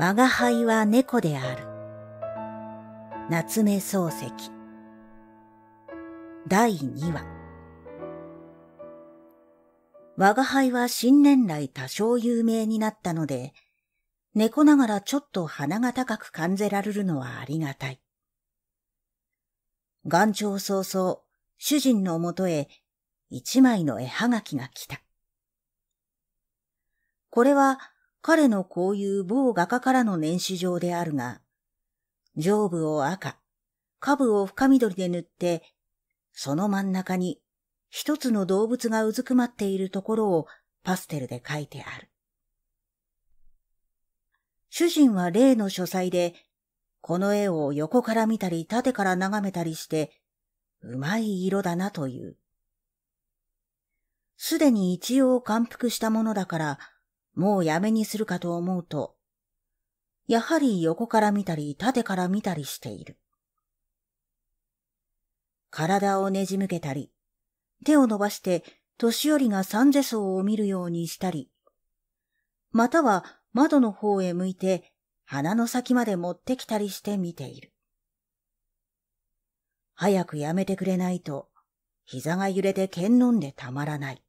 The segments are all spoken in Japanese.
我が輩は猫である。夏目漱石。第2話。我が輩は新年来多少有名になったので、猫ながらちょっと鼻が高く感じられるのはありがたい。眼長早々、主人のもとへ一枚の絵はがきが来た。これは彼のこういう某画家からの年始状であるが、上部を赤、下部を深緑で塗って、その真ん中に一つの動物がうずくまっているところをパステルで書いてある。主人は例の書斎で、この絵を横から見たり縦から眺めたりして、うまい色だなという。すでに一応感服したものだから、もうやめにするかと思うと、やはり横から見たり縦から見たりしている。体をねじむけたり、手を伸ばして年寄りがサンジェソを見るようにしたり、または窓の方へ向いて鼻の先まで持ってきたりして見ている。早くやめてくれないと、膝が揺れて剣飲んでたまらない。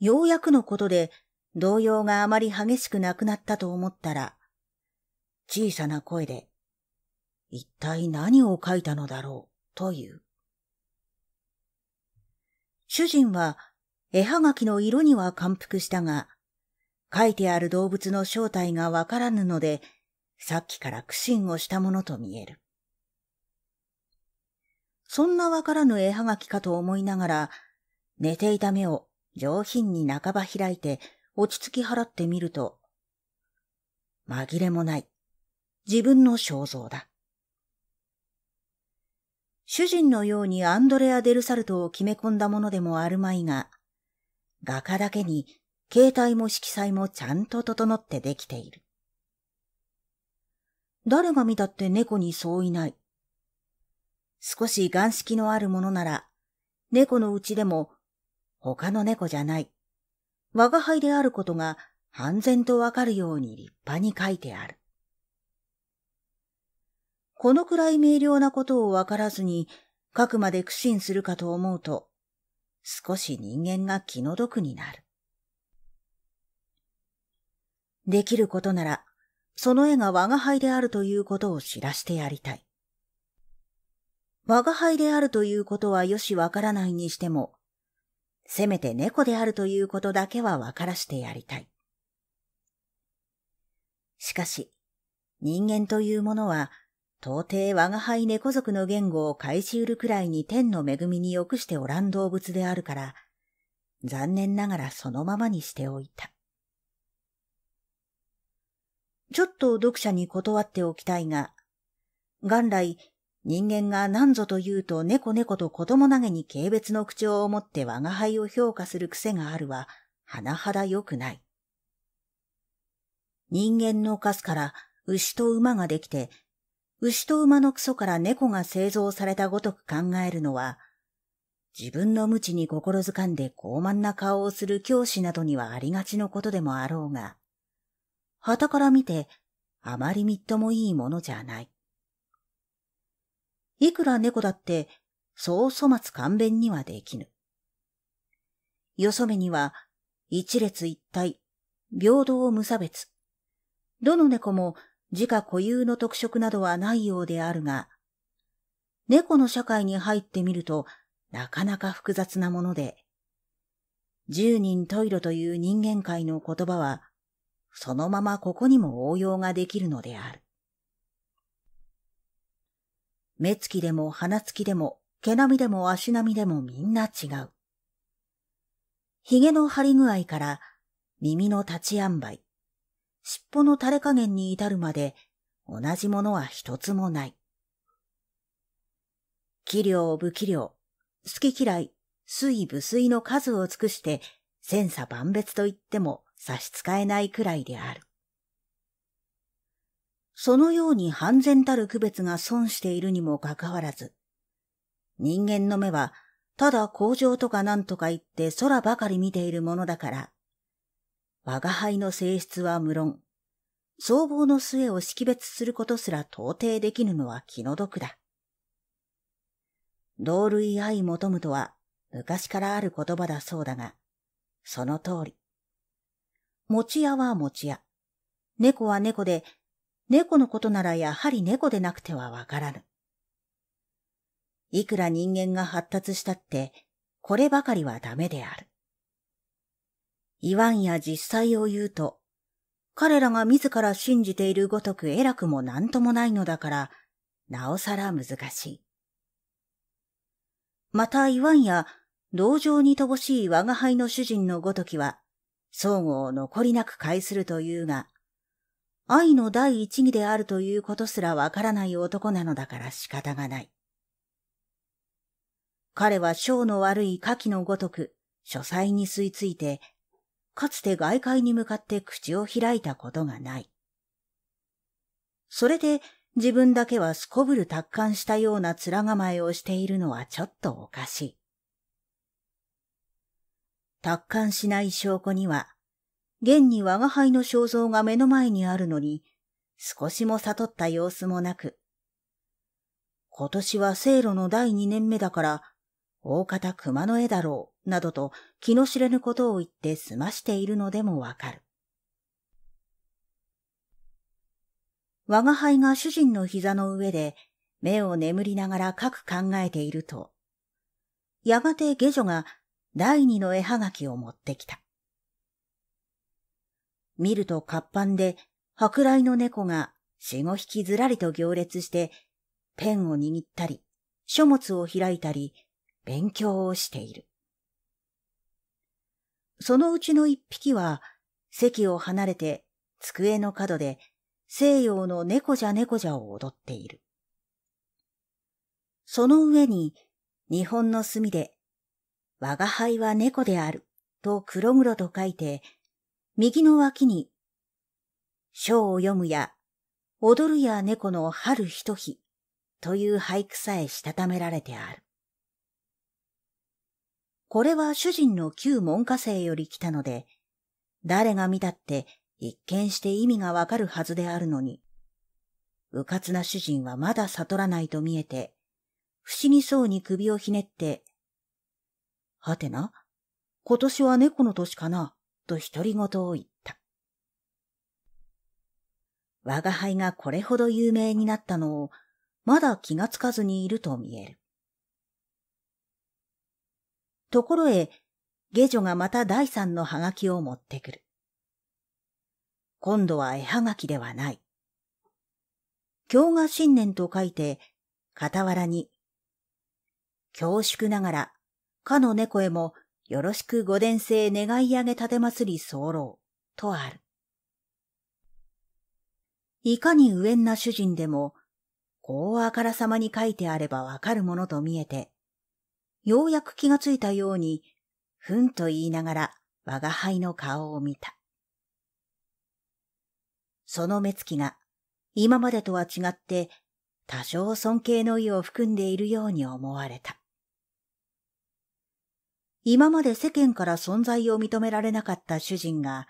ようやくのことで動揺があまり激しくなくなったと思ったら、小さな声で、一体何を書いたのだろう、という。主人は絵はがきの色には感服したが、書いてある動物の正体がわからぬので、さっきから苦心をしたものと見える。そんなわからぬ絵はがきかと思いながら、寝ていた目を上品に半ば開いて落ち着き払ってみると、紛れもない自分の肖像だ。主人のようにアンドレア・デルサルトを決め込んだものでもあるまいが、画家だけに形態も色彩もちゃんと整ってできている。誰が見たって猫にそういない。少し眼識のあるものなら、猫のうちでも他の猫じゃない。我が輩であることが半然とわかるように立派に書いてある。このくらい明瞭なことをわからずに書くまで苦心するかと思うと、少し人間が気の毒になる。できることなら、その絵が我が輩であるということを知らしてやりたい。我が輩であるということはよしわからないにしても、せめて猫であるということだけは分からしてやりたい。しかし、人間というものは、到底我が輩猫族の言語を返し得るくらいに天の恵みに良くしておらん動物であるから、残念ながらそのままにしておいた。ちょっと読者に断っておきたいが、元来人間が何ぞと言うと猫猫と子供投げに軽蔑の口調を持って我が輩を評価する癖があるは、甚だ良くない。人間のカスから牛と馬ができて、牛と馬のクソから猫が製造されたごとく考えるのは、自分の無知に心づかんで傲慢な顔をする教師などにはありがちのことでもあろうが、旗から見てあまりみっともいいものじゃない。いくら猫だって、そう粗末勘弁にはできぬ。よそ目には、一列一体、平等無差別。どの猫も自家固有の特色などはないようであるが、猫の社会に入ってみると、なかなか複雑なもので、十人十色という人間界の言葉は、そのままここにも応用ができるのである。目つきでも鼻つきでも毛並みでも足並みでもみんな違う。髭の張り具合から耳の立ち塩梅、尻尾の垂れ加減に至るまで同じものは一つもない。器量、不器量、好き嫌い、水、不水の数を尽くして千差万別と言っても差し支えないくらいである。そのように半然たる区別が損しているにもかかわらず、人間の目はただ工場とか何とか言って空ばかり見ているものだから、我が輩の性質は無論、僧帽の末を識別することすら到底できぬのは気の毒だ。同類愛求むとは昔からある言葉だそうだが、その通り。持ち屋は餅屋。猫は猫で猫のことならやはり猫でなくてはわからぬ。いくら人間が発達したって、こればかりはダメである。言わんや実際を言うと、彼らが自ら信じているごとく偉くも何ともないのだから、なおさら難しい。また言わんや、同情に乏しい我が輩の主人のごときは、相互を残りなく介するというが、愛の第一義であるということすらわからない男なのだから仕方がない。彼は性の悪い下記のごとく、書斎に吸い付いて、かつて外界に向かって口を開いたことがない。それで自分だけはすこぶる達観したような面構えをしているのはちょっとおかしい。達観しない証拠には、現に我が輩の肖像が目の前にあるのに、少しも悟った様子もなく。今年は聖路の第二年目だから、大方熊の絵だろう、などと気の知れぬことを言って済ましているのでもわかる。我が輩が主人の膝の上で、目を眠りながら書く考えていると、やがて下女が第二の絵はがきを持ってきた。見ると活版で、舶来の猫が四五匹ずらりと行列して、ペンを握ったり、書物を開いたり、勉強をしている。そのうちの一匹は、席を離れて机の角で西洋の猫じゃ猫じゃを踊っている。その上に日本の墨で、我が輩は猫であると黒々と書いて右の脇に、章を読むや、踊るや猫の春ひと日という俳句さえしたためられてある。これは主人の旧門下生より来たので、誰が見たって一見して意味がわかるはずであるのに、うかつな主人はまだ悟らないと見えて、不思議そうに首をひねって、はてな、今年は猫の年かなと独り言を言った。我が輩がこれほど有名になったのを、まだ気がつかずにいると見える。ところへ、下女がまた第三のハガキを持ってくる。今度は絵はがきではない。教が新年と書いて、傍らに、恐縮ながら、かの猫へもよろしくご伝生願い上げ立てますり候とある。いかに無縁な主人でも、こうあからさまに書いてあればわかるものと見えて、ようやく気がついたように、ふんと言いながら我が輩の顔を見た。その目つきが、今までとは違って、多少尊敬の意を含んでいるように思われた。今まで世間から存在を認められなかった主人が、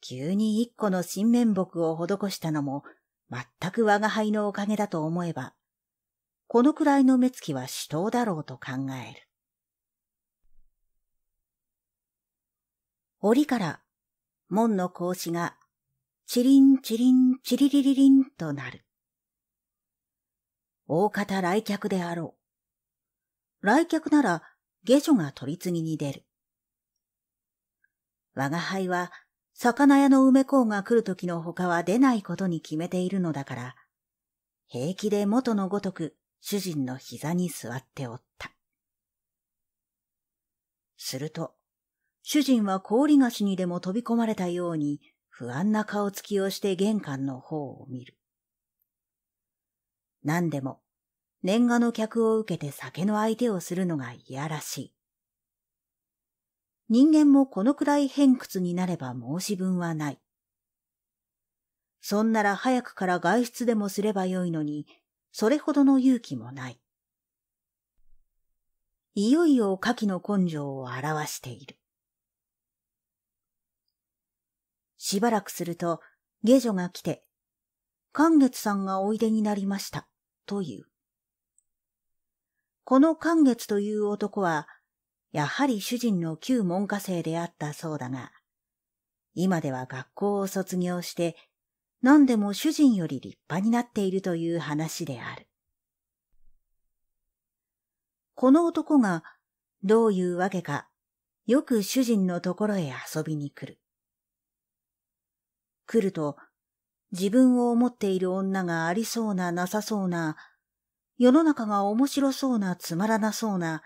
急に一個の新面目を施したのも、全く我が輩のおかげだと思えば、このくらいの目つきは死闘だろうと考える。折から門の格子がチリンチリンチリリリリンとなる。大方来客であろう。来客なら下女が取り次ぎに出る。我が輩は魚屋の梅子が来る時の他は出ないことに決めているのだから、平気で元のごとく主人の膝に座っておった。すると、主人は氷菓子にでも飛び込まれたように不安な顔つきをして玄関の方を見る。何でも年賀の客を受けて酒の相手をするのがいやらしい。人間もこのくらい偏屈になれば申し分はない。そんなら早くから外出でもすればよいのに、それほどの勇気もない。いよいよ下記の根性を表している。しばらくすると、下女が来て、寒月さんがおいでになりました、という。この寒月という男は、やはり主人の旧門下生であったそうだが、今では学校を卒業して、何でも主人より立派になっているという話である。この男が、どういうわけか、よく主人のところへ遊びに来る。来ると、自分を思っている女がありそうななさそうな、世の中が面白そうなつまらなそうな、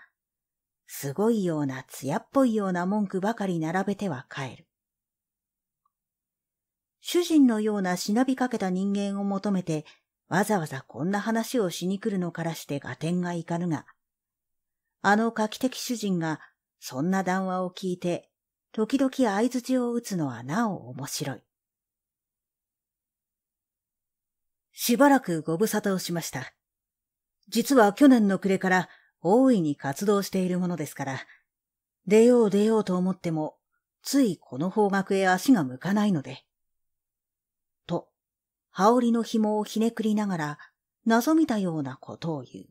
すごいような艶っぽいような文句ばかり並べては帰る。主人のようなしなびかけた人間を求めて、わざわざこんな話をしに来るのからして合点がいかぬが、あの画期的主人がそんな談話を聞いて、時々相槌を打つのはなお面白い。しばらくご無沙汰をしました。実は去年の暮れから大いに活動しているものですから、出よう出ようと思っても、ついこの方角へ足が向かないので。と、羽織の紐をひねくりながら、謎見たようなことを言う。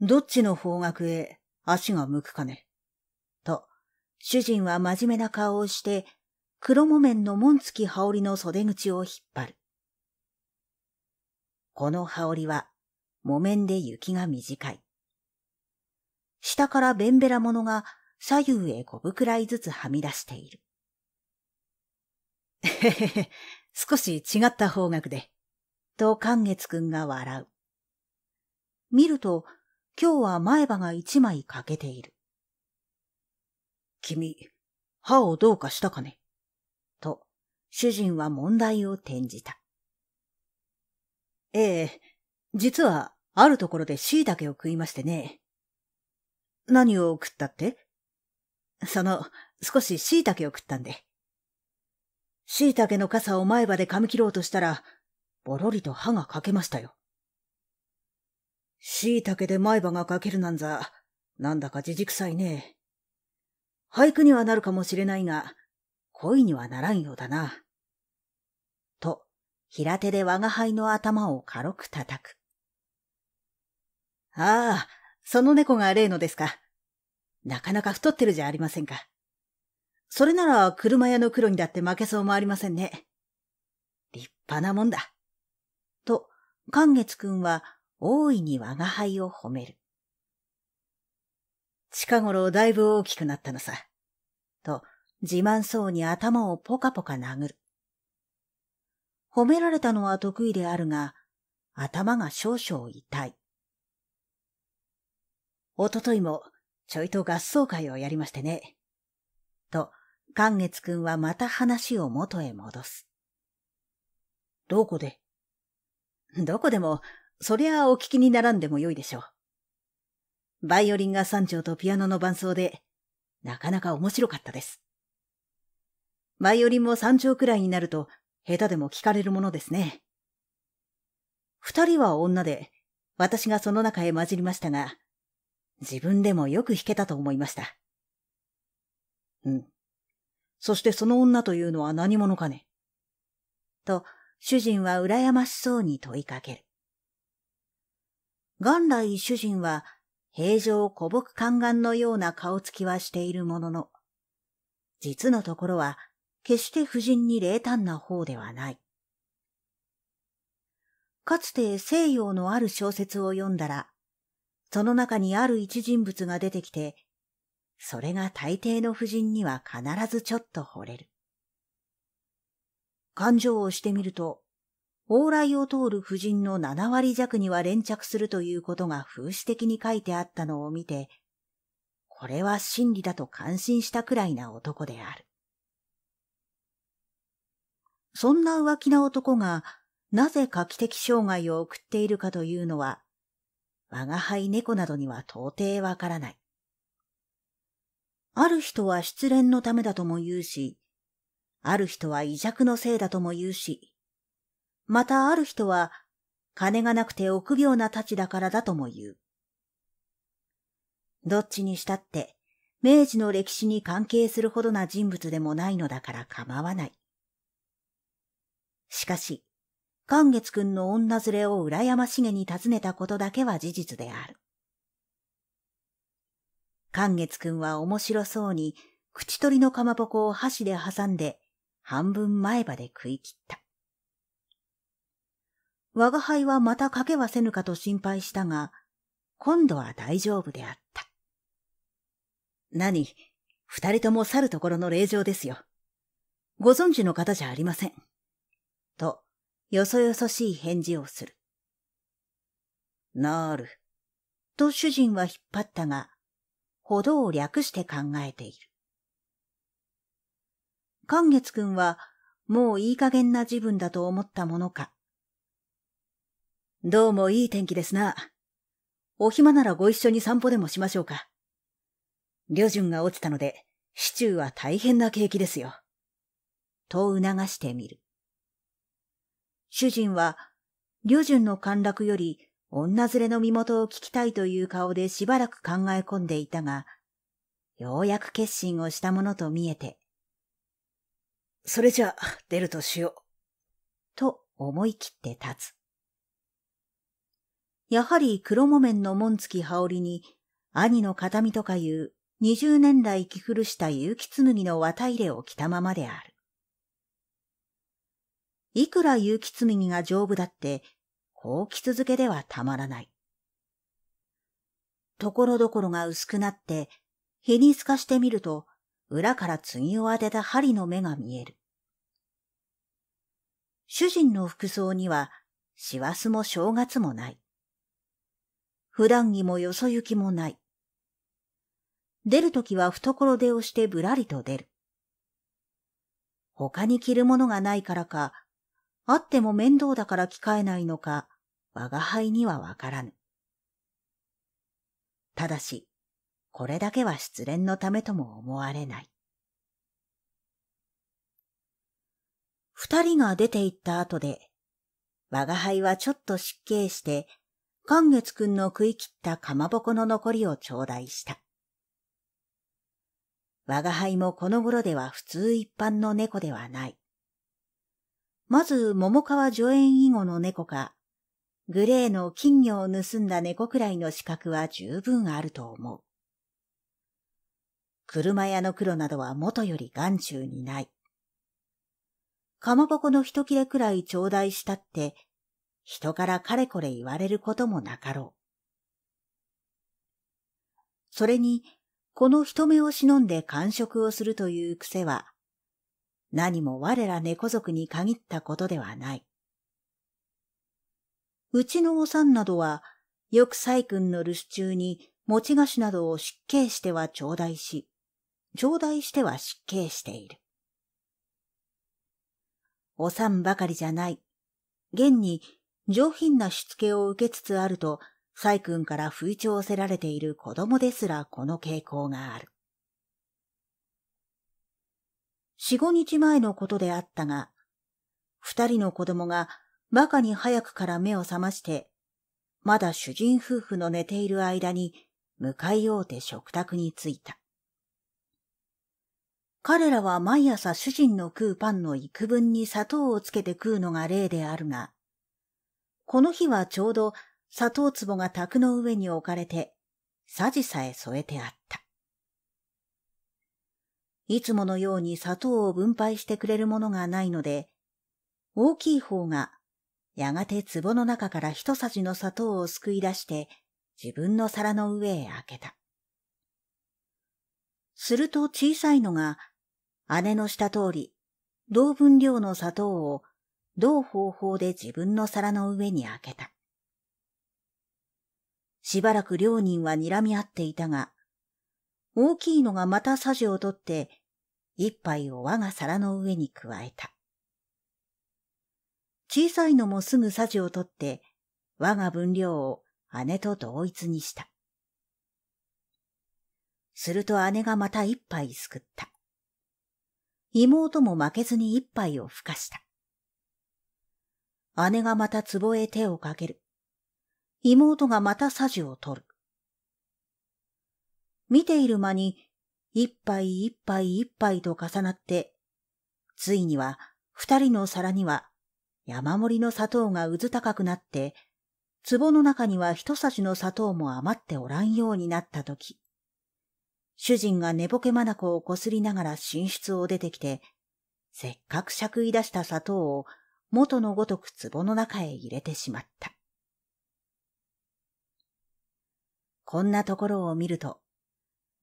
どっちの方角へ足が向くかね。と、主人は真面目な顔をして、黒木綿の紋付き羽織の袖口を引っ張る。この羽織は木綿で雪が短い。下からベンベラものが左右へ五分くらいずつはみ出している。へへへ、少し違った方角で。と寒月くんが笑う。見ると、今日は前歯が一枚欠けている。君、歯をどうかしたかねと、主人は問題を転じた。ええ、実は、あるところで椎茸を食いましてね。何を食ったってその、少し椎茸を食ったんで。椎茸の傘を前歯で噛み切ろうとしたら、ぼろりと歯が欠けましたよ。椎茸で前歯が欠けるなんざ、なんだかじじくさいね。俳句にはなるかもしれないが、恋にはならんようだな。平手で我が輩の頭を軽く叩く。ああ、その猫が例のですか。なかなか太ってるじゃありませんか。それなら車屋の黒にだって負けそうもありませんね。立派なもんだ。と、寒月くんは大いに我が輩を褒める。近頃だいぶ大きくなったのさ。と、自慢そうに頭をポカポカ殴る。褒められたのは得意であるが、頭が少々痛い。おとといも、ちょいと合奏会をやりましてね。と、寒月くんはまた話を元へ戻す。どこでどこでも、そりゃお聞きにならんでもよいでしょう。バイオリンが三丁とピアノの伴奏で、なかなか面白かったです。バイオリンも三丁くらいになると下手でも聞かれるものですね。二人は女で、私がその中へ混じりましたが、自分でもよく弾けたと思いました。うん。そしてその女というのは何者かね。と、主人は羨ましそうに問いかける。元来主人は平常古木宦官のような顔つきはしているものの、実のところは決して夫人に冷淡な方ではない。かつて西洋のある小説を読んだら、その中にある一人物が出てきて、それが大抵の夫人には必ずちょっと惚れる。感情をしてみると、往来を通る夫人の7割弱には連着するということが風刺的に書いてあったのを見て、これは真理だと感心したくらいな男である。そんな浮気な男がなぜ画期的障害を送っているかというのは、我が輩猫などには到底わからない。ある人は失恋のためだとも言うし、ある人は異弱のせいだとも言うし、またある人は金がなくて臆病なたちだからだとも言う。どっちにしたって、明治の歴史に関係するほどな人物でもないのだから構わない。しかし、寒月くんの女連れを羨ましげに尋ねたことだけは事実である。寒月くんは面白そうに、口取りのかまぼこを箸で挟んで、半分前歯で食い切った。我が輩はまた賭けはせぬかと心配したが、今度は大丈夫であった。何、二人とも去るところの令状ですよ。ご存知の方じゃありません。と、よそよそしい返事をする。なる、と主人は引っ張ったが、歩道を略して考えている。寒月くんは、もういい加減な自分だと思ったものか。どうもいい天気ですな。お暇ならご一緒に散歩でもしましょうか。旅順が落ちたので、市中は大変な景気ですよ。と促してみる。主人は、旅順の陥落より女連れの身元を聞きたいという顔でしばらく考え込んでいたが、ようやく決心をしたものと見えて。それじゃ出るとしよう。と思い切って立つ。やはり黒木綿の紋付き羽織に、兄の形見とかいう二十年来着古した結城紬の綿入れを着たままである。いくら結城紬が丈夫だって、こうき続けではたまらない。ところどころが薄くなって、日に透かしてみると、裏から次を当てた針の目が見える。主人の服装には、師走も正月もない。普段着もよそ行きもない。出るときは懐出をしてぶらりと出る。他に着るものがないからか、あっても面倒だから着替えないのか、我が輩にはわからぬ。ただし、これだけは失恋のためとも思われない。二人が出て行った後で、我が輩はちょっと失敬して、寒月くんの食い切ったかまぼこの残りを頂戴した。我が輩もこの頃では普通一般の猫ではない。まず桃川助演以後の猫か、グレーの金魚を盗んだ猫くらいの資格は十分あると思う。車屋の黒などは元より眼中にない。かまぼこの一切れくらい頂戴したって、人からかれこれ言われることもなかろう。それに、この人目を忍んで完食をするという癖は、何も我ら猫族に限ったことではない。うちのおさんなどは、よく細君の留守中に餅菓子などを失敬しては頂戴し、頂戴しては失敬している。おさんばかりじゃない。現に上品なしつけを受けつつあると、細君から吹聴せられている子供ですらこの傾向がある。四五日前のことであったが、二人の子供が馬鹿に早くから目を覚まして、まだ主人夫婦の寝ている間に向かいうて食卓に着いた。彼らは毎朝主人の食うパンの幾分に砂糖をつけて食うのが例であるが、この日はちょうど砂糖壺が宅の上に置かれて、さじさえ添えてあった。いつものように砂糖を分配してくれるものがないので、大きい方がやがて壺の中から一さじの砂糖をすくい出して自分の皿の上へ開けた。すると小さいのが姉のした通り同分量の砂糖を同方法で自分の皿の上に開けた。しばらく両人は睨み合っていたが、大きいのがまたさじを取って一杯を我が皿の上に加えた。小さいのもすぐさじを取って、我が分量を姉と同一にした。すると姉がまた一杯すくった。妹も負けずに一杯をふかした。姉がまた壺へ手をかける。妹がまたさじを取る。見ている間に一杯一杯一杯と重なって、ついには二人の皿には山盛りの砂糖がうず高くなって、壺の中には一さしの砂糖も余っておらんようになったとき、主人が寝ぼけまなこをこすりながら寝室を出てきて、せっかくしゃくい出した砂糖を元のごとく壺の中へ入れてしまった。こんなところを見ると、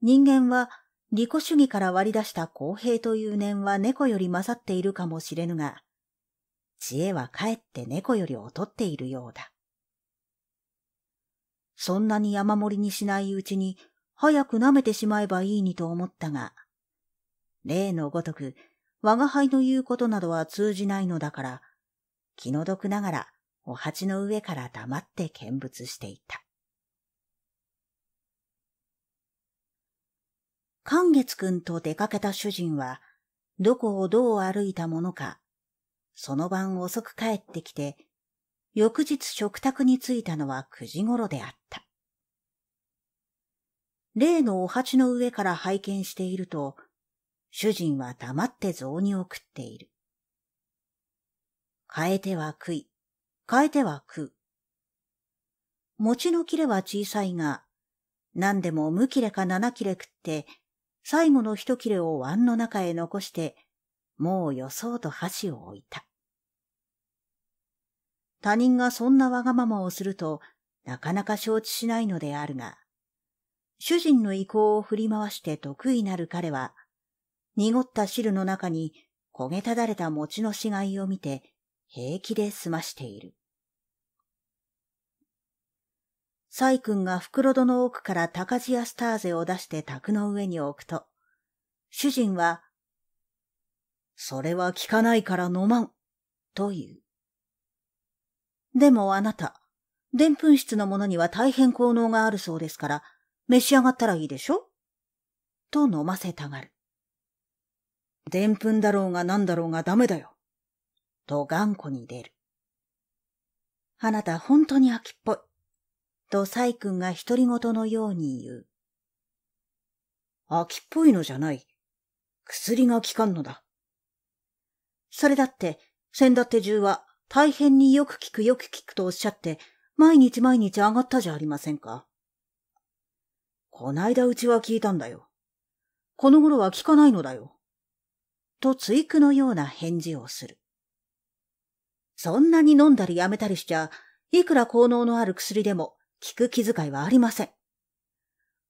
人間は利己主義から割り出した公平という念は猫より勝っているかもしれぬが、知恵はかえって猫より劣っているようだ。そんなに山盛りにしないうちに、早く舐めてしまえばいいにと思ったが、例のごとく、我が輩の言うことなどは通じないのだから、気の毒ながらお鉢の上から黙って見物していた。寒月くんと出かけた主人は、どこをどう歩いたものか、その晩遅く帰ってきて、翌日食卓に着いたのは9時頃であった。例のお鉢の上から拝見していると、主人は黙って雑煮を食っている。変えては食い、変えては食う。餅の切れは小さいが、何でも無切れか七切れ食って、最後の一切れを碗の中へ残して、もうよそうと箸を置いた。他人がそんなわがままをすると、なかなか承知しないのであるが、主人の意向を振り回して得意なる彼は、濁った汁の中に焦げただれた餅の死骸を見て平気で済ましている。サイ君が袋戸の奥から高地アスターゼを出して宅の上に置くと、主人は、それは効かないから飲まん、と言う。でもあなた、でんぷん質のものには大変効能があるそうですから、召し上がったらいいでしょと飲ませたがる。でんぷんだろうがなんだろうがダメだよ。と頑固に出る。あなた本当に飽きっぽい。とイ君が独り言のように言う。秋っぽいのじゃない。薬が効かんのだ。それだって、先だって中は大変によく効くよく聞くとおっしゃって、毎日毎日上がったじゃありませんか。こないだうちは聞いたんだよ。この頃は聞かないのだよ。と追句のような返事をする。そんなに飲んだりやめたりしちゃ、いくら効能のある薬でも聞く気遣いはありません。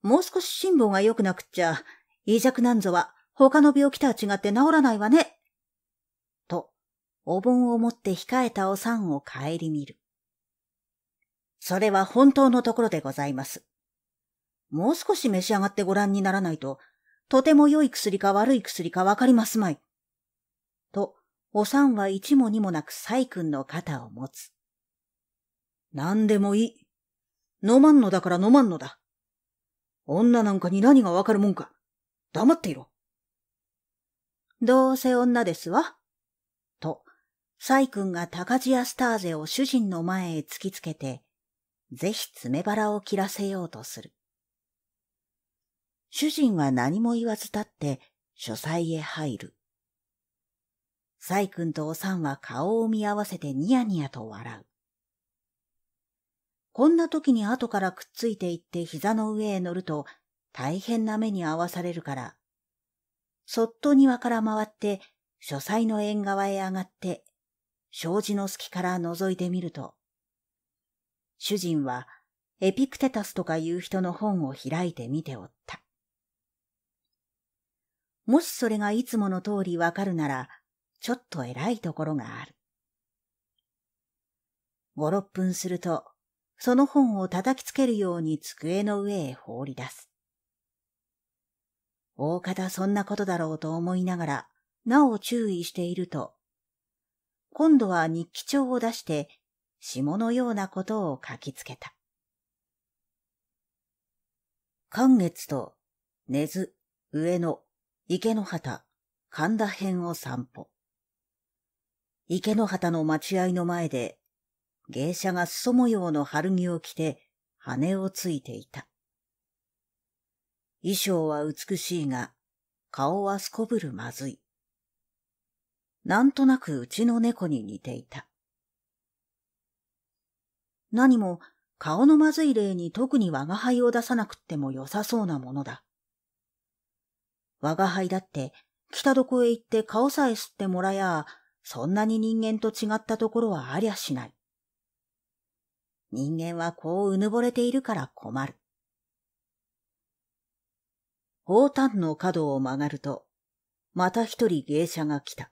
もう少し辛抱が良くなくっちゃ、胃弱なんぞは他の病気とは違って治らないわね。と、お盆を持って控えたおさんを帰り見る。それは本当のところでございます。もう少し召し上がってご覧にならないと、とても良い薬か悪い薬かわかりますまい。と、おさんは一も二もなく細君の肩を持つ。何でもいい。飲まんのだから飲まんのだ。女なんかに何がわかるもんか。黙っていろ。どうせ女ですわ。と、サイ君が高ジアスターゼを主人の前へ突きつけて、ぜひ爪腹を切らせようとする。主人は何も言わず立って書斎へ入る。サイ君とおさんは顔を見合わせてニヤニヤと笑う。こんな時に後からくっついていって膝の上へ乗ると大変な目に合わされるから。そっと庭から回って書斎の縁側へ上がって障子の隙から覗いてみると。主人はエピクテタスとかいう人の本を開いて見ておった。もしそれがいつもの通りわかるなら、ちょっと偉いところがある。五六分すると、その本を叩きつけるように机の上へ放り出す。大方そんなことだろうと思いながら、なお注意していると、今度は日記帳を出して、霜のようなことを書きつけた。寒月と、根津、上野、池の旗、神田辺を散歩。池の旗の待合の前で芸者が裾模様の春着を着て、羽をついていた。衣装は美しいが、顔はすこぶるまずい。なんとなくうちの猫に似ていた。何も顔のまずい例に特に我が輩を出さなくっても良さそうなものだ。我が輩だって北こへ行って顔さえ吸ってもらやそんなに人間と違ったところはありゃしない。人間はこううぬぼれているから困る。大胆の角を曲がると、また一人芸者が来た。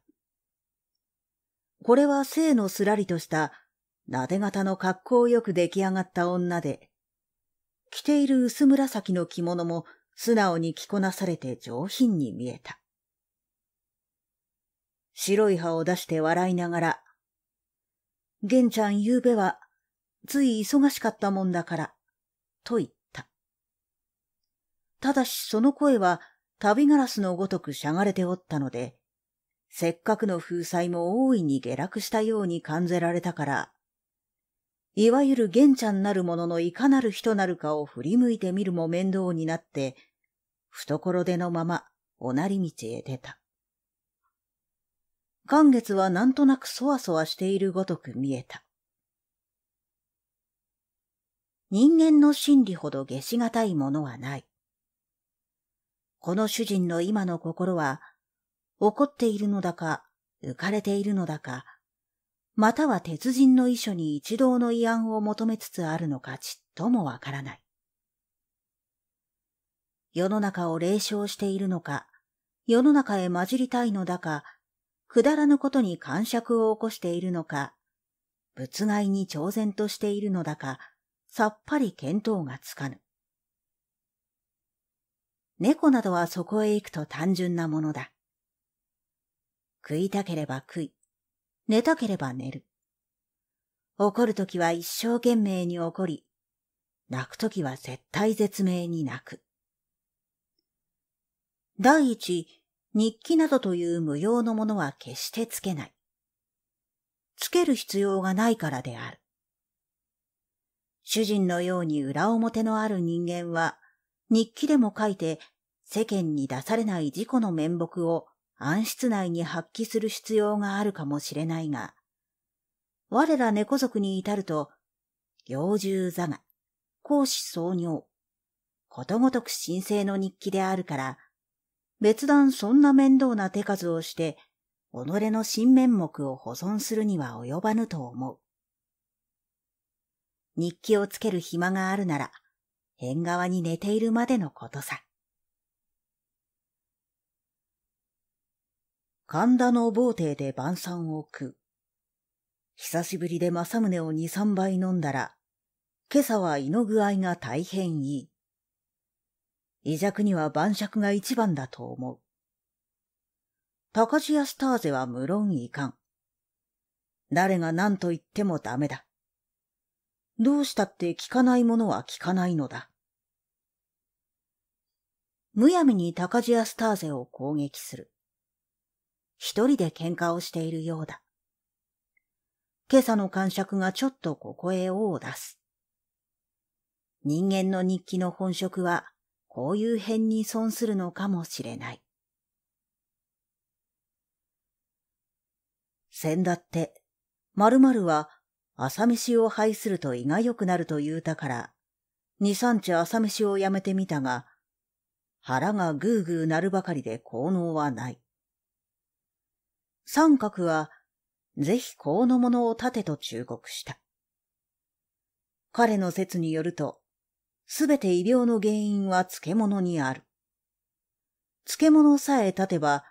これは性のすらりとした、なで型の格好よく出来上がった女で、着ている薄紫の着物も素直に着こなされて上品に見えた。白い歯を出して笑いながら、玄ちゃんゆうべはつい忙しかったもんだから、と言った。ただしその声は、旅ガラスのごとくしゃがれておったので、せっかくの風采も大いに下落したように感じられたから、いわゆる玄ちゃんなるもののいかなる人なるかを振り向いてみるも面倒になって、懐でのまま、おなり道へ出た。寒月はなんとなくそわそわしているごとく見えた。人間の心理ほど下しがたいものはない。この主人の今の心は、怒っているのだか、浮かれているのだか、または鉄人の遺書に一同の慰安を求めつつあるのかちっともわからない。世の中を霊笑しているのか、世の中へ混じりたいのだか、くだらぬことに感触を起こしているのか、仏害に挑然としているのだか、さっぱり見当がつかぬ。猫などはそこへ行くと単純なものだ。食いたければ食い、寝たければ寝る。怒るときは一生懸命に怒り、泣くときは絶対絶命に泣く。第一、日記などという無用のものは決してつけない。つける必要がないからである。主人のように裏表のある人間は、日記でも書いて世間に出されない自己の面目を暗室内に発揮する必要があるかもしれないが、我ら猫族に至ると、幼獣座が、公私創業、ことごとく神聖の日記であるから、別段そんな面倒な手数をして、己の新面目を保存するには及ばぬと思う。日記をつける暇があるなら、縁側に寝ているまでのことさ。神田の某邸で晩餐を食う。久しぶりで正宗を二三杯飲んだら、今朝は胃の具合が大変いい。胃弱には晩酌が一番だと思う。高地屋スターゼは無論いかん。誰が何と言ってもダメだ。どうしたって聞かないものは聞かないのだ。むやみに高ジアスターゼを攻撃する。一人で喧嘩をしているようだ。今朝の感触がちょっとここへ尾を出す。人間の日記の本職は、こういう辺に損するのかもしれない。先だって、〇〇は朝飯を拝すると胃が良くなると言うたから、二三日朝飯をやめてみたが、腹がぐうぐうなるばかりで効能はない。三角は、ぜひこのものを立てと忠告した。彼の説によると、すべて異病の原因は漬物にある。漬物さえ立てば、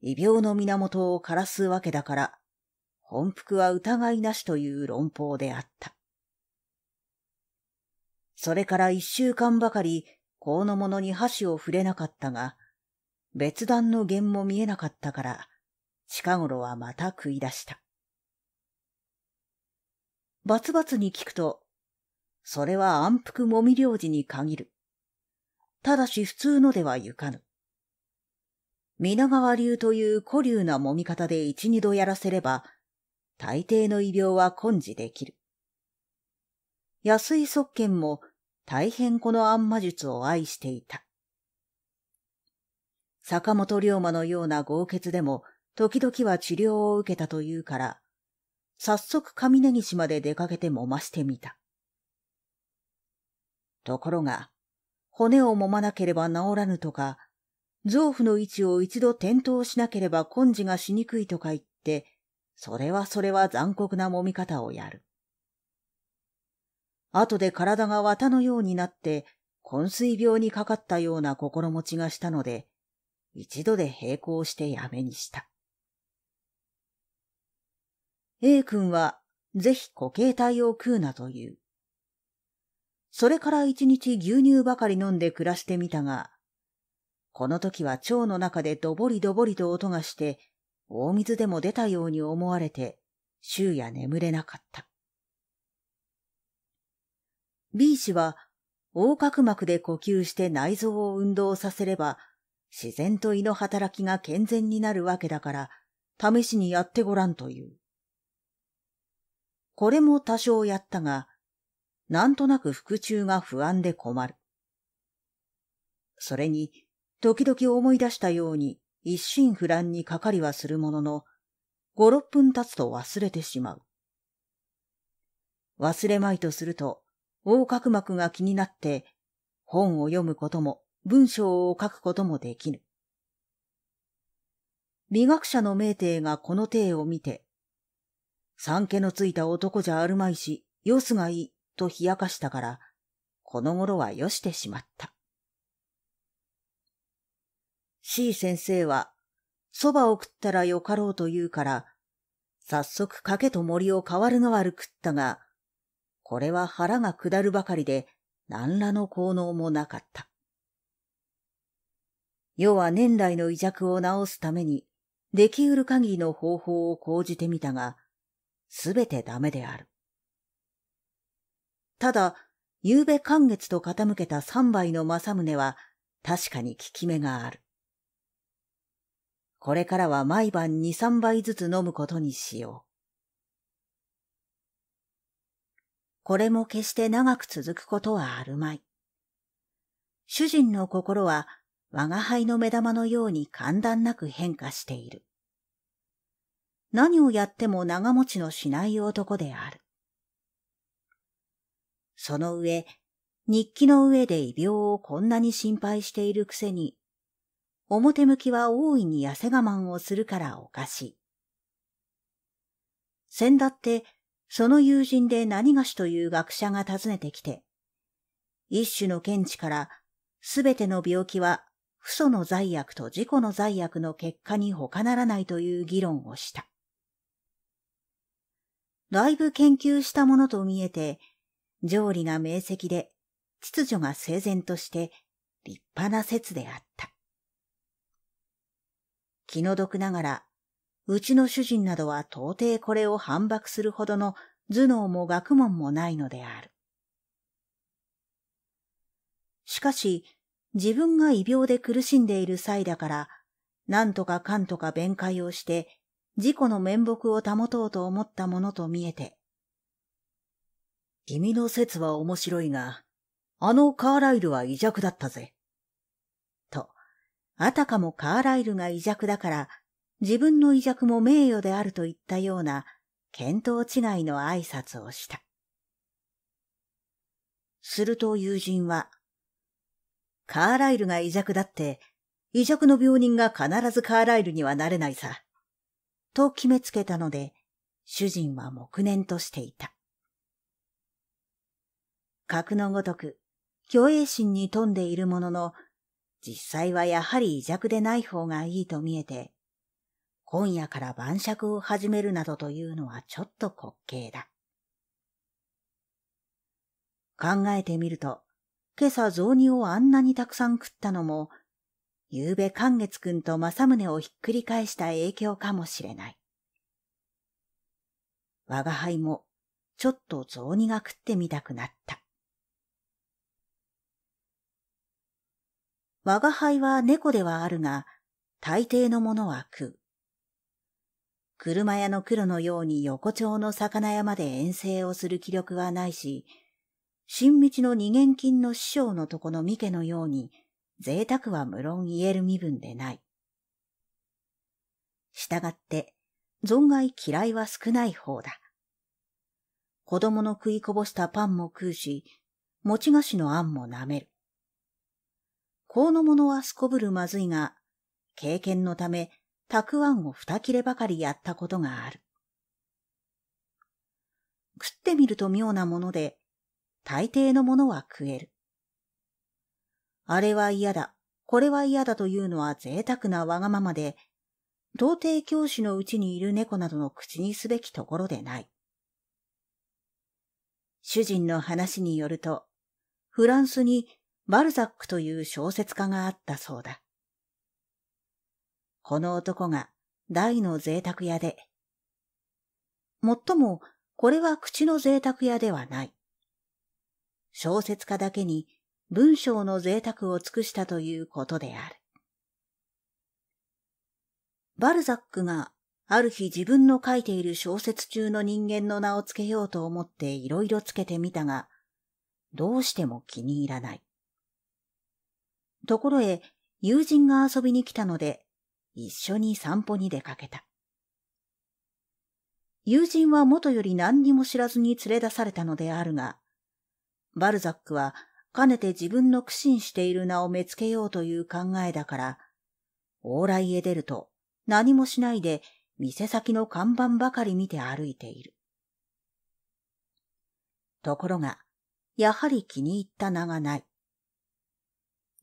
異病の源を枯らすわけだから、本服は疑いなしという論法であった。それから一週間ばかり、この者に箸を触れなかったが、別段の弦も見えなかったから、近頃はまた食い出した。バツバツに聞くと、それは安福もみ領事に限る。ただし普通のでは行かぬ。皆川流という古流な揉み方で一二度やらせれば、大抵の異病は根治できる。安井側見も大変この暗魔術を愛していた。坂本龍馬のような豪傑でも時々は治療を受けたというから、早速上根岸まで出かけて揉ましてみた。ところが、骨を揉まなければ治らぬとか、臓腑の位置を一度転倒しなければ根治がしにくいとか言って、それはそれは残酷な揉み方をやる。後で体が綿のようになって、昏睡病にかかったような心持ちがしたので、一度で並行してやめにした。A 君は、ぜひ固形体を食うなという。それから一日牛乳ばかり飲んで暮らしてみたが、この時は腸の中でどぼりどぼりと音がして、大水でも出たように思われて、終夜眠れなかった。B 氏は、横隔膜で呼吸して内臓を運動させれば、自然と胃の働きが健全になるわけだから、試しにやってごらんという。これも多少やったが、なんとなく腹中が不安で困る。それに、時々思い出したように、一心不乱にかかりはするものの、五六分経つと忘れてしまう。忘れまいとすると、横隔膜が気になって、本を読むことも文章を書くこともできぬ。美学者の名帝がこの帝を見て、三家のついた男じゃあるまいし、よすがいいと冷やかしたから、この頃はよしてしまった。C 先生は、蕎麦を食ったらよかろうと言うから、早速賭けと森を変わるの悪くったが、これは腹が下るばかりで、何らの効能もなかった。世は年来の遺弱を治すために、でき得る限りの方法を講じてみたが、すべてダメである。ただ、夕べ寒月と傾けた三杯の正宗は、確かに効き目がある。これからは毎晩二三杯ずつ飲むことにしよう。これも決して長く続くことはあるまい。主人の心は我が輩の目玉のように簡単なく変化している。何をやっても長持ちのしない男である。その上、日記の上で異病をこんなに心配しているくせに、表向きは大いに痩せ我慢をするからおかしい。先だって、その友人で何がしという学者が訪ねてきて、一種の見地から、すべての病気は、不祖の罪悪と自己の罪悪の結果に他ならないという議論をした。だいぶ研究したものと見えて、条理が明晰で、秩序が整然として、立派な説であった。気の毒ながら、うちの主人などは到底これを反駁するほどの頭脳も学問もないのである。しかし、自分が異病で苦しんでいる際だから、なんとかかんとか弁解をして、自己の面目を保とうと思ったものと見えて。君の説は面白いが、あのカーライルは異弱だったぜ。あたかもカーライルが威弱だから、自分の威弱も名誉であるといったような、見当違いの挨拶をした。すると友人は、カーライルが威弱だって、威弱の病人が必ずカーライルにはなれないさ。と決めつけたので、主人は黙念としていた。格のごとく、虚栄心に富んでいるものの、実際はやはり微弱でない方がいいと見えて、今夜から晩酌を始めるなどというのはちょっと滑稽だ。考えてみると、今朝雑煮をあんなにたくさん食ったのも、夕べ寒月くんと政宗をひっくり返した影響かもしれない。我が輩も、ちょっと雑煮が食ってみたくなった。我が輩は猫ではあるが、大抵のものは食う。車屋の黒のように横丁の魚屋まで遠征をする気力はないし、新道の二元金の師匠のとこの三家のように、贅沢は無論言える身分でない。したがって、存外嫌いは少ない方だ。子供の食いこぼしたパンも食うし、餅菓子のあんも舐める。こうのものはすこぶるまずいが、経験のため、たくあんを二切ればかりやったことがある。食ってみると妙なもので、大抵のものは食える。あれは嫌だ、これは嫌だというのは贅沢なわがままで、童貞教師のうちにいる猫などの口にすべきところでない。主人の話によると、フランスにバルザックという小説家があったそうだ。この男が大の贅沢屋で、もっともこれは口の贅沢屋ではない。小説家だけに文章の贅沢を尽くしたということである。バルザックがある日自分の書いている小説中の人間の名をつけようと思っていろいろつけてみたが、どうしても気に入らない。ところへ、友人が遊びに来たので、一緒に散歩に出かけた。友人は元より何にも知らずに連れ出されたのであるが、バルザックはかねて自分の苦心している名を目つけようという考えだから、往来へ出ると何もしないで店先の看板ばかり見て歩いている。ところが、やはり気に入った名がない。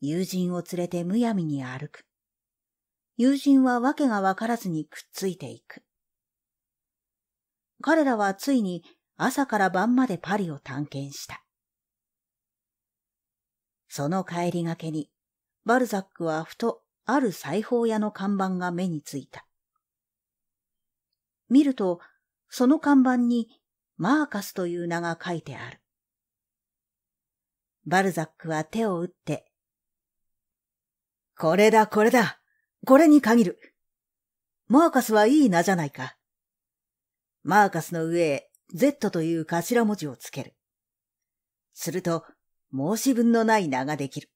友人を連れてむやみに歩く。友人は訳がわからずにくっついていく。彼らはついに朝から晩までパリを探検した。その帰りがけに、バルザックはふとある裁縫屋の看板が目についた。見ると、その看板にマーカスという名が書いてある。バルザックは手を打ってこれだ、これだ。これに限る。マーカスはいい名じゃないか。マーカスの上へ Z という頭文字をつける。すると、申し分のない名ができる。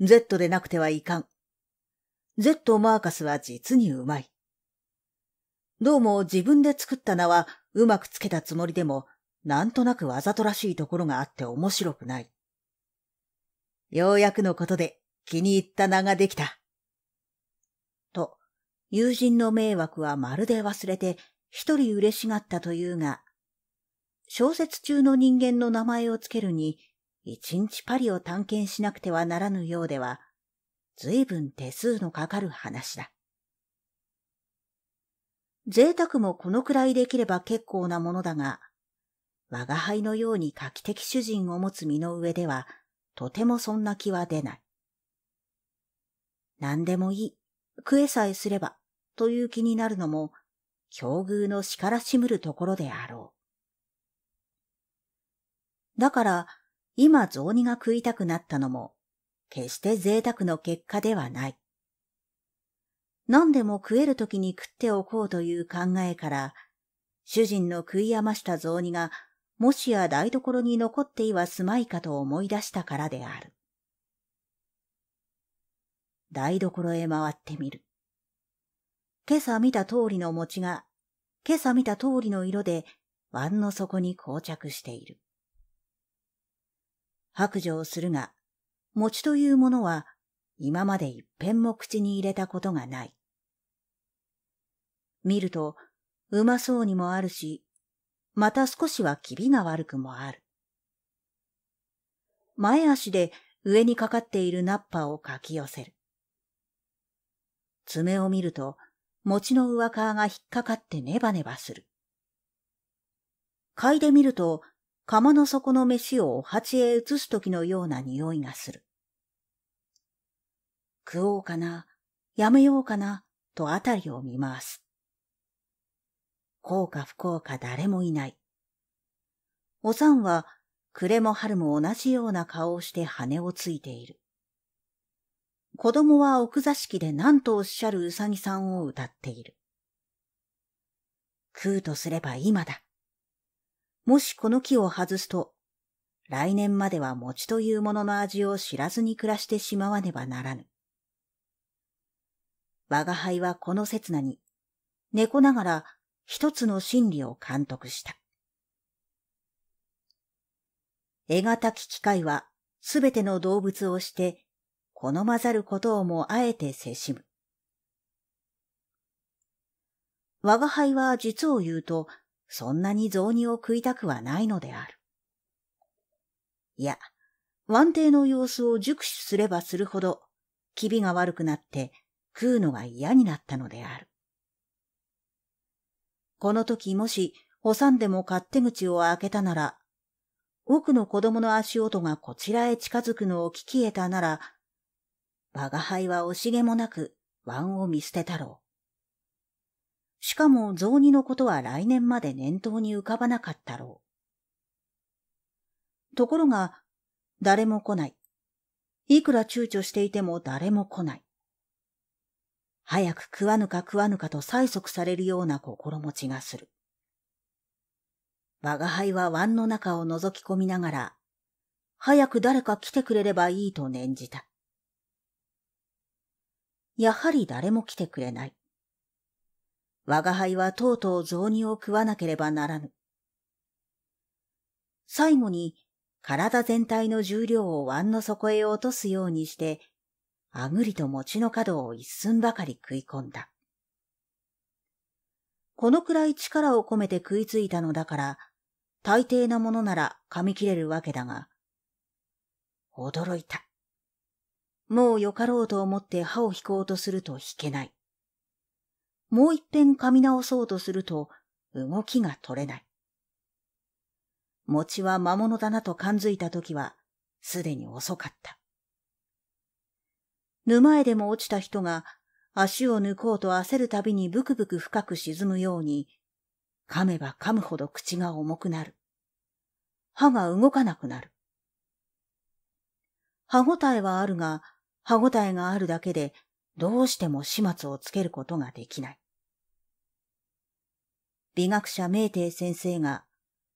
Z でなくてはいかん。Z マーカスは実にうまい。どうも自分で作った名はうまくつけたつもりでも、なんとなくわざとらしいところがあって面白くない。ようやくのことで気に入った名ができた。と、友人の迷惑はまるで忘れて、一人嬉しがったというが、小説中の人間の名前をつけるに、一日パリを探検しなくてはならぬようでは、随分手数のかかる話だ。贅沢もこのくらいできれば結構なものだが、我が輩のように画期的主人を持つ身の上では、とてもそんな気は出ない。何でもいい、食えさえすれば、という気になるのも、境遇のしからしむるところであろう。だから、今雑煮が食いたくなったのも、決して贅沢の結果ではない。何でも食える時に食っておこうという考えから、主人の食い余した雑煮が、もしや台所に残っていはすまいかと思い出したからである。台所へ回ってみる。今朝見た通りの餅が、今朝見た通りの色で碗の底に膠着している。白状するが、餅というものは今まで一遍も口に入れたことがない。見ると、うまそうにもあるし、また少しは気味が悪くもある。前足で上にかかっているナッパをかき寄せる。爪を見ると、餅の上皮が引っかかってネバネバする。嗅いでみると、釜の底の飯をお鉢へ移す時のような匂いがする。食おうかな、やめようかな、とあたりを見回す。こうか不幸か誰もいない。おさんは、暮れも春も同じような顔をして羽をついている。子供は奥座敷で何とおっしゃるうさぎさんを歌っている。食うとすれば今だ。もしこの木を外すと、来年までは餅というものの味を知らずに暮らしてしまわねばならぬ。我が輩はこの刹那に、猫ながら一つの真理を監督した。がたき機械はすべての動物をして好まざることをもあえてせしむ。我が輩は実を言うと、そんなに雑煮を食いたくはないのである。いや、安定の様子を熟視すればするほど、機微が悪くなって食うのが嫌になったのである。この時もし、おさんでも勝手口を開けたなら、奥の子供の足音がこちらへ近づくのを聞き得たなら、我が輩は惜しげもなく、ンを見捨てたろう。しかも雑煮のことは来年まで念頭に浮かばなかったろう。ところが、誰も来ない。いくら躊躇していても誰も来ない。早く食わぬか食わぬかと催促されるような心持ちがする。我が輩は湾の中を覗き込みながら、早く誰か来てくれればいいと念じた。やはり誰も来てくれない。我が輩はとうとう雑煮を食わなければならぬ。最後に体全体の重量を碗の底へ落とすようにして、あぐりと餅の角を一寸ばかり食い込んだ。このくらい力を込めて食いついたのだから、大抵なものなら噛み切れるわけだが、驚いた。もうよかろうと思って歯を引こうとすると引けない。もう一遍噛み直そうとすると動きが取れない。餅は魔物だなと感づいた時はすでに遅かった。沼へでも落ちた人が足を抜こうと焦るたびにブクブク深く沈むように、噛めば噛むほど口が重くなる。歯が動かなくなる。歯ごたえはあるが、歯ごたえがあるだけで、どうしても始末をつけることができない。美学者明帝先生が、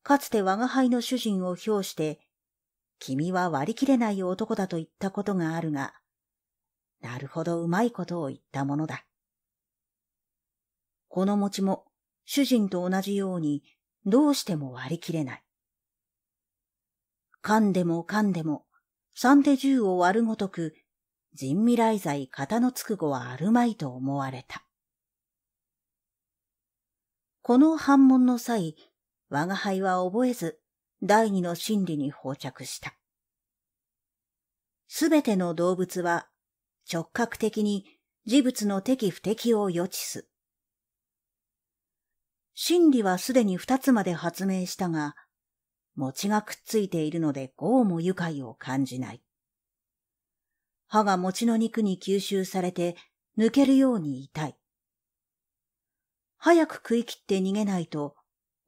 かつて我が輩の主人を評して、君は割り切れない男だと言ったことがあるが、なるほどうまいことを言ったものだ。この餅も主人と同じようにどうしても割り切れない。噛んでも噛んでも三手十を割るごとく人未来罪型のつく語はあるまいと思われた。この反問の際、我が輩は覚えず、第二の真理に包着した。すべての動物は直角的に事物の敵不敵を予知す。真理はすでに二つまで発明したが、餅がくっついているので業も愉快を感じない。歯が餅の肉に吸収されて抜けるように痛い。早く食い切って逃げないと、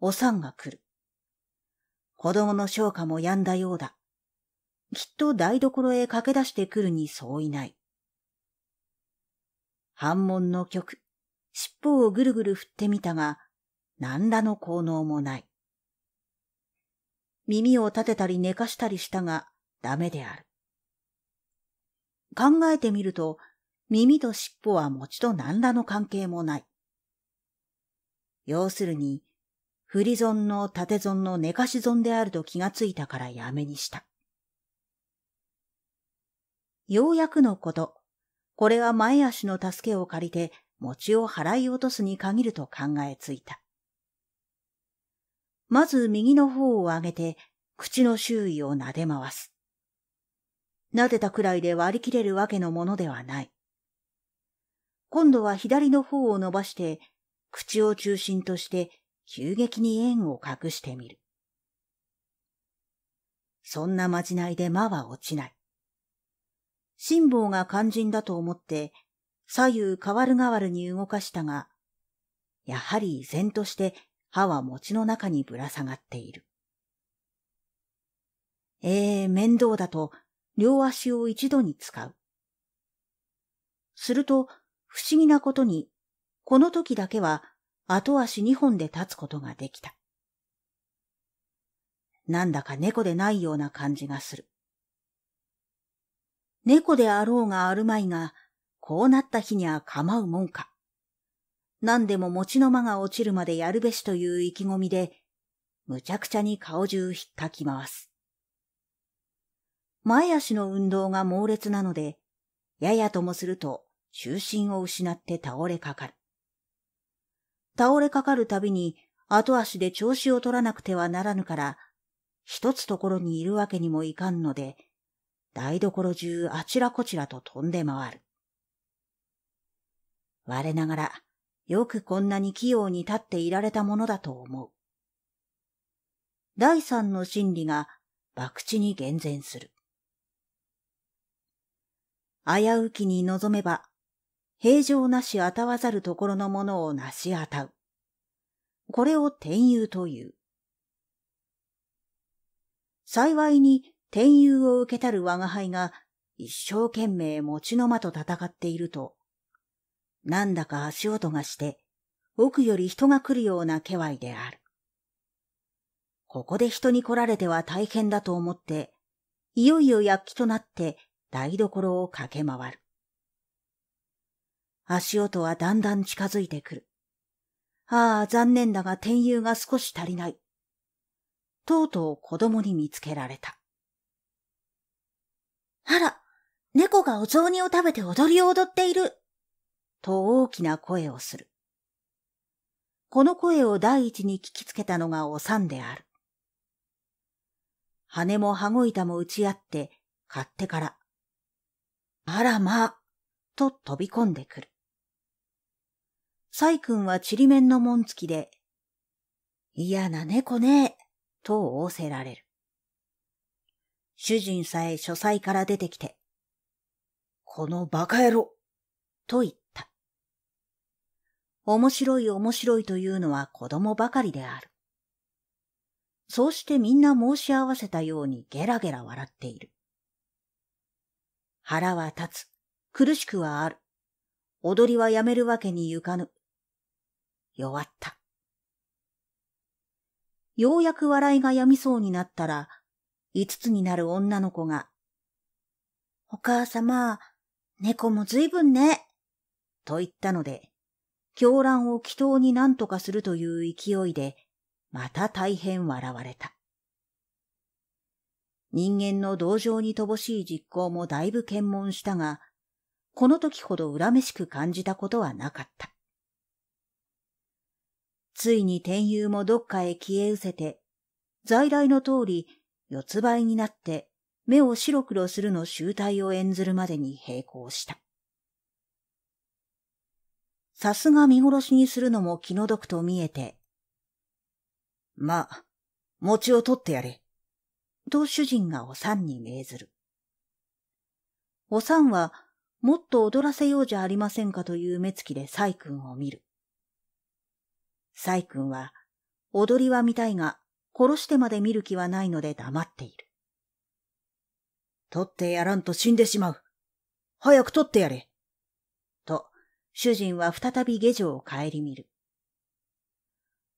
お産が来る。子供の消化も止んだようだ。きっと台所へ駆け出してくるにそういない。反問の曲、尻尾をぐるぐる振ってみたが、何らの効能もない。耳を立てたり寝かしたりしたが、ダメである。考えてみると、耳と尻尾は餅と何らの関係もない。要するに、振り損の縦損の寝かし損であると気がついたからやめにした。ようやくのこと、これは前足の助けを借りて餅を払い落とすに限ると考えついた。まず右の方を上げて口の周囲を撫で回す。撫でたくらいで割り切れるわけのものではない。今度は左の方を伸ばして、口を中心として急激に円を隠してみる。そんなまじないで間は落ちない。辛抱が肝心だと思って、左右変わる変わるに動かしたが、やはり依然として歯は餅の中にぶら下がっている。ええー、面倒だと両足を一度に使う。すると、不思議なことに、この時だけは後足二本で立つことができた。なんだか猫でないような感じがする。猫であろうがあるまいが、こうなった日には構うもんか。何でも餅の間が落ちるまでやるべしという意気込みで、むちゃくちゃに顔中引っかき回す。前足の運動が猛烈なので、ややともすると中心を失って倒れかかる。倒れかかるたびに後足で調子を取らなくてはならぬから、一つところにいるわけにもいかんので、台所中あちらこちらと飛んで回る。我ながら、よくこんなに器用に立っていられたものだと思う。第三の心理が博打に厳然する。危うきに望めば、平常なしあたわざるところのものをなしあたう。これを転遊という。幸いに転遊を受けたる我が輩が一生懸命持ちの間と戦っていると、なんだか足音がして、奥より人が来るような気配である。ここで人に来られては大変だと思って、いよいよ躍起となって台所を駆け回る。足音はだんだん近づいてくる。ああ、残念だが天遊が少し足りない。とうとう子供に見つけられた。あら、猫がお雑煮を食べて踊りを踊っている。と大きな声をする。この声を第一に聞きつけたのがおさんである。羽も羽子板も打ち合って、買ってからあらま、と飛び込んでくる。サイ君はちりめんの紋付きで、嫌な猫ね、と仰せられる。主人さえ書斎から出てきて、この馬鹿野郎、と言った。面白い面白いというのは子供ばかりである。そうしてみんな申し合わせたようにゲラゲラ笑っている。腹は立つ。苦しくはある。踊りはやめるわけにゆかぬ。弱った。ようやく笑いがやみそうになったら、五つになる女の子が、お母様、猫も随分ね、と言ったので、狂乱を祈祷に何とかするという勢いで、また大変笑われた。人間の同情に乏しい実行もだいぶ検問したが、この時ほど恨めしく感じたことはなかった。ついに天遊もどっかへ消え失せて、在来の通り、四つ倍になって目を白黒するの集体を演ずるまでに並行した。さすが見殺しにするのも気の毒と見えて、まあ、餅を取ってやれ。と主人がおさんに命ずる。おさんは、もっと踊らせようじゃありませんかという目つきで細君を見る。細君は、踊りは見たいが、殺してまで見る気はないので黙っている。取ってやらんと死んでしまう。早く取ってやれ。と、主人は再び下女を帰り見る。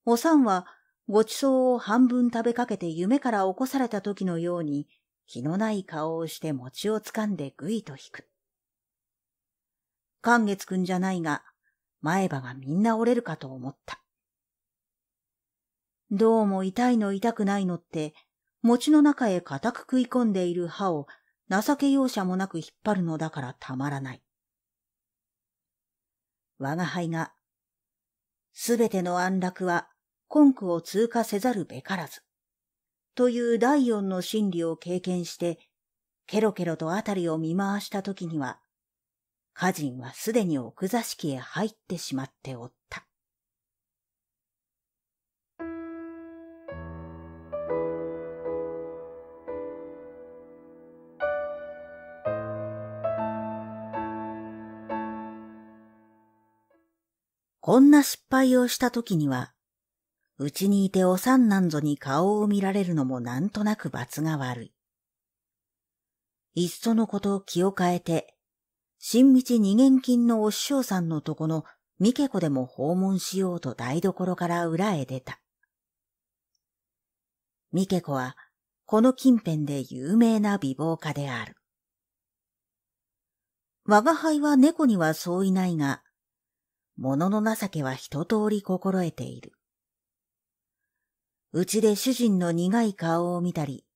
おさんはごちそうを半分食べかけて夢から起こされた時のように、気のない顔をして餅をつかんでぐいと引く。寒月くんじゃないが、前歯がみんな折れるかと思った。どうも痛いの痛くないのって、餅の中へ固く食い込んでいる歯を情け容赦もなく引っ張るのだからたまらない。我が輩が、すべての安楽は根区を通過せざるべからず。という第四の心理を経験して、ケロケロと辺りを見回した時には、家人はすでに奥座敷へ入ってしまっておった。こんな失敗をした時には、うちにいてお三んぞに顔を見られるのもなんとなく罰が悪い。いっそのこと気を変えて、新道二元金のお師匠さんのとこの三毛子でも訪問しようと台所から裏へ出た。三毛子はこの近辺で有名な美貌家である。我が輩は猫にはそういないが、物の情けは一通り心得ている。うちで主人の苦い顔を見たり、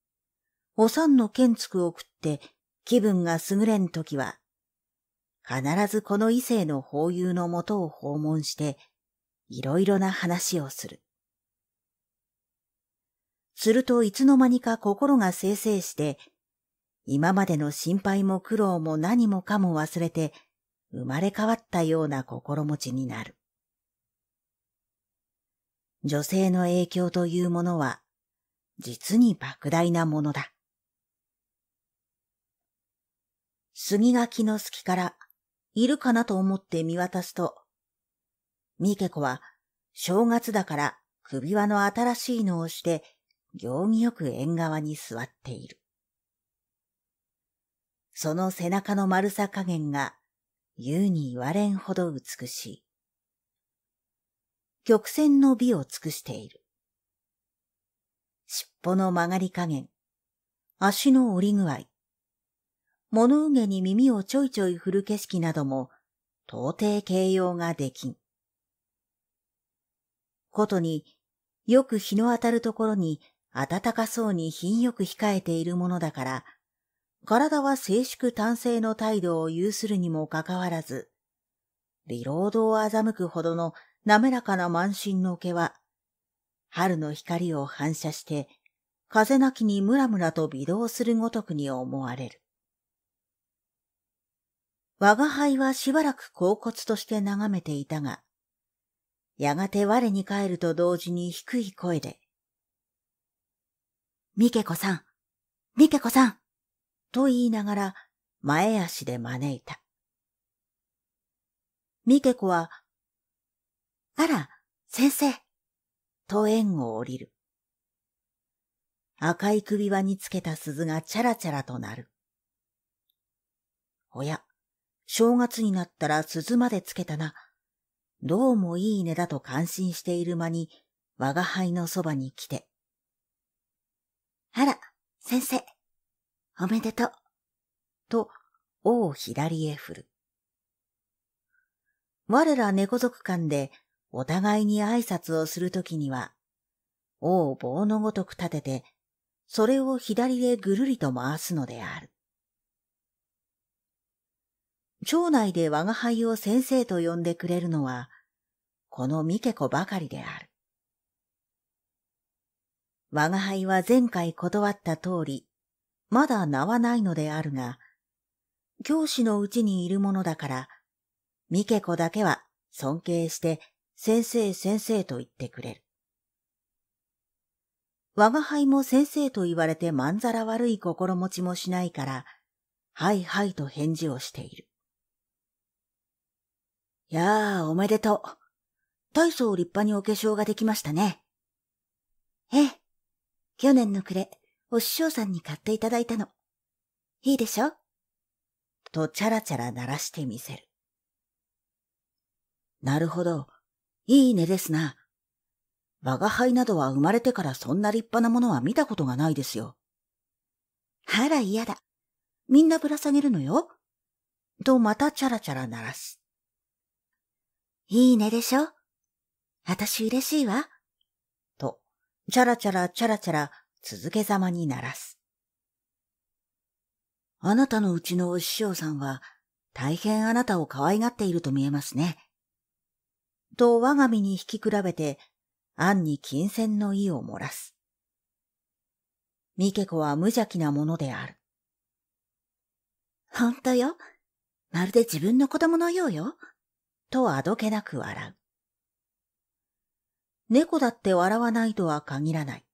おさんの剣つくを食って気分が優れんときは、必ずこの異性の法友のもとを訪問して、いろいろな話をする。するといつの間にか心が生成して、今までの心配も苦労も何もかも忘れて、生まれ変わったような心持ちになる。女性の影響というものは、実に莫大なものだ。杉垣の隙からいるかなと思って見渡すと、三毛子は正月だから首輪の新しいのをして行儀よく縁側に座っている。その背中の丸さ加減が言うに言われんほど美しい。曲線の美を尽くしている。尻尾の曲がり加減、足の折り具合、物憂げに耳をちょいちょい振る景色なども到底形容ができん。ことによく日の当たるところに暖かそうに品よく控えているものだから、体は静粛端性の態度を有するにもかかわらず、微労働を欺くほどの滑らかな満身の毛は、春の光を反射して、風なきにムラムラと微動するごとくに思われる。我が輩はしばらく甲骨として眺めていたが、やがて我に帰ると同時に低い声で、ミケコさん、ミケコさん、と言いながら前足で招いた。ミケコはあら、先生。と縁を降りる。赤い首輪につけた鈴がチャラチャラとなる。おや、正月になったら鈴までつけたな。どうもいい値だと感心している間に、我が輩のそばに来て。あら、先生、おめでとう。と、尾を左へ振る。我ら猫族間でお互いに挨拶をするときには、王棒のごとく立てて、それを左でぐるりと回すのである。町内で我が輩を先生と呼んでくれるのは、この三毛子ばかりである。我が輩は前回断った通り、まだ名はないのであるが、教師のうちにいるものだから、三毛子だけは尊敬して先生先生と言ってくれる。我が輩も先生と言われてまんざら悪い心持ちもしないから、はいはいと返事をしている。やあ、おめでとう。大層立派にお化粧ができましたね。ええ。去年の暮れ、お師匠さんに買っていただいたの。いいでしょとチャラチャラ鳴らしてみせる。なるほど。いいねですな。我が輩などは生まれてからそんな立派なものは見たことがないですよ。あら嫌だ。みんなぶら下げるのよ。とまたチャラチャラ鳴らす。いいねでしょ。あたし嬉しいわ。と、チャラチャラチャラチャラ続けざまに鳴らす。あなたのうちのお師匠さんは大変あなたを可愛がっていると見えますね。と我が身に引き比べて、暗に金銭の意を漏らす。ミケコは無邪気なものである。ほんとよ。まるで自分の子供のようよ。とあどけなく笑う。猫だって笑わないとは限らない。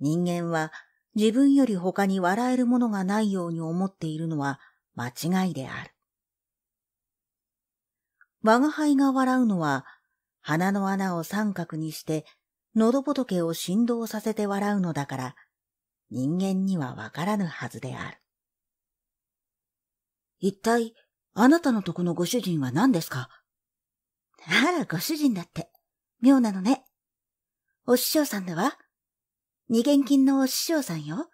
人間は自分より他に笑えるものがないように思っているのは間違いである。我が輩が笑うのは、鼻の穴を三角にして、喉仏を振動させて笑うのだから、人間にはわからぬはずである。一体、あなたのとこのご主人は何ですかあら、ご主人だって。妙なのね。お師匠さんだわ。二元金のお師匠さんよ。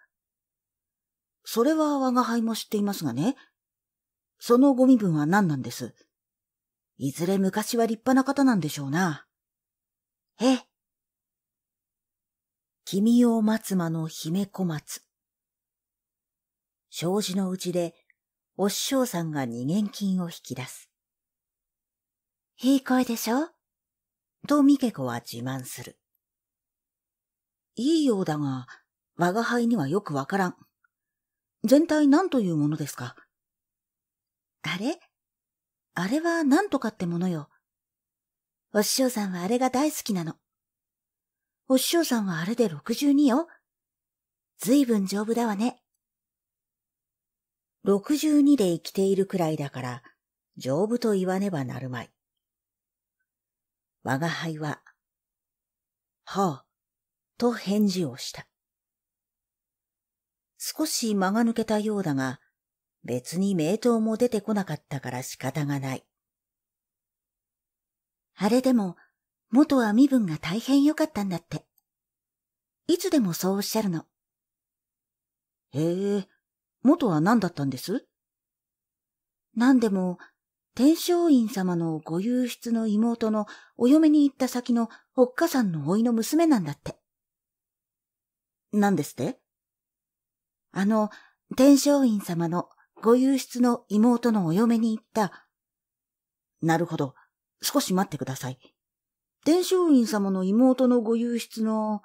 それは我が輩も知っていますがね。そのご身分は何なんですいずれ昔は立派な方なんでしょうな。え君を待つ間の姫小松。障子のうちで、お師匠さんが二元金を引き出す。いい声でしょと三毛子は自慢する。いいようだが、我が輩にはよくわからん。全体何というものですかあれあれは何とかってものよ。お師匠さんはあれが大好きなの。お師匠さんはあれで62よ。ずいぶん丈夫だわね。62で生きているくらいだから、丈夫と言わねばなるまい。我が輩は、はあ、と返事をした。少し間が抜けたようだが、別に名刀も出てこなかったから仕方がない。あれでも、元は身分が大変良かったんだって。いつでもそうおっしゃるの。へえ、元は何だったんです何でも、天璋院様のご友室の妹のお嫁に行った先の北かさんの甥の娘なんだって。何ですってあの、天璋院様のご友室の妹のお嫁に行った。なるほど。少し待ってください。伝承院様の妹のご友室の、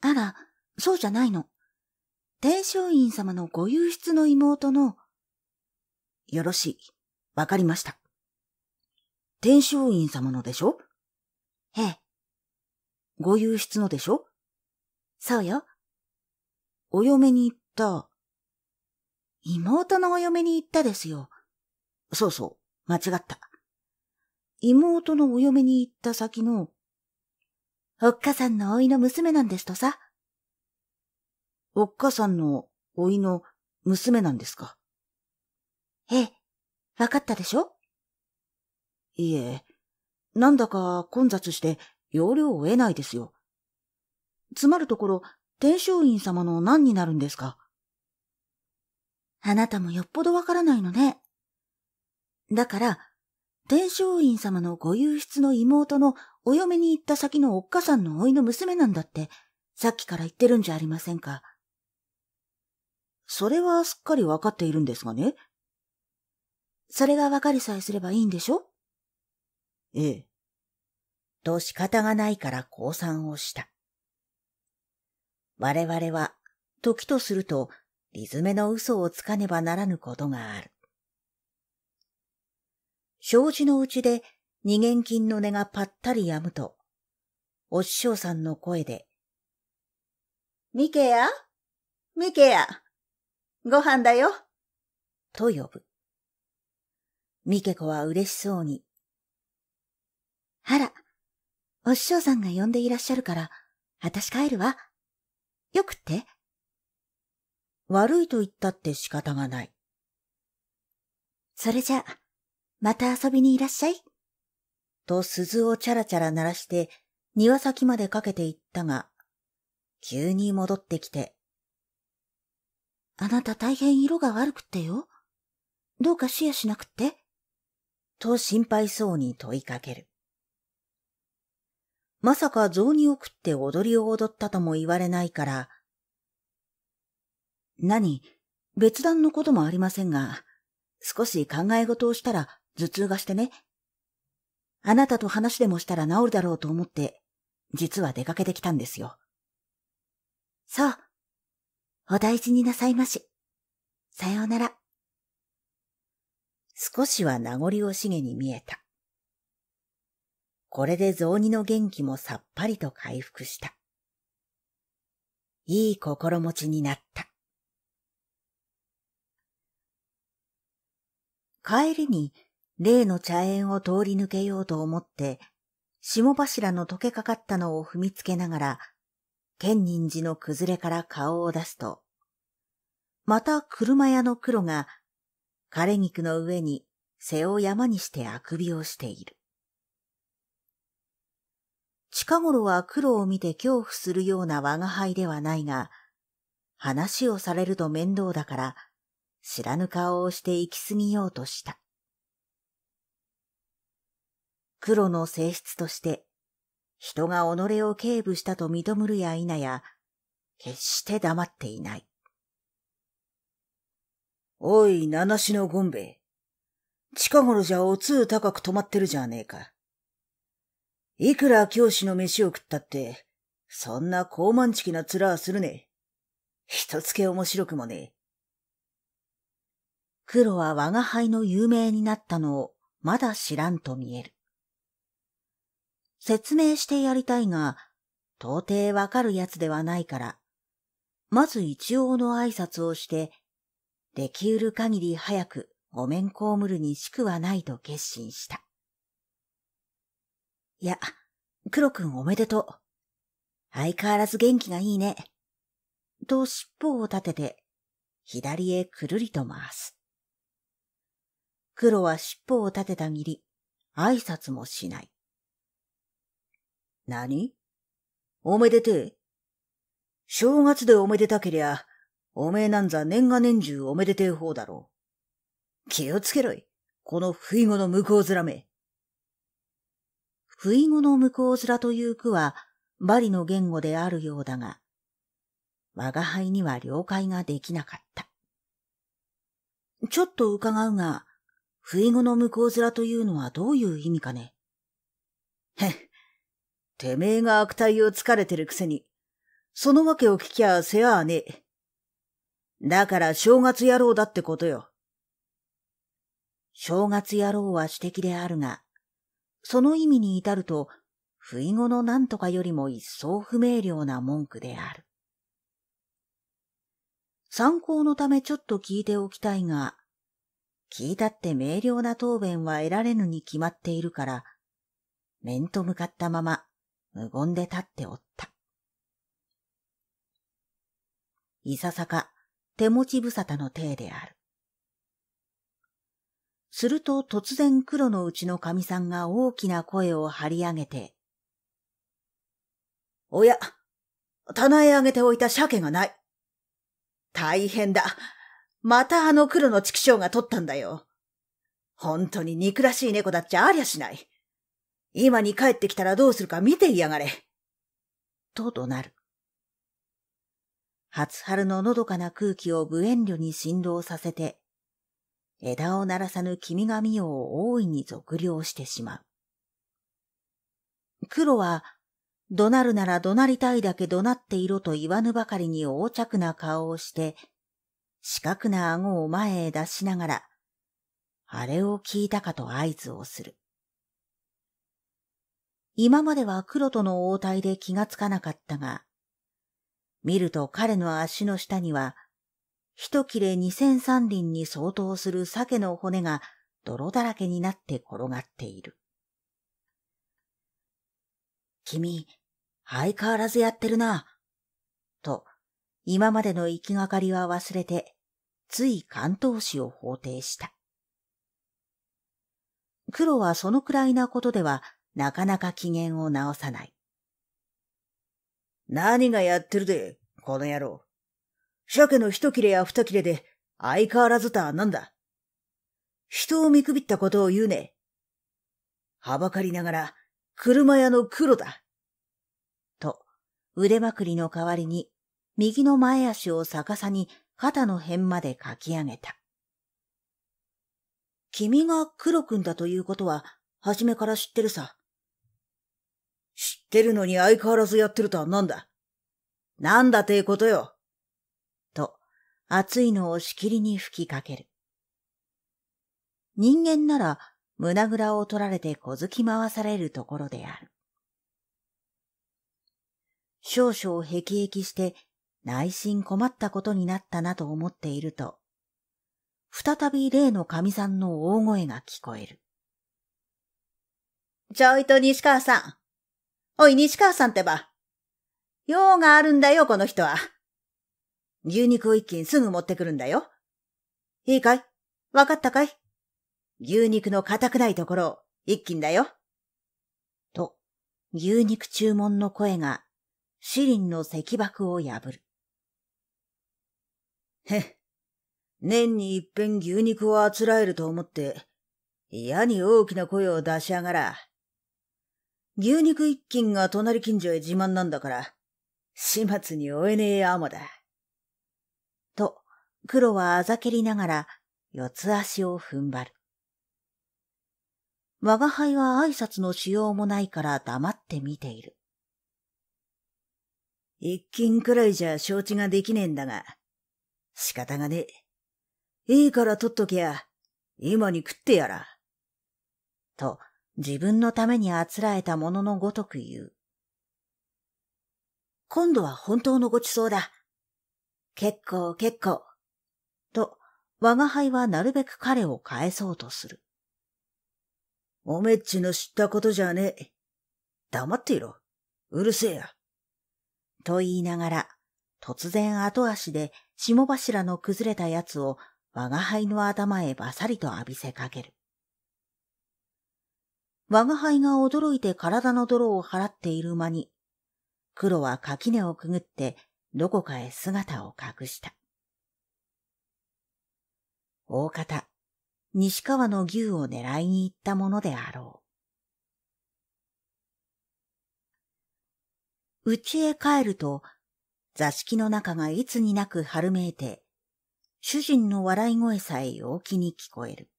あら、そうじゃないの。伝承院様のご友室の妹の、よろしい。わかりました。伝承院様のでしょええ。ご友室のでしょそうよ。お嫁に行った妹のお嫁に行ったですよ。そうそう、間違った。妹のお嫁に行った先の、おっかさんのおいの娘なんですとさ。おっかさんのおいの娘なんですかええ、わかったでしょいえ、なんだか混雑して容量を得ないですよ。つまるところ、天璋院様の何になるんですかあなたもよっぽどわからないのね。だから、天璋院様のご友室の妹のお嫁に行った先のおっかさんのいの娘なんだって、さっきから言ってるんじゃありませんか。それはすっかりわかっているんですがね。それがわかりさえすればいいんでしょええ。と仕方がないから降参をした。我々は、時とすると理詰めの嘘をつかねばならぬことがある。障子のうちで二元金の根がぱったり止むと、お師匠さんの声で、ミケやミケやご飯だよと呼ぶ。ミケ子は嬉しそうに、あら、お師匠さんが呼んでいらっしゃるから、あたし帰るわ。よくって悪いと言ったって仕方がない。それじゃ、また遊びにいらっしゃい。と鈴をチャラチャラ鳴らして庭先までかけていったが、急に戻ってきて。あなた大変色が悪くってよ。どうかシェアしなくって。と心配そうに問いかける。まさか雑煮を食って踊りを踊ったとも言われないから、何別段のこともありませんが、少し考え事をしたら頭痛がしてね。あなたと話でもしたら治るだろうと思って、実は出かけてきたんですよ。そう。お大事になさいまし。さようなら。少しは名残惜しげに見えた。これで雑煮の元気もさっぱりと回復した。いい心持ちになった。帰りに例の茶園を通り抜けようと思って、霜柱の溶けかかったのを踏みつけながら、建仁寺の崩れから顔を出すと、また車屋の黒が枯れ肉の上に背を山にしてあくびをしている。近頃は黒を見て恐怖するような我が輩ではないが、話をされると面倒だから、知らぬ顔をして行き過ぎようとした。黒の性質として、人が己を警部したと認むるや否や、決して黙っていない。おい、七しのゴンベ近頃じゃお通高く止まってるじゃねえか。いくら教師の飯を食ったって、そんな高慢ちきな面はするね。人付け面白くもねえ。黒は我が輩の有名になったのをまだ知らんと見える。説明してやりたいが、到底わかるやつではないから、まず一応の挨拶をして、できうる限り早くお面んこむるにしくはないと決心した。いや、黒くんおめでとう。相変わらず元気がいいね。と尻尾を立てて、左へくるりと回す。黒は尻尾を立てたぎり、挨拶もしない。何おめでてえ。正月でおめでたけりゃ、おめえなんざ年が年中おめでてえ方だろう。気をつけろい。この不意語の向こう面め。不意語の向こう面という句は、バリの言語であるようだが、我が輩には了解ができなかった。ちょっと伺うが、不意語の向こう面というのはどういう意味かね。へっ。てめえが悪態をつかれてるくせに、そのわけを聞きゃせやはねえ。だから正月野郎だってことよ。正月野郎は指摘であるが、その意味に至ると、不意語の何とかよりも一層不明瞭な文句である。参考のためちょっと聞いておきたいが、聞いたって明瞭な答弁は得られぬに決まっているから、面と向かったまま無言で立っておった。いささか手持ち無沙汰の体である。すると突然黒のうちの神さんが大きな声を張り上げて、おや、棚へ上げておいた鮭がない。大変だ。またあの黒の畜生が取ったんだよ。本当に憎らしい猫だっちゃありゃしない。今に帰ってきたらどうするか見ていやがれ。と怒鳴る。初春ののどかな空気を無遠慮に振動させて、枝を鳴らさぬ君神を大いに俗領してしまう。黒は、怒鳴るなら怒鳴りたいだけ怒鳴っていろと言わぬばかりに横着な顔をして、四角な顎を前へ出しながら、あれを聞いたかと合図をする。今までは黒との応対で気がつかなかったが、見ると彼の足の下には、一切れ二千三輪に相当する鮭の骨が泥だらけになって転がっている。君、相変わらずやってるな。と、今までの行きがかりは忘れて、つい関東氏を法定した。黒はそのくらいなことではなかなか機嫌を直さない。何がやってるで、この野郎。鮭の一切れや二切れで相変わらずとは何だ。人を見くびったことを言うね。はばかりながら車屋の黒だ。と、腕まくりの代わりに右の前足を逆さに肩の辺まで書き上げた。君が黒くんだということは、初めから知ってるさ。知ってるのに相変わらずやってるとは何だ何だってことよと、熱いのをしきりに吹きかける。人間なら胸ぐらを取られて小突き回されるところである。少々へきへきして内心困ったことになったなと思っていると、再び例の神さんの大声が聞こえる。ちょいと西川さん。おい西川さんってば。用があるんだよ、この人は。牛肉一斤すぐ持ってくるんだよ。いいかいわかったかい牛肉の硬くないところを一斤だよ。と、牛肉注文の声が、シリンの石爆を破る。へっ。年に一遍牛肉をあつらえると思って、嫌に大きな声を出しやがら。牛肉一斤が隣近所へ自慢なんだから、始末に追えねえアモだ。と、黒はあざけりながら、四つ足を踏ん張る。我が輩は挨拶のしようもないから黙って見ている。一斤くらいじゃ承知ができねえんだが、仕方がねえ。いいから取っときゃ、今に食ってやら。と、自分のためにあつらえたもののごとく言う。今度は本当のごちそうだ。結構結構。と、我が輩はなるべく彼を返そうとする。おめっちの知ったことじゃねえ。黙っていろ。うるせえや。と言いながら、突然後足で霜柱の崩れた奴を我が輩の頭へばさりと浴びせかける。我が輩が驚いて体の泥を払っている間に、黒は垣根をくぐってどこかへ姿を隠した。大方、西川の牛を狙いに行ったものであろう。家へ帰ると、座敷の中がいつになく春めいて、主人の笑い声さえ陽気に聞こえる。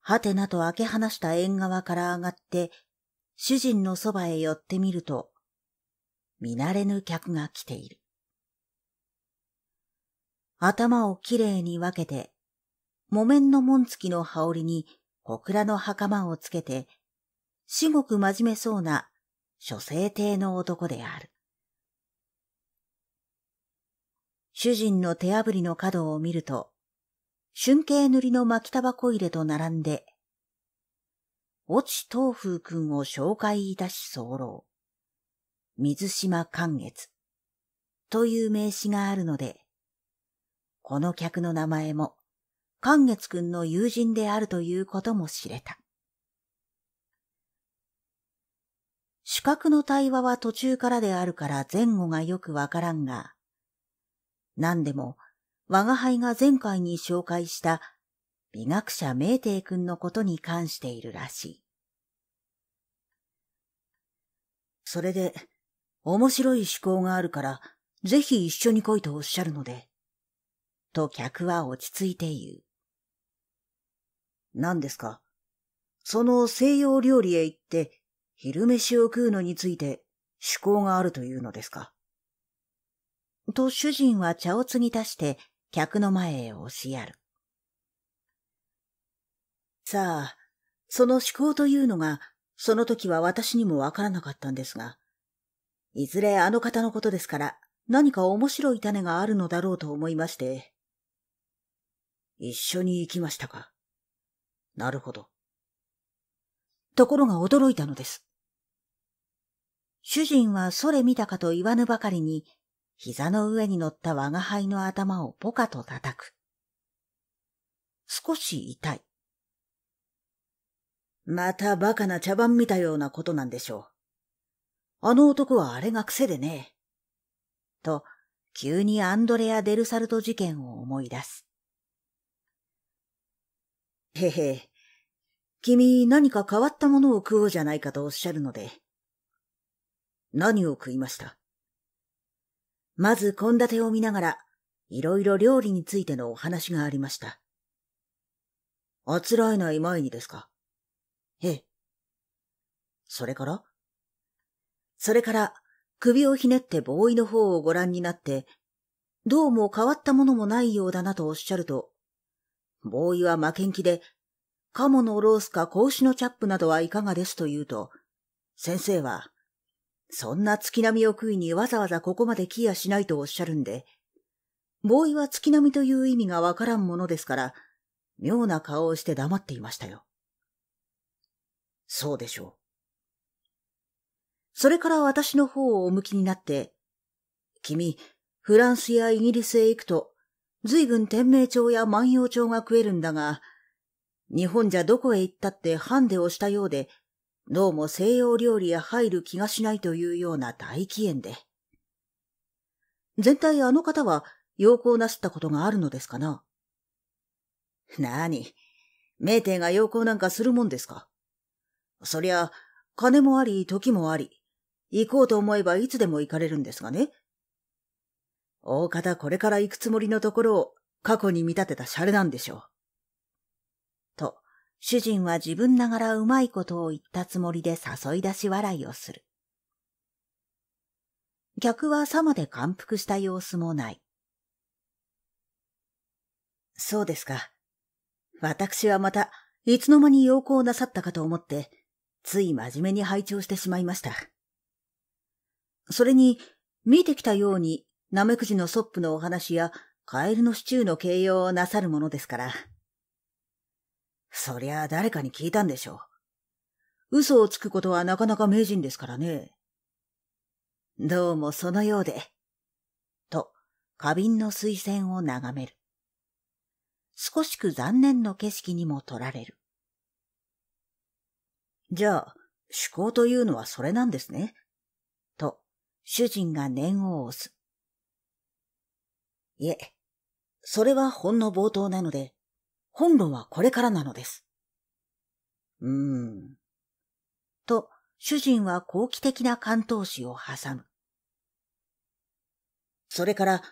はてなと開け放した縁側から上がって、主人のそばへ寄ってみると、見慣れぬ客が来ている。頭をきれいに分けて、木綿の紋付きの羽織に小倉の袴をつけて、至極真面目そうな諸生亭の男である。主人の手炙りの角を見ると、春景塗りの巻きタバコ入れと並んで、落ち東風くんを紹介いたし候。水島寛月という名詞があるので、この客の名前も寛月くんの友人であるということも知れた。主角の対話は途中からであるから前後がよくわからんが、何でも、我が輩が前回に紹介した美学者明帝君のことに関しているらしい。それで、面白い趣向があるから、ぜひ一緒に来いとおっしゃるので。と客は落ち着いて言う。何ですかその西洋料理へ行って昼飯を食うのについて趣向があるというのですかと主人は茶を継ぎ足して客の前へ押しやる。さあ、その思考というのが、その時は私にもわからなかったんですが、いずれあの方のことですから何か面白い種があるのだろうと思いまして。一緒に行きましたか。なるほど。ところが驚いたのです。主人はそれ見たかと言わぬばかりに、膝の上に乗った我が輩の頭をポカと叩く。少し痛い。またバカな茶番見たようなことなんでしょう。あの男はあれが癖でね。と、急にアンドレア・デルサルト事件を思い出す。へへ、君何か変わったものを食おうじゃないかとおっしゃるので。何を食いましたまず献立を見ながら、いろいろ料理についてのお話がありました。あつらえない前にですかええ。それからそれから、首をひねってボーイの方をご覧になって、どうも変わったものもないようだなとおっしゃると、ボーイは負けん気で、鴨のロースか格子のチャップなどはいかがですと言うと、先生は、そんな月並みを食いにわざわざここまで来やしないとおっしゃるんで、ボーイは月並みという意味がわからんものですから、妙な顔をして黙っていましたよ。そうでしょう。それから私の方をお向きになって、君、フランスやイギリスへ行くと、随分天明町や万葉町が食えるんだが、日本じゃどこへ行ったってハンデをしたようで、どうも西洋料理へ入る気がしないというような大気炎で。全体あの方は陽光なすったことがあるのですかななに、名店が陽光なんかするもんですかそりゃ、金もあり、時もあり、行こうと思えばいつでも行かれるんですがね。大方これから行くつもりのところを過去に見立てたシャレなんでしょう。主人は自分ながらうまいことを言ったつもりで誘い出し笑いをする。客はさまで感服した様子もない。そうですか。私はまた、いつの間に陽光なさったかと思って、つい真面目に拝聴してしまいました。それに、見てきたように、ナメクジのソップのお話や、カエルのシチューの形容をなさるものですから。そりゃあ誰かに聞いたんでしょう。嘘をつくことはなかなか名人ですからね。どうもそのようで。と、花瓶の水仙を眺める。少しく残念の景色にも取られる。じゃあ、趣向というのはそれなんですね。と、主人が念を押す。いえ、それはほんの冒頭なので、本論はこれからなのです。うーん。と、主人は好奇的な関東詩を挟む。それから、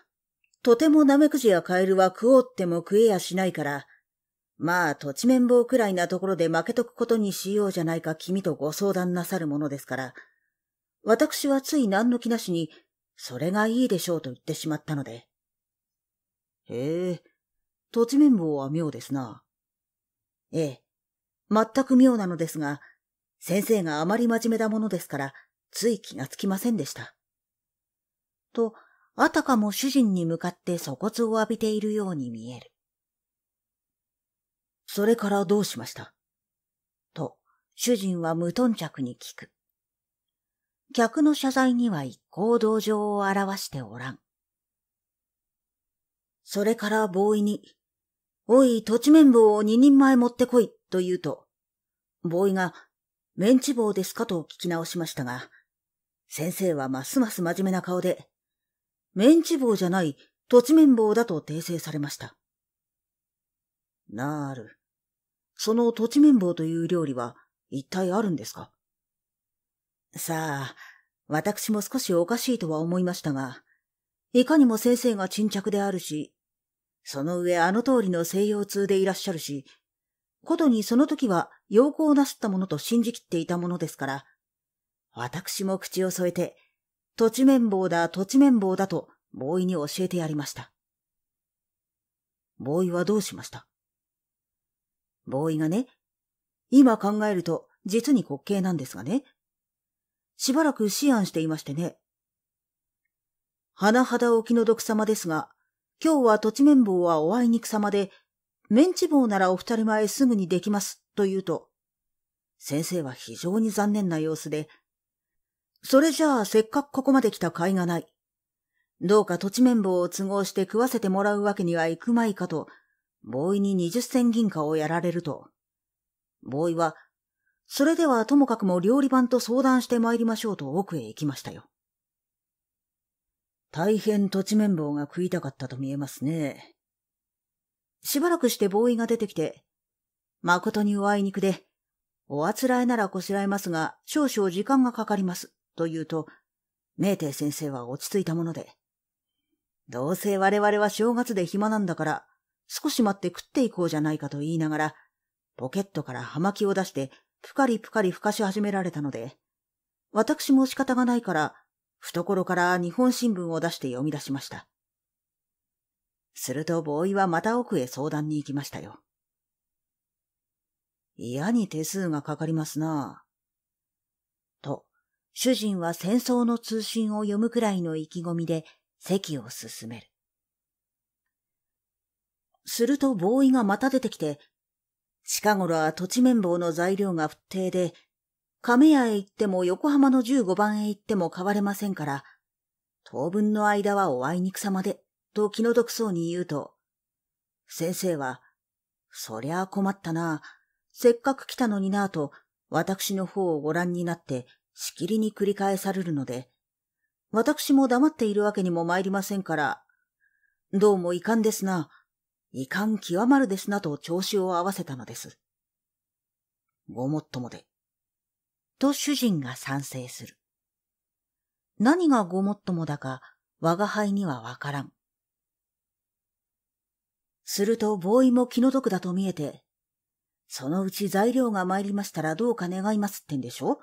とてもナメクジやカエルは食おうっても食えやしないから、まあ土地綿棒くらいなところで負けとくことにしようじゃないか君とご相談なさるものですから、私はつい何の気なしに、それがいいでしょうと言ってしまったので。へえ、土地綿棒は妙ですな。ええ。全く妙なのですが、先生があまり真面目なものですから、つい気がつきませんでした。と、あたかも主人に向かって粗骨を浴びているように見える。それからどうしましたと、主人は無頓着に聞く。客の謝罪には一向同情を表しておらん。それからボーイにおい、土地綿棒を二人前持ってこい、と言うと、ボーイが、メンチ棒ですかと聞き直しましたが、先生はますます真面目な顔で、メンチ棒じゃない、土地綿棒だと訂正されました。なーる。その土地綿棒という料理は一体あるんですかさあ、私も少しおかしいとは思いましたが、いかにも先生が沈着であるし、その上あの通りの西洋通でいらっしゃるし、ことにその時は陽光をなすったものと信じきっていたものですから、私も口を添えて、土地綿棒だ、土地綿棒だと、ボーイに教えてやりました。ボーイはどうしましたボーイがね、今考えると実に滑稽なんですがね、しばらく思案していましてね。花肌お気の毒様ですが、今日は土地綿棒はお会いにくさまで、メンチ棒ならお二人前すぐにできます、と言うと、先生は非常に残念な様子で、それじゃあせっかくここまで来た甲斐がない。どうか土地綿棒を都合して食わせてもらうわけにはいくまいかと、ボーイに二十銭銀貨をやられると。ボーイは、それではともかくも料理番と相談して参りましょうと奥へ行きましたよ。大変土地綿棒が食いたかったと見えますね。しばらくしてボーイが出てきて、誠におあいにくで、おあつらえならこしらえますが、少々時間がかかります、と言うと、明帝先生は落ち着いたもので、どうせ我々は正月で暇なんだから、少し待って食っていこうじゃないかと言いながら、ポケットから葉巻を出して、ぷかりぷかりふかし始められたので、私も仕方がないから、懐から日本新聞を出して読み出しました。するとボーイはまた奥へ相談に行きましたよ。嫌に手数がかかりますなと、主人は戦争の通信を読むくらいの意気込みで席を進める。するとボーイがまた出てきて、近頃は土地綿棒の材料が不定で亀屋へ行っても横浜の15番へ行っても変われませんから、当分の間はおあいにくさまで、と気の毒そうに言うと、先生は、そりゃあ困ったな、せっかく来たのになぁと、私の方をご覧になって、しきりに繰り返されるので、私も黙っているわけにも参りませんから、どうも遺憾ですな、遺憾極まるですなと調子を合わせたのです。ごもっともで、と主人が賛成する。何がごもっともだか我が輩にはわからん。するとボーイも気の毒だと見えて、そのうち材料が参りましたらどうか願いますってんでしょ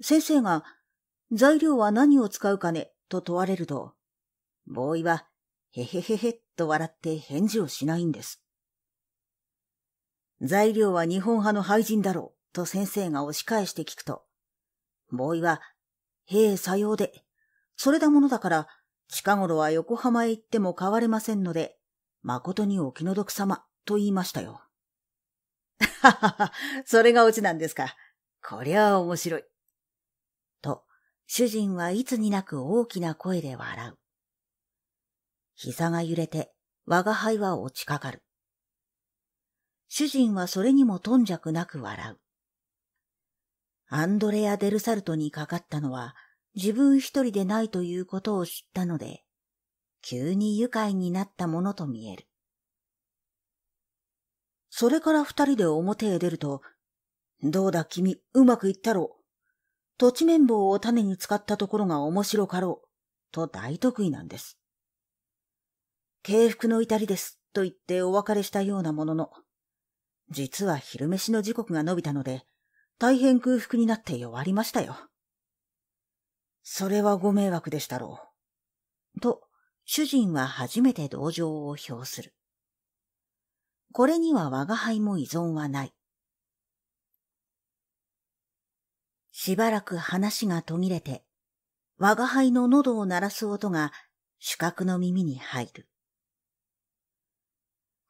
先生が、材料は何を使うかねと問われると、ボーイは、へへへへと笑って返事をしないんです。材料は日本派の廃人だろう。と先生が押し返して聞くと、ボーイは、へえ、さようで。それだものだから、近頃は横浜へ行っても変われませんので、誠にお気の毒様、と言いましたよ。ははは、それがオチなんですか。こりゃ面白い。と、主人はいつになく大きな声で笑う。膝が揺れて、我が輩は落ちかかる。主人はそれにも頓着なく笑う。アンドレア・デルサルトにかかったのは自分一人でないということを知ったので、急に愉快になったものと見える。それから二人で表へ出ると、どうだ君、うまくいったろう。土地綿棒を種に使ったところが面白かろう、と大得意なんです。敬服の至りです、と言ってお別れしたようなものの、実は昼飯の時刻が伸びたので、大変空腹になって弱りましたよ。それはご迷惑でしたろう。と、主人は初めて同情を表する。これには我が輩も依存はない。しばらく話が途切れて、我が輩の喉を鳴らす音が主角の耳に入る。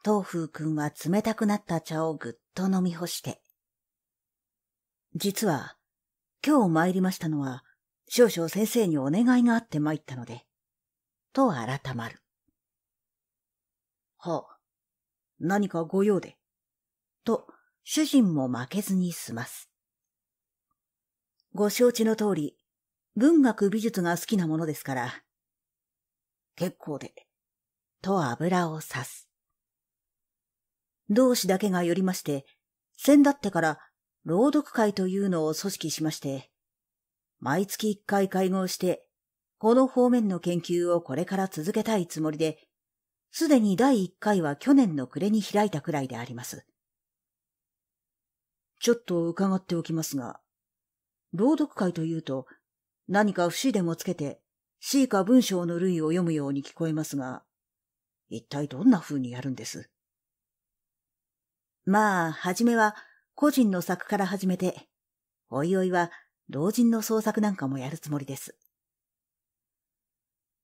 東風くんは冷たくなった茶をぐっと飲み干して、実は、今日参りましたのは、少々先生にお願いがあって参ったので、と改まる。はあ、何かご用で、と主人も負けずに済ます。ご承知の通り、文学美術が好きなものですから、結構で、と油を刺す。同志だけがよりまして、先だってから朗読会というのを組織しまして、毎月一回会合して、この方面の研究をこれから続けたいつもりで、すでに第一回は去年の暮れに開いたくらいであります。ちょっと伺っておきますが、朗読会というと、何か節でもつけて、詩か文章の類を読むように聞こえますが、一体どんな風にやるんですまあ、はじめは個人の作から始めて、おいおいは老人の創作なんかもやるつもりです。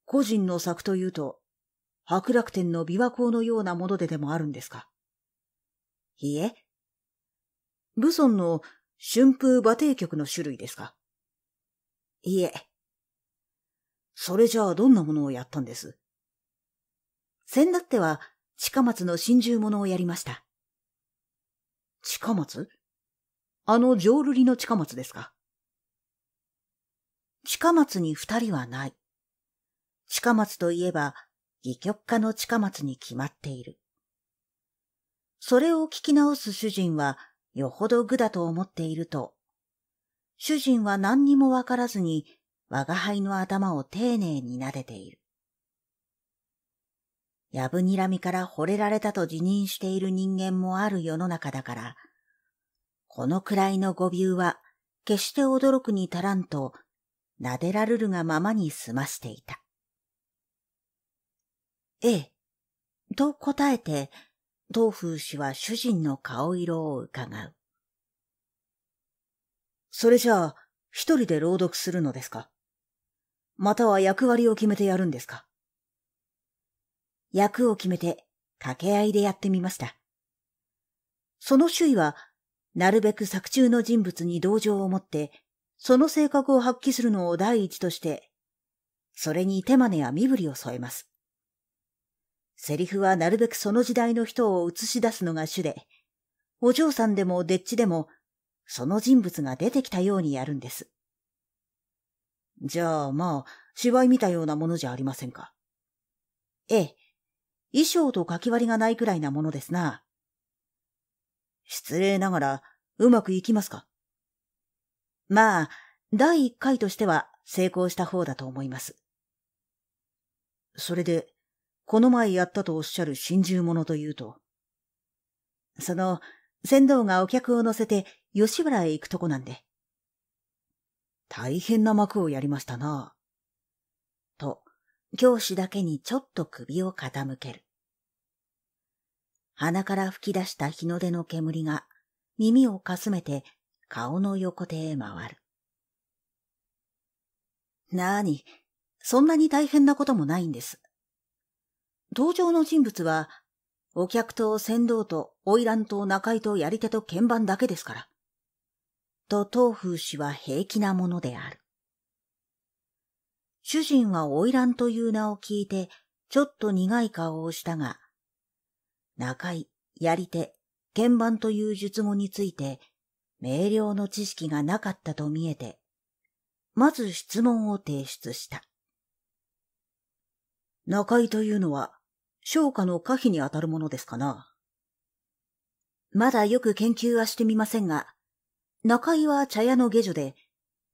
個人の作というと、白楽天の琵琶湖のようなものででもあるんですかいいえ。武尊の春風馬蹄曲の種類ですかいいえ。それじゃあどんなものをやったんです先だっては近松の真珠のをやりました。近松あの浄瑠璃の近松ですか近松に二人はない。近松といえば、戯曲家の近松に決まっている。それを聞き直す主人は、よほど愚だと思っていると、主人は何にもわからずに、我が輩の頭を丁寧に撫でている。やぶにらみから惚れられたと自認している人間もある世の中だから、このくらいの誤謬は決して驚くに足らんと、撫でられるがままに済ましていた。ええ、と答えて、東風氏は主人の顔色を伺う。それじゃあ、一人で朗読するのですかまたは役割を決めてやるんですか役を決めて掛け合いでやってみました。その周囲は、なるべく作中の人物に同情を持って、その性格を発揮するのを第一として、それに手真似や身振りを添えます。セリフはなるべくその時代の人を映し出すのが主で、お嬢さんでもでっちでも、その人物が出てきたようにやるんです。じゃあまあ、芝居見たようなものじゃありませんか。ええ。衣装と書き割りがないくらいなものですな。失礼ながら、うまくいきますかまあ、第一回としては成功した方だと思います。それで、この前やったとおっしゃる心中者というと、その、船頭がお客を乗せて吉原へ行くとこなんで。大変な幕をやりましたな。教師だけにちょっと首を傾ける。鼻から吹き出した日の出の煙が耳をかすめて顔の横手へ回る。なーに、そんなに大変なこともないんです。登場の人物は、お客と船頭と花魁と中井とやり手と鍵盤だけですから。と東風氏は平気なものである。主人は花魁という名を聞いて、ちょっと苦い顔をしたが、中井、やり手、鍵盤という術語について、明瞭の知識がなかったと見えて、まず質問を提出した。中井というのは、商家の可否にあたるものですかなまだよく研究はしてみませんが、中井は茶屋の下女で、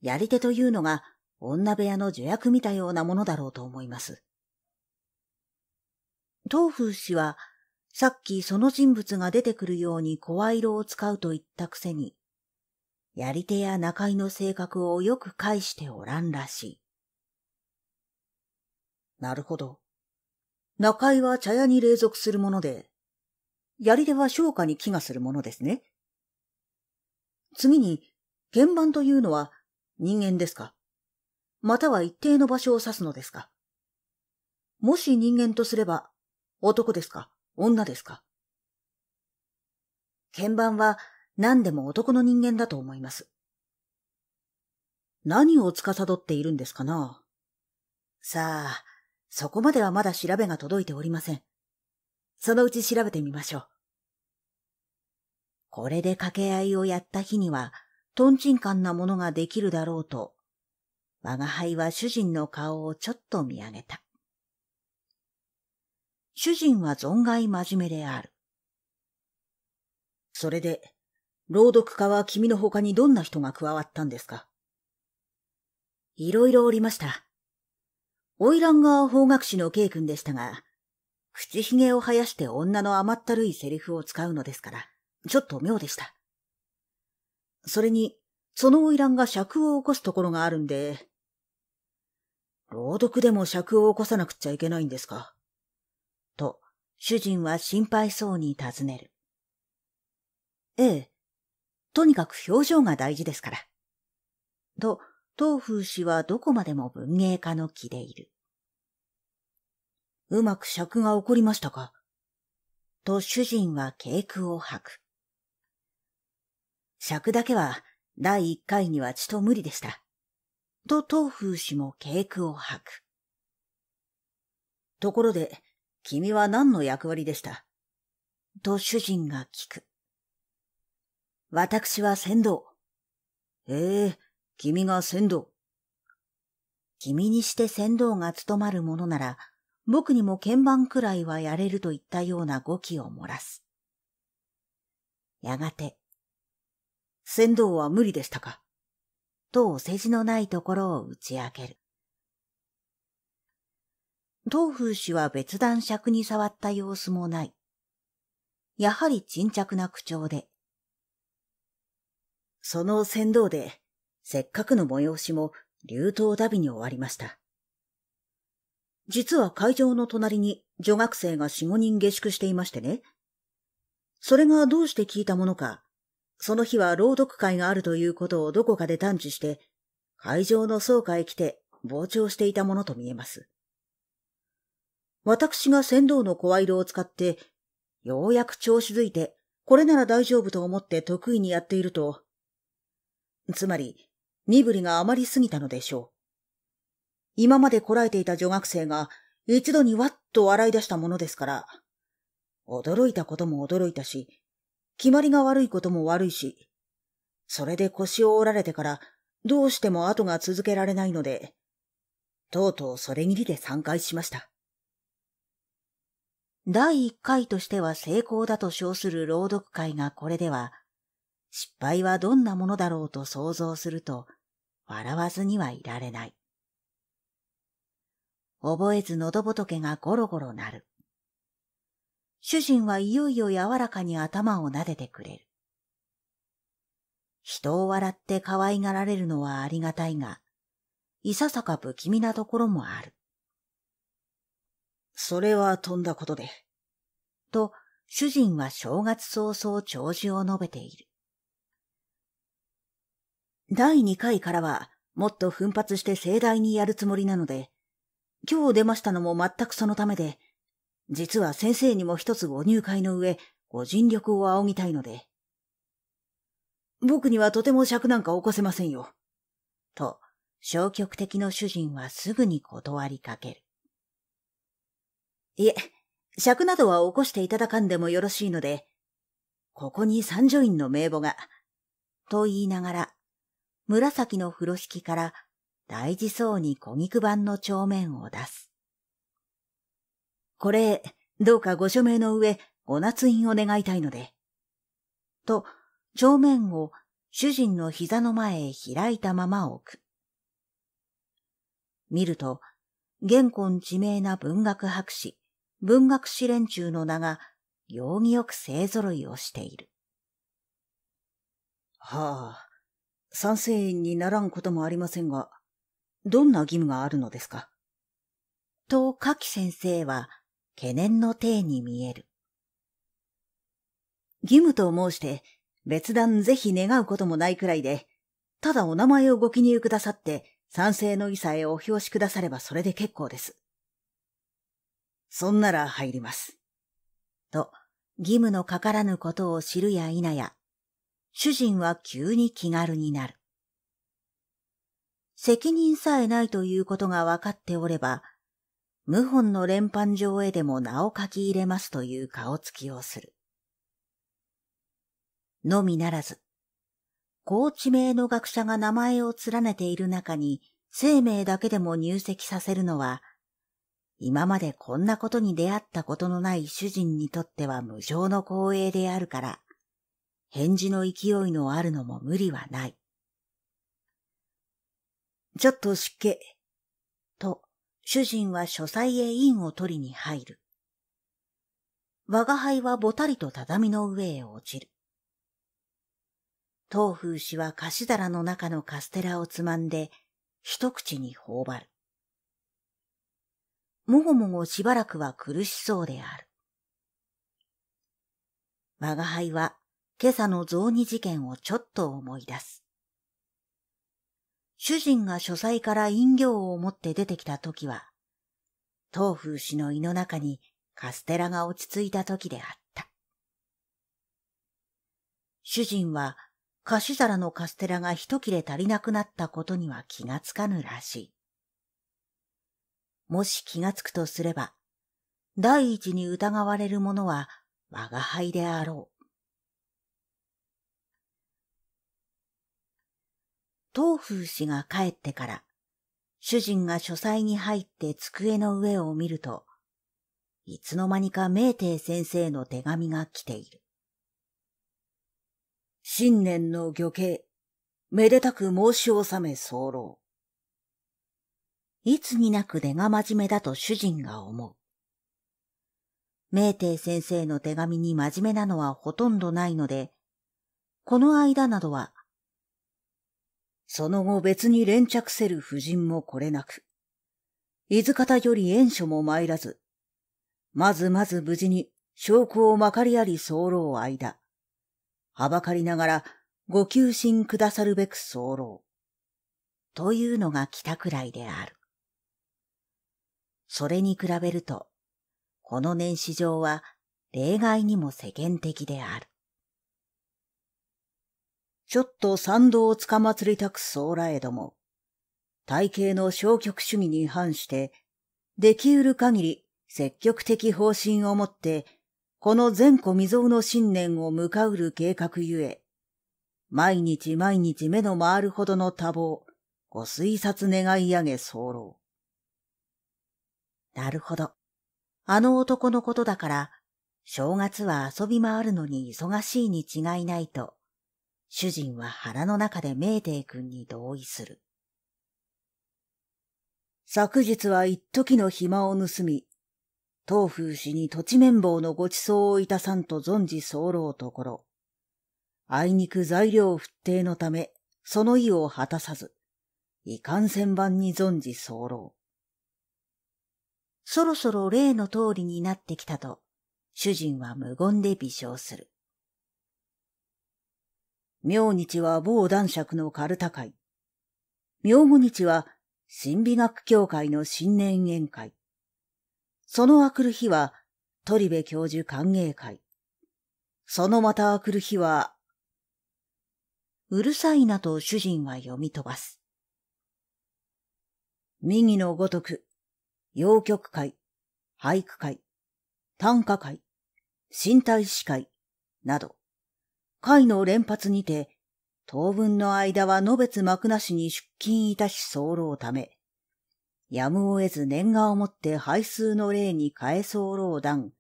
やり手というのが女部屋の助役見たようなものだろうと思います。東風氏は、さっきその人物が出てくるように声色を使うと言ったくせに、やり手や中井の性格をよく返しておらんらしい。なるほど。中井は茶屋に霊属するもので、槍では昇華に気がするものですね。次に、現場というのは人間ですかまたは一定の場所を指すのですかもし人間とすれば、男ですか女ですか鍵盤は何でも男の人間だと思います。何を司っているんですかなさあ、そこまではまだ調べが届いておりません。そのうち調べてみましょう。これで掛け合いをやった日には、とんちんかんなものができるだろうと我が輩は主人の顔をちょっと見上げた。主人は存外真面目である。それで、朗読家は君の他にどんな人が加わったんですかいろいろおりました。花魁が法学士の K 君でしたが、口ひげを生やして女の甘ったるいセリフを使うのですから、ちょっと妙でした。それに、その花魁が尺を起こすところがあるんで、朗読でも尺を起こさなくちゃいけないんですかと、主人は心配そうに尋ねる。ええ。とにかく表情が大事ですから。と、東風氏はどこまでも文芸家の気でいる。うまく尺が起こりましたかと主人は軽空を吐く。尺だけは第一回にはちと無理でした。と東風氏も稽古を吐く。ところで、君は何の役割でしたと主人が聞く。私は船頭。ええー、君が船頭。君にして船頭が務まるものなら、僕にも鍵盤くらいはやれるといったような語気を漏らす。やがて、船頭は無理でしたかとお世辞のないところを打ち明ける。東風氏は別段尺に触った様子もない。やはり沈着な口調で。その船頭で、せっかくの催しも流頭旅に終わりました。実は会場の隣に女学生が四五人下宿していましてね。それがどうして聞いたものか、その日は朗読会があるということをどこかで探知して、会場の倉庫へ来て傍聴していたものと見えます。私が船頭の声色を使って、ようやく調子づいて、これなら大丈夫と思って得意にやっていると、つまり、身振りが余りすぎたのでしょう。今までこらえていた女学生が一度にわっと笑い出したものですから、驚いたことも驚いたし、決まりが悪いことも悪いし、それで腰を折られてからどうしても後が続けられないので、とうとうそれぎりで散会しました。第1回としては成功だと称する朗読会がこれでは、失敗はどんなものだろうと想像すると、笑わずにはいられない。覚えず喉仏がゴロゴロ鳴る。主人はいよいよ柔らかに頭を撫でてくれる。人を笑って可愛がられるのはありがたいが、いささか不気味なところもある。それはとんだことで。と、主人は正月早々長寿を述べている。第二回からは、もっと奮発して盛大にやるつもりなので、今日出ましたのも全くそのためで、実は先生にも一つご入会の上、ご尽力を仰ぎたいので。僕にはとても尺なんか起こせませんよ。と、消極的の主人はすぐに断りかける。いえ、尺などは起こしていただかんでもよろしいので、ここに三女院の名簿が、と言いながら、紫の風呂敷から大事そうに小菊版の帳面を出す。これ、どうかご署名の上、お夏印を願いたいので。と、帳面を主人の膝の前へ開いたまま置く。見ると、玄根知名な文学博士、文学士連中の名が、容疑よく勢揃いをしている。はあ、賛成員にならんこともありませんが、どんな義務があるのですかと、柿先生は、懸念の体に見える。義務と申して、別段ぜひ願うこともないくらいで、ただお名前をご記入くださって、賛成の意さえお表しくださればそれで結構です。そんなら入ります。と、義務のかからぬことを知るや否や、主人は急に気軽になる。責任さえないということが分かっておれば、謀反の連判状へでも名を書き入れますという顔つきをする。のみならず、高知名の学者が名前を連ねている中に生命だけでも入籍させるのは、今までこんなことに出会ったことのない主人にとっては無常の光栄であるから、返事の勢いのあるのも無理はない。ちょっと失敬、と主人は書斎へ印を取りに入る。我が輩はぼたりと畳の上へ落ちる。東風氏は菓子皿の中のカステラをつまんで、一口に頬張る。もごもごしばらくは苦しそうである。我が輩は今朝の雑煮事件をちょっと思い出す。主人が書斎から飲料を持って出てきた時は、東風氏の胃の中にカステラが落ち着いた時であった。主人は菓子皿のカステラが一切れ足りなくなったことには気がつかぬらしい。もし気がつくとすれば、第一に疑われるものは我が輩であろう。東風氏が帰ってから、主人が書斎に入って机の上を見ると、いつの間にか明帝先生の手紙が来ている。新年の魚計、めでたく申し納め候。いつになく出が真面目だと主人が思う。明帝先生の手紙に真面目なのはほとんどないので、この間などはその後別に連着せる夫人も来れなく、伊豆方より遠所も参らず、まずまず無事に証拠をまかりあり候間、はばかりながらご求心くださるべく候。というのが来たくらいである。それに比べると、この年始上は例外にも世間的である。ちょっと賛同をつかまつりたくソーラエども、体系の消極主義に反して、でき得る限り積極的方針をもって、この前古未曾有の信念を向かうる計画ゆえ、毎日毎日目の回るほどの多忙、ご推察願い上げ候。なるほど。あの男のことだから、正月は遊び回るのに忙しいに違いないと、主人は腹の中でメーテ君に同意する。昨日は一時の暇を盗み、東風氏に土地綿棒のご馳走をいたさんと存じ候うところ、あいにく材料不定のため、その意を果たさず、いかんん番に存じ候う。そろそろ例の通りになってきたと、主人は無言で微笑する。明日は某男爵のカルタ会。明後日は神美学協会の新年宴会。その明くる日は鳥部教授歓迎会。そのまた明くる日は、うるさいなと主人は読み飛ばす。右のごとく、洋曲会、俳句会、短歌会、身体視会、など、会の連発にて、当分の間はのべつ幕なしに出勤いたし候ため、やむを得ず念願をもって配数の礼に変え候段、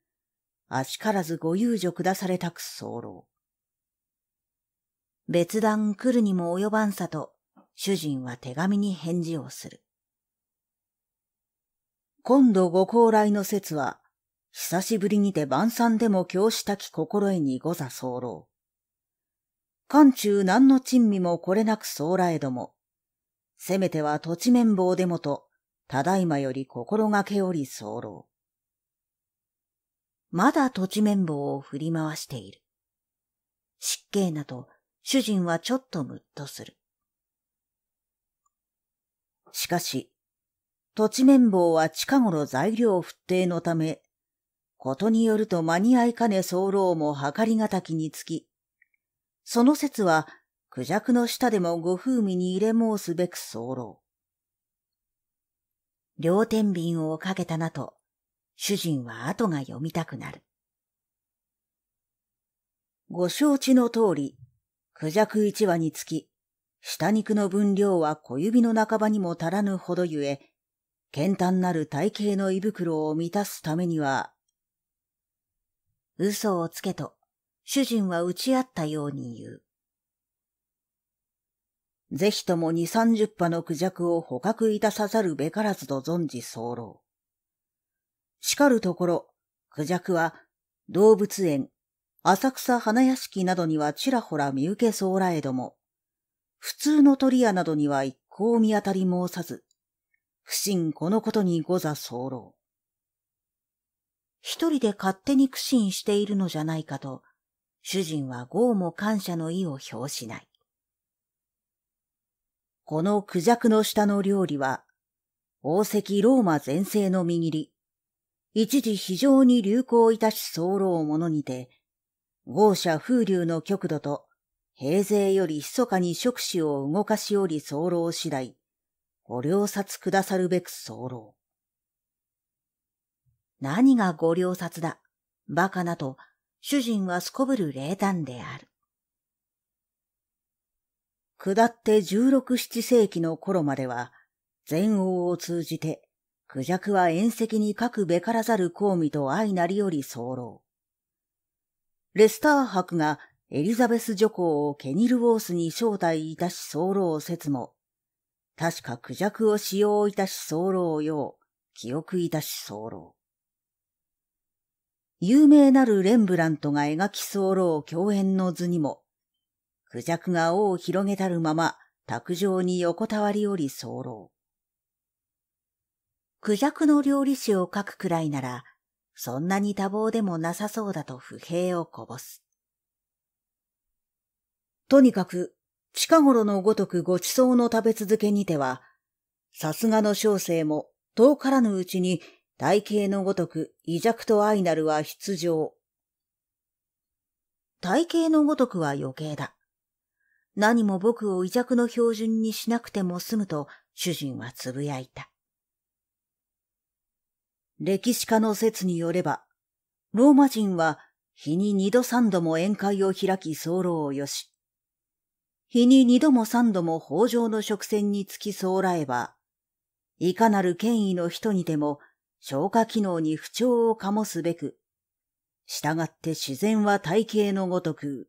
あしからずご遊女下されたく候。別段来るにも及ばんさと、主人は手紙に返事をする。今度ご高来の説は、久しぶりにて晩餐でも教師たき心得にござ候。漢中何の珍味もこれなく騒来ども、せめては土地綿棒でもと、ただいまより心がけおり候。まだ土地綿棒を振り回している。失敬なと主人はちょっとムッとする。しかし、土地綿棒は近頃材料不定のため、ことによると間に合いかね候も計りがたきにつき、その説は、クジャクの下でもご風味に入れ申すべく候。両天秤をかけたなと、主人は後が読みたくなる。ご承知の通り、クジャク一羽につき、下肉の分量は小指の半ばにも足らぬほどゆえ、健単なる体型の胃袋を満たすためには、嘘をつけと主人は打ち合ったように言う。ぜひとも二三十羽のクジャクを捕獲いたさざるべからずと存じ候。しかるところ、クジャクは動物園、浅草花屋敷などにはちらほら見受けそうらえども、普通の鳥屋などには一向見当たり申さず、不審このことにござ候。一人で勝手に苦心しているのじゃないかと、主人は豪も感謝の意を表しない。このクジャクの下の料理は、王石ローマ全盛の握り、一時非常に流行いたし候をものにて、豪者風流の極度と、平勢より密かに触手を動かしより候次第、ご了殺くださるべく候。何がご了殺だ、馬鹿なと主人はすこぶる冷淡である。下って十六七世紀の頃までは、全王を通じて、孔雀は縁石に書くべからざる公務と相なりより候。レスター伯がエリザベス女皇をケニルウォースに招待いたし候説も、確か孔雀を使用いたし候よう、記憶いたし候。有名なるレンブラントが描き候う共演の図にも、クジャクが尾を広げたるまま、卓上に横たわりおり候う。クジャクの料理史を書くくらいなら、そんなに多忙でもなさそうだと不平をこぼす。とにかく、近頃のごとくご馳走の食べ続けにては、さすがの小生も遠からぬうちに体型のごとく、異弱と愛なるは必要。体型のごとくは余計だ。何も僕を異弱の標準にしなくても済むと主人はつぶやいた。歴史家の説によれば、ローマ人は日に二度三度も宴会を開き候をよし、日に二度も三度も法上の職船につき候えば、いかなる権威の人にでも消化機能に不調を醸すべく、従って自然は体系のごとく、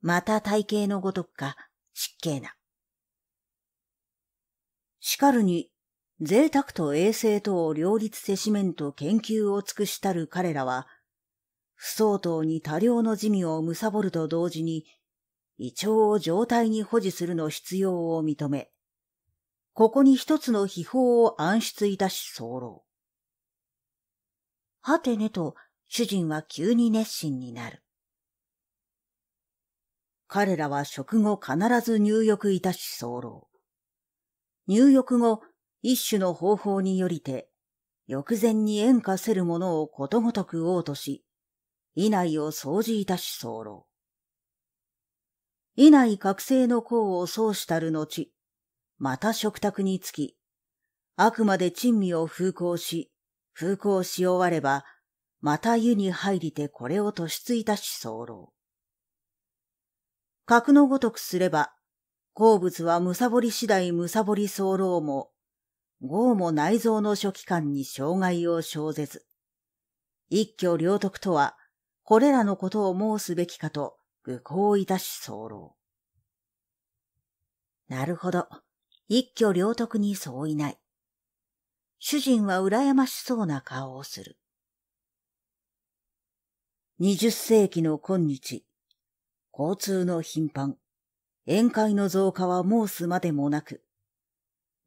また体系のごとくか、失敬な。しかるに、贅沢と衛生とを両立せしめんと研究を尽くしたる彼らは、不相当に多量の地味を貪ると同時に、胃腸を状態に保持するの必要を認め、ここに一つの秘宝を暗出いたし候。はてねと主人は急に熱心になる。彼らは食後必ず入浴いたし候。入浴後、一種の方法によりて、翌前に縁化せるものをことごとくおうとし、以内を掃除いたし候。以内覚醒の功を奏したる後、また食卓につき、あくまで珍味を風光し、風光し終われば、また湯に入りてこれを突出いたし候。格のごとくすれば、好物はむさぼり次第むさぼり候も、業も内臓の初期間に障害を生ぜず、一挙両得とは、これらのことを申すべきかと、愚行いたし候。なるほど。一挙両得に相違ない。主人は羨ましそうな顔をする。二十世紀の今日、交通の頻繁、宴会の増加は申すまでもなく、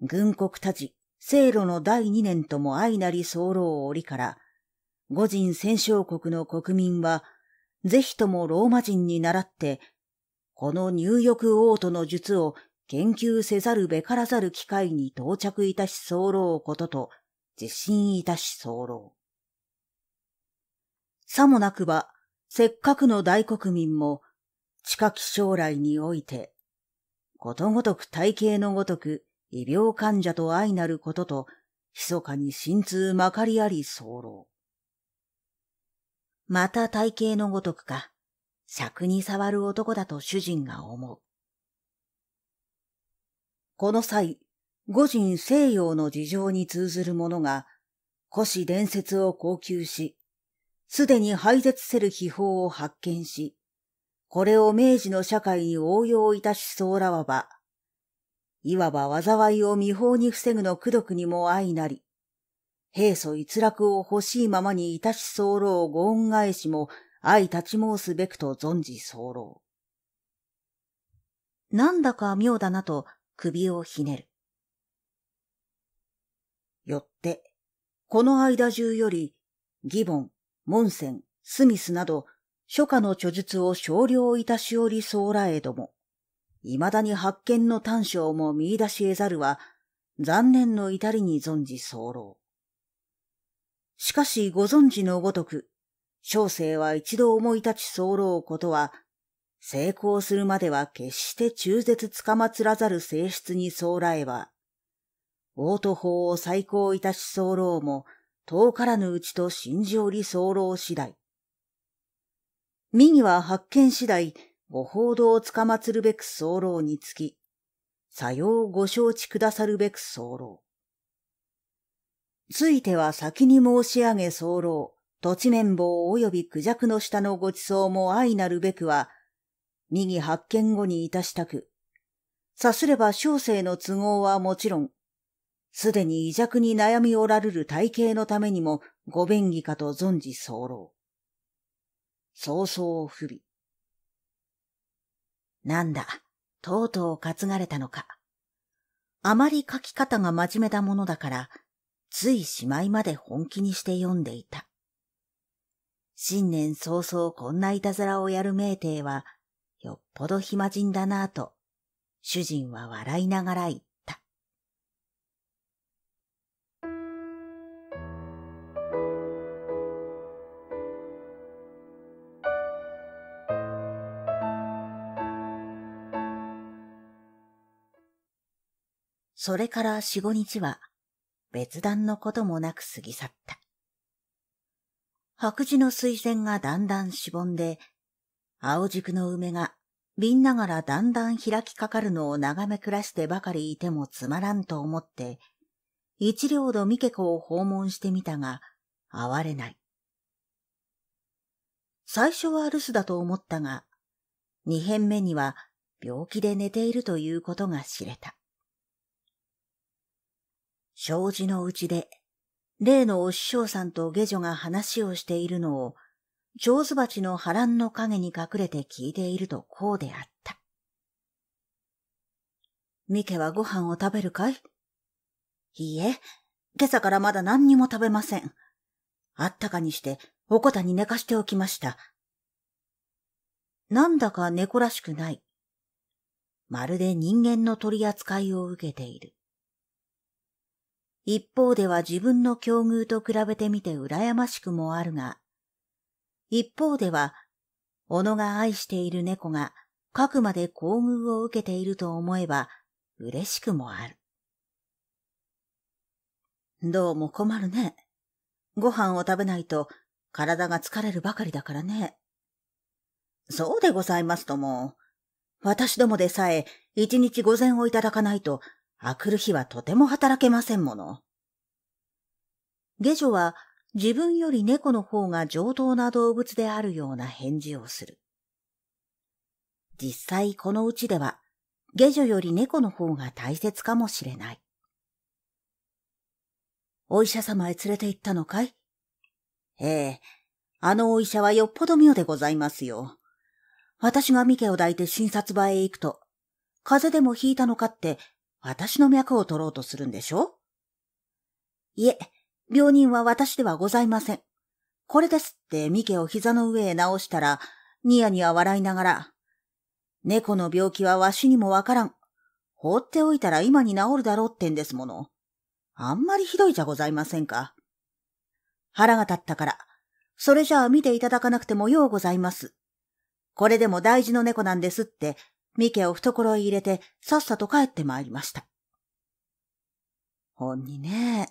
軍国たち、聖路の第二年とも相なり候を折から、五人戦勝国の国民は、ぜひともローマ人に倣って、この入浴王都の術を研究せざるべからざる機会に到着いたし候ことと、自信いたし候。さもなくば、せっかくの大国民も、近き将来において、ことごとく体系のごとく、異病患者と相なることと、密かに心痛まかりあり候。また体系のごとくか、尺に触る男だと主人が思う。この際、五人西洋の事情に通ずる者が、古史伝説を高級し、すでに廃絶せる秘宝を発見し、これを明治の社会に応用いたしそうらはば、いわば災いを未法に防ぐの功徳にも相なり、平素逸落を欲しいままにいたし候をご恩返しも相立ち申すべくと存じ候。なんだか妙だなと首をひねる。よって、この間中より、ギボン、モンセン、スミスなど、初夏の著述を少量いたしおりそうらえども、未だに発見の短所も見出し得ざるは、残念の至りに存じ候。しかしご存知のごとく、小生は一度思い立ち候ことは、成功するまでは決して中絶つかまつらざる性質にらえば、王都法を再考いたし候も、遠からぬうちと信じおり候次第。右は発見次第、ご報道をつかまつるべく候につき、さようご承知くださるべく候。ついては先に申し上げ候、土地綿棒及び孔雀の下のご馳走も愛なるべくは、右発見後にいたしたく、さすれば小生の都合はもちろん、すでに異弱に悩みおられる体型のためにもご便宜かと存じ候。早々不備。なんだ、とうとう担がれたのか。あまり書き方が真面目なものだから、ついしまいまで本気にして読んでいた。新年早々こんないたずらをやる名帝は、よっぽど暇人だなぁと、主人は笑いながら言った。それから四五日は、別段のこともなく過ぎ去った。白磁の水仙がだんだんしぼんで青軸の梅が、瓶ながらだんだん開きかかるのを眺め暮らしてばかりいてもつまらんと思って、一両度三毛子を訪問してみたが、哀れない。最初は留守だと思ったが、二編目には病気で寝ているということが知れた。障子のうちで、例のお師匠さんと下女が話をしているのを、上手鉢の波乱の影に隠れて聞いているとこうであった。ミケはご飯を食べるかいいいえ、今朝からまだ何にも食べません。あったかにして、おこたに寝かしておきました。なんだか猫らしくない。まるで人間の取り扱いを受けている。一方では自分の境遇と比べてみて羨ましくもあるが、一方では、小野が愛している猫が、かくまで厚遇を受けていると思えば、嬉しくもある。どうも困るね。ご飯を食べないと体が疲れるばかりだからね。そうでございますとも。私どもでさえ一日午前をいただかないと、あくる日はとても働けませんもの。下女は自分より猫の方が上等な動物であるような返事をする。実際このうちでは、下女より猫の方が大切かもしれない。お医者様へ連れて行ったのかいええ、あのお医者はよっぽど妙でございますよ。私がミケを抱いて診察場へ行くと、風邪でも引いたのかって、私の脈を取ろうとするんでしょいえ、病人は私ではございません。これですってミケを膝の上へ直したら、ニヤニヤ笑いながら、猫の病気はわしにもわからん。放っておいたら今に治るだろうってんですもの。あんまりひどいじゃございませんか。腹が立ったから、それじゃあ見ていただかなくてもようございます。これでも大事の猫なんですって、ミケを懐へ入れてさっさと帰ってまいりました。ほんにね。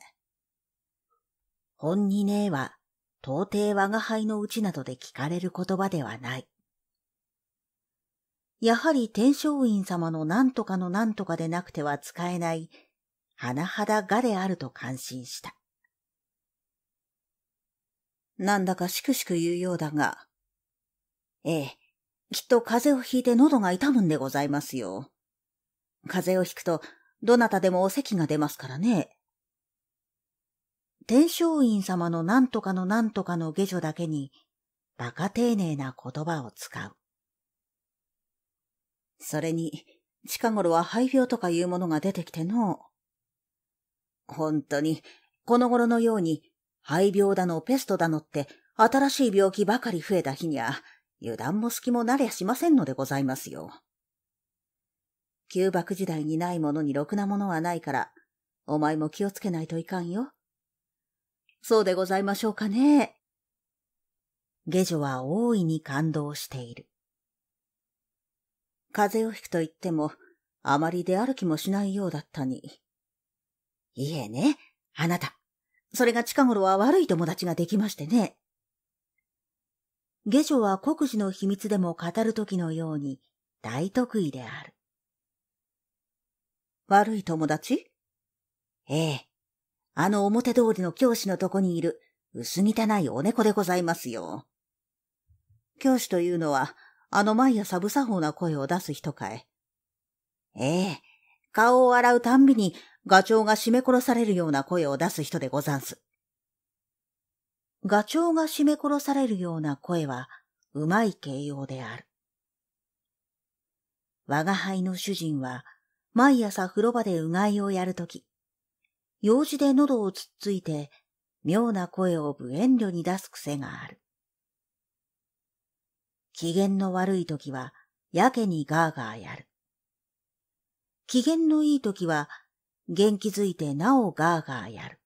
本にねえは、到底我が輩のうちなどで聞かれる言葉ではない。やはり天璋院様の何とかの何とかでなくては使えない、甚だがであると感心した。なんだかしくしく言うようだが、ええ、きっと風邪をひいて喉が痛むんでございますよ。風邪をひくと、どなたでもお咳が出ますからね。天正院様の何とかの何とかの下女だけに、馬鹿丁寧な言葉を使う。それに、近頃は肺病とかいうものが出てきての。本当に、この頃のように、肺病だのペストだのって、新しい病気ばかり増えた日には、油断も隙もなりゃしませんのでございますよ。旧幕時代にないものにろくなものはないから、お前も気をつけないといかんよ。そうでございましょうかね。下女は大いに感動している。風邪をひくと言っても、あまり出歩きもしないようだったに。いえね、あなた。それが近頃は悪い友達ができましてね。下女は国事の秘密でも語るときのように大得意である。悪い友達ええ。あの表通りの教師のとこにいる薄汚いお猫でございますよ。教師というのは、あの毎朝無作法な声を出す人かい。ええ、顔を洗うたんびにガチョウが締め殺されるような声を出す人でござんす。ガチョウが締め殺されるような声は、うまい形容である。我が輩の主人は、毎朝風呂場でうがいをやるとき、用事で喉をつっついて、妙な声を無遠慮に出す癖がある。機嫌の悪い時は、やけにガーガーやる。機嫌のいい時は、元気づいてなおガーガーやる。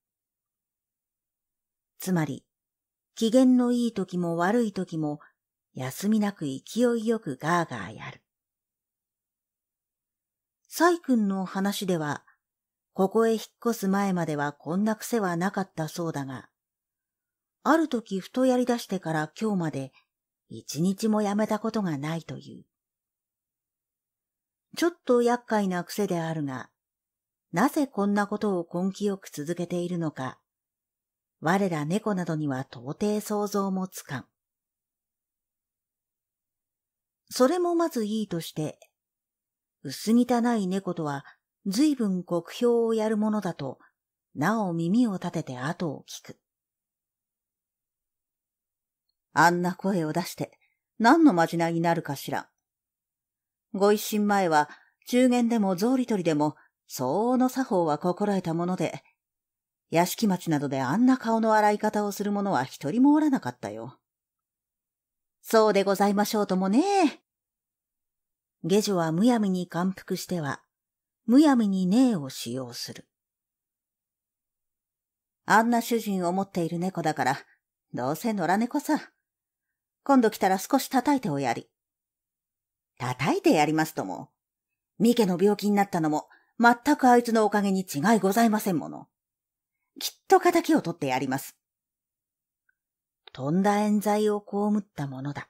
つまり、機嫌のいい時も悪い時も、休みなく勢いよくガーガーやる。サイ君の話では、ここへ引っ越す前まではこんな癖はなかったそうだが、ある時ふとやり出してから今日まで一日もやめたことがないという。ちょっと厄介な癖であるが、なぜこんなことを根気よく続けているのか、我ら猫などには到底想像もつかん。それもまずいいとして、薄汚い猫とは随分酷評をやるものだと、なお耳を立てて後を聞く。あんな声を出して、何のまじないになるかしら。ご一心前は、中元でも草履取りでも、相応の作法は心得たもので、屋敷町などであんな顔の洗い方をする者は一人もおらなかったよ。そうでございましょうともね。下女はむやみに感服しては、むやみにねえを使用する。あんな主人を持っている猫だから、どうせ野良猫さ。今度来たら少し叩いておやり。叩いてやりますとも。三家の病気になったのも、全くあいつのおかげに違いございませんもの。きっと仇を取ってやります。とんだ冤罪を被ったものだ。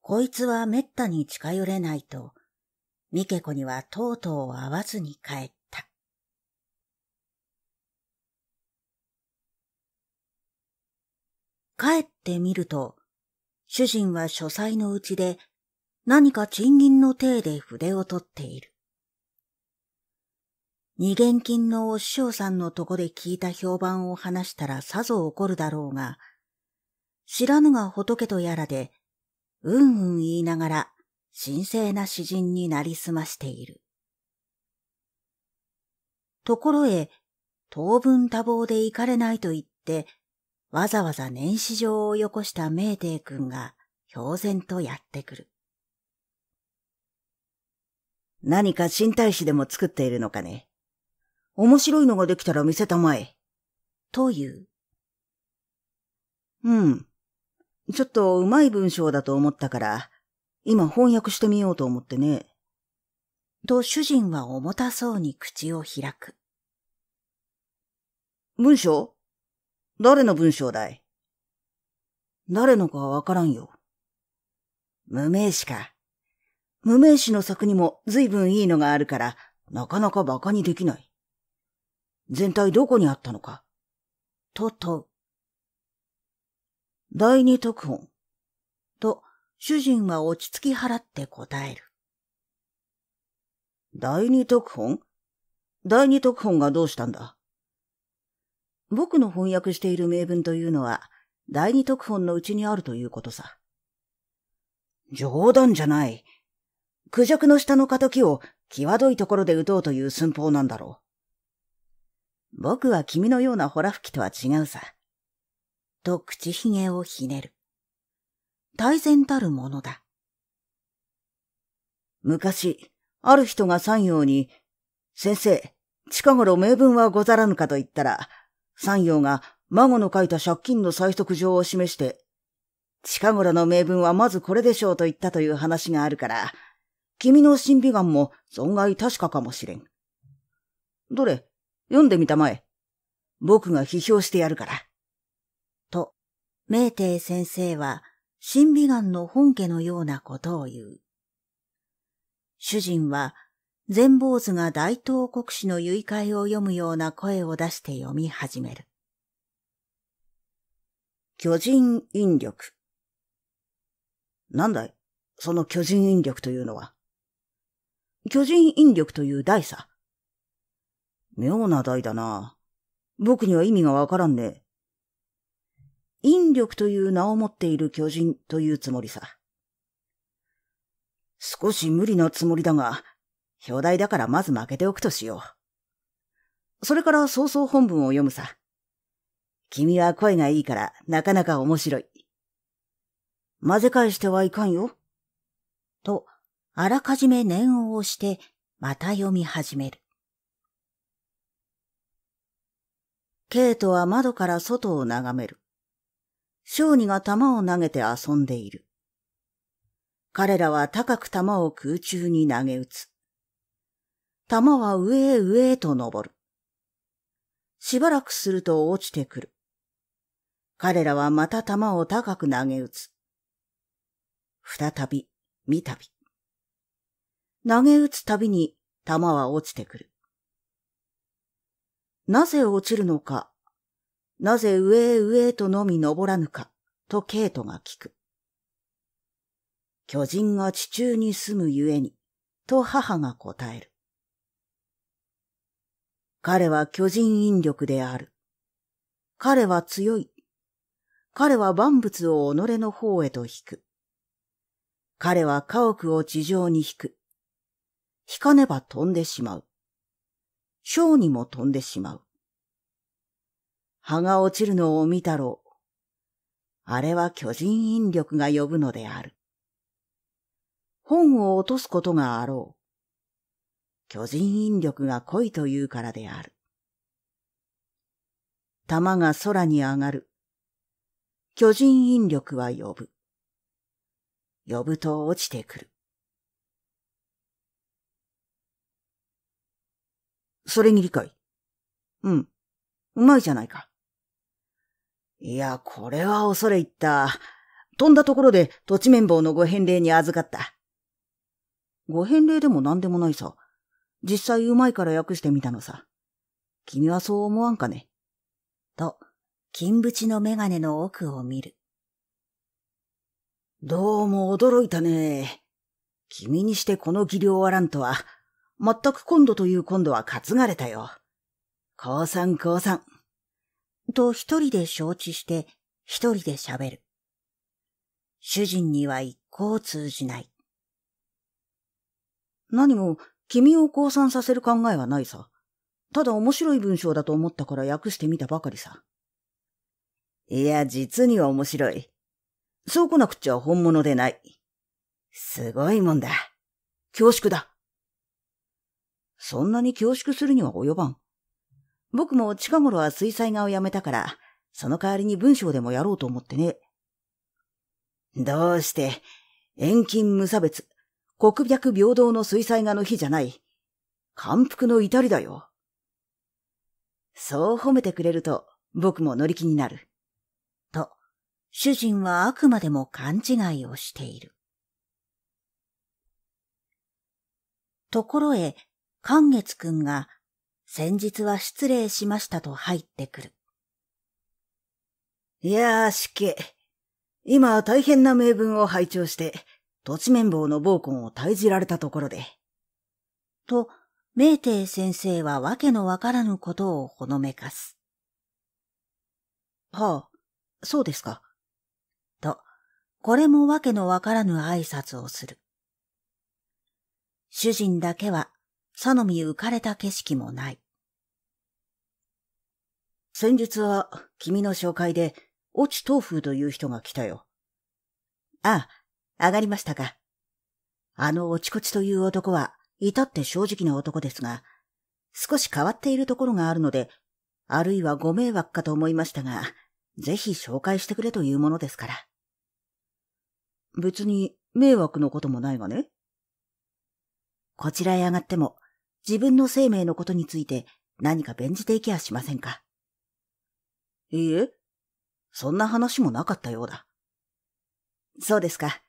こいつは滅多に近寄れないと、三毛子にはとうとう会わずに帰った。帰ってみると、主人は書斎のうちで何か賃金の体で筆を取っている。二元金のお師匠さんのとこで聞いた評判を話したらさぞ怒るだろうが、知らぬが仏とやらで、うんうん言いながら神聖な詩人になりすましている。ところへ、当分多忙で行かれないと言って、わざわざ年始状をよこした明帝君が、表然とやってくる。何か新体詩でも作っているのかね。面白いのができたら見せたまえ。という。うん。ちょっとうまい文章だと思ったから、今翻訳してみようと思ってね。と主人は重たそうに口を開く。文章誰の文章だい誰のかわからんよ。無名詞か。無名詞の作にも随分いいのがあるから、なかなか馬鹿にできない。全体どこにあったのかと問う。第二特本。主人は落ち着き払って答える。第二特本第二特本がどうしたんだ僕の翻訳している名文というのは、第二特本のうちにあるということさ。冗談じゃない。ャクの下の仇を際どいところで打とうという寸法なんだろう。僕は君のようなほら吹きとは違うさ。と口ひげをひねる。大然たるものだ。昔、ある人が三葉に、先生、近頃名分はござらぬかと言ったら、三葉が孫の書いた借金の催促状を示して、近頃の名分はまずこれでしょうと言ったという話があるから、君の神美眼も存外確かかもしれん。どれ、読んでみたまえ。僕が批評してやるから。と、明帝先生は審美眼の本家のようなことを言う。主人は、全坊主が大東国史の結界を読むような声を出して読み始める。巨人引力。なんだいその巨人引力というのは。巨人引力という台さ。妙な台だな。僕には意味がわからんね。引力という名を持っている巨人というつもりさ。少し無理なつもりだが、表題だからまず負けておくとしよう。それから早々本文を読むさ。君は声がいいからなかなか面白い。混ぜ返してはいかんよ。と、あらかじめ念を押してまた読み始める。ケイトは窓から外を眺める。小児が玉を投げて遊んでいる。彼らは高く玉を空中に投げ打つ。玉は上へ上へと登る。しばらくすると落ちてくる。彼らはまた玉を高く投げ打つ。再び、三度。投げ打つたびに玉は落ちてくる。なぜ落ちるのかなぜ上へ上へとのみ登らぬか、とケイトが聞く。巨人が地中に住むゆえに、と母が答える。彼は巨人引力である。彼は強い。彼は万物を己の方へと引く。彼は家屋を地上に引く。引かねば飛んでしまう。章にも飛んでしまう。葉が落ちるのを見たろう。あれは巨人引力が呼ぶのである。本を落とすことがあろう。巨人引力が濃いというからである。玉が空に上がる。巨人引力は呼ぶ。呼ぶと落ちてくる。それに理解。うん。うまいじゃないか。いや、これは恐れ入った。飛んだところで土地綿棒のご返礼に預かった。ご返礼でも何でもないさ。実際うまいから訳してみたのさ。君はそう思わんかね。と、金縁のメガネの奥を見る。どうも驚いたね。君にしてこの技量あらんとは、全く今度という今度は担がれたよ。降参降参。と一人で承知して一人で喋る。主人には一向通じない。何も君を降参させる考えはないさ。ただ面白い文章だと思ったから訳してみたばかりさ。いや、実には面白い。そう来なくちゃ本物でない。すごいもんだ。恐縮だ。そんなに恐縮するには及ばん。僕も近頃は水彩画をやめたから、その代わりに文章でもやろうと思ってね。どうして、遠近無差別、国脈平等の水彩画の日じゃない、感服の至りだよ。そう褒めてくれると、僕も乗り気になる。と、主人はあくまでも勘違いをしている。ところへ、寒月くんが先日は失礼しましたと入ってくる。いやー、しけ。今、大変な名分を拝聴して、土地綿棒の暴君を退治られたところで。と、明帝先生はわけのわからぬことをほのめかす。はあ、そうですか。と、これもわけのわからぬ挨拶をする。主人だけは、さのみ浮かれた景色もない。先日は君の紹介で、落ち東風という人が来たよ。ああ、上がりましたか。あのオチコチという男は、至って正直な男ですが、少し変わっているところがあるので、あるいはご迷惑かと思いましたが、ぜひ紹介してくれというものですから。別に迷惑のこともないがね。こちらへ上がっても、自分の生命のことについて何か弁じていきゃしませんか。いいえ、そんな話もなかったようだ。そうですか。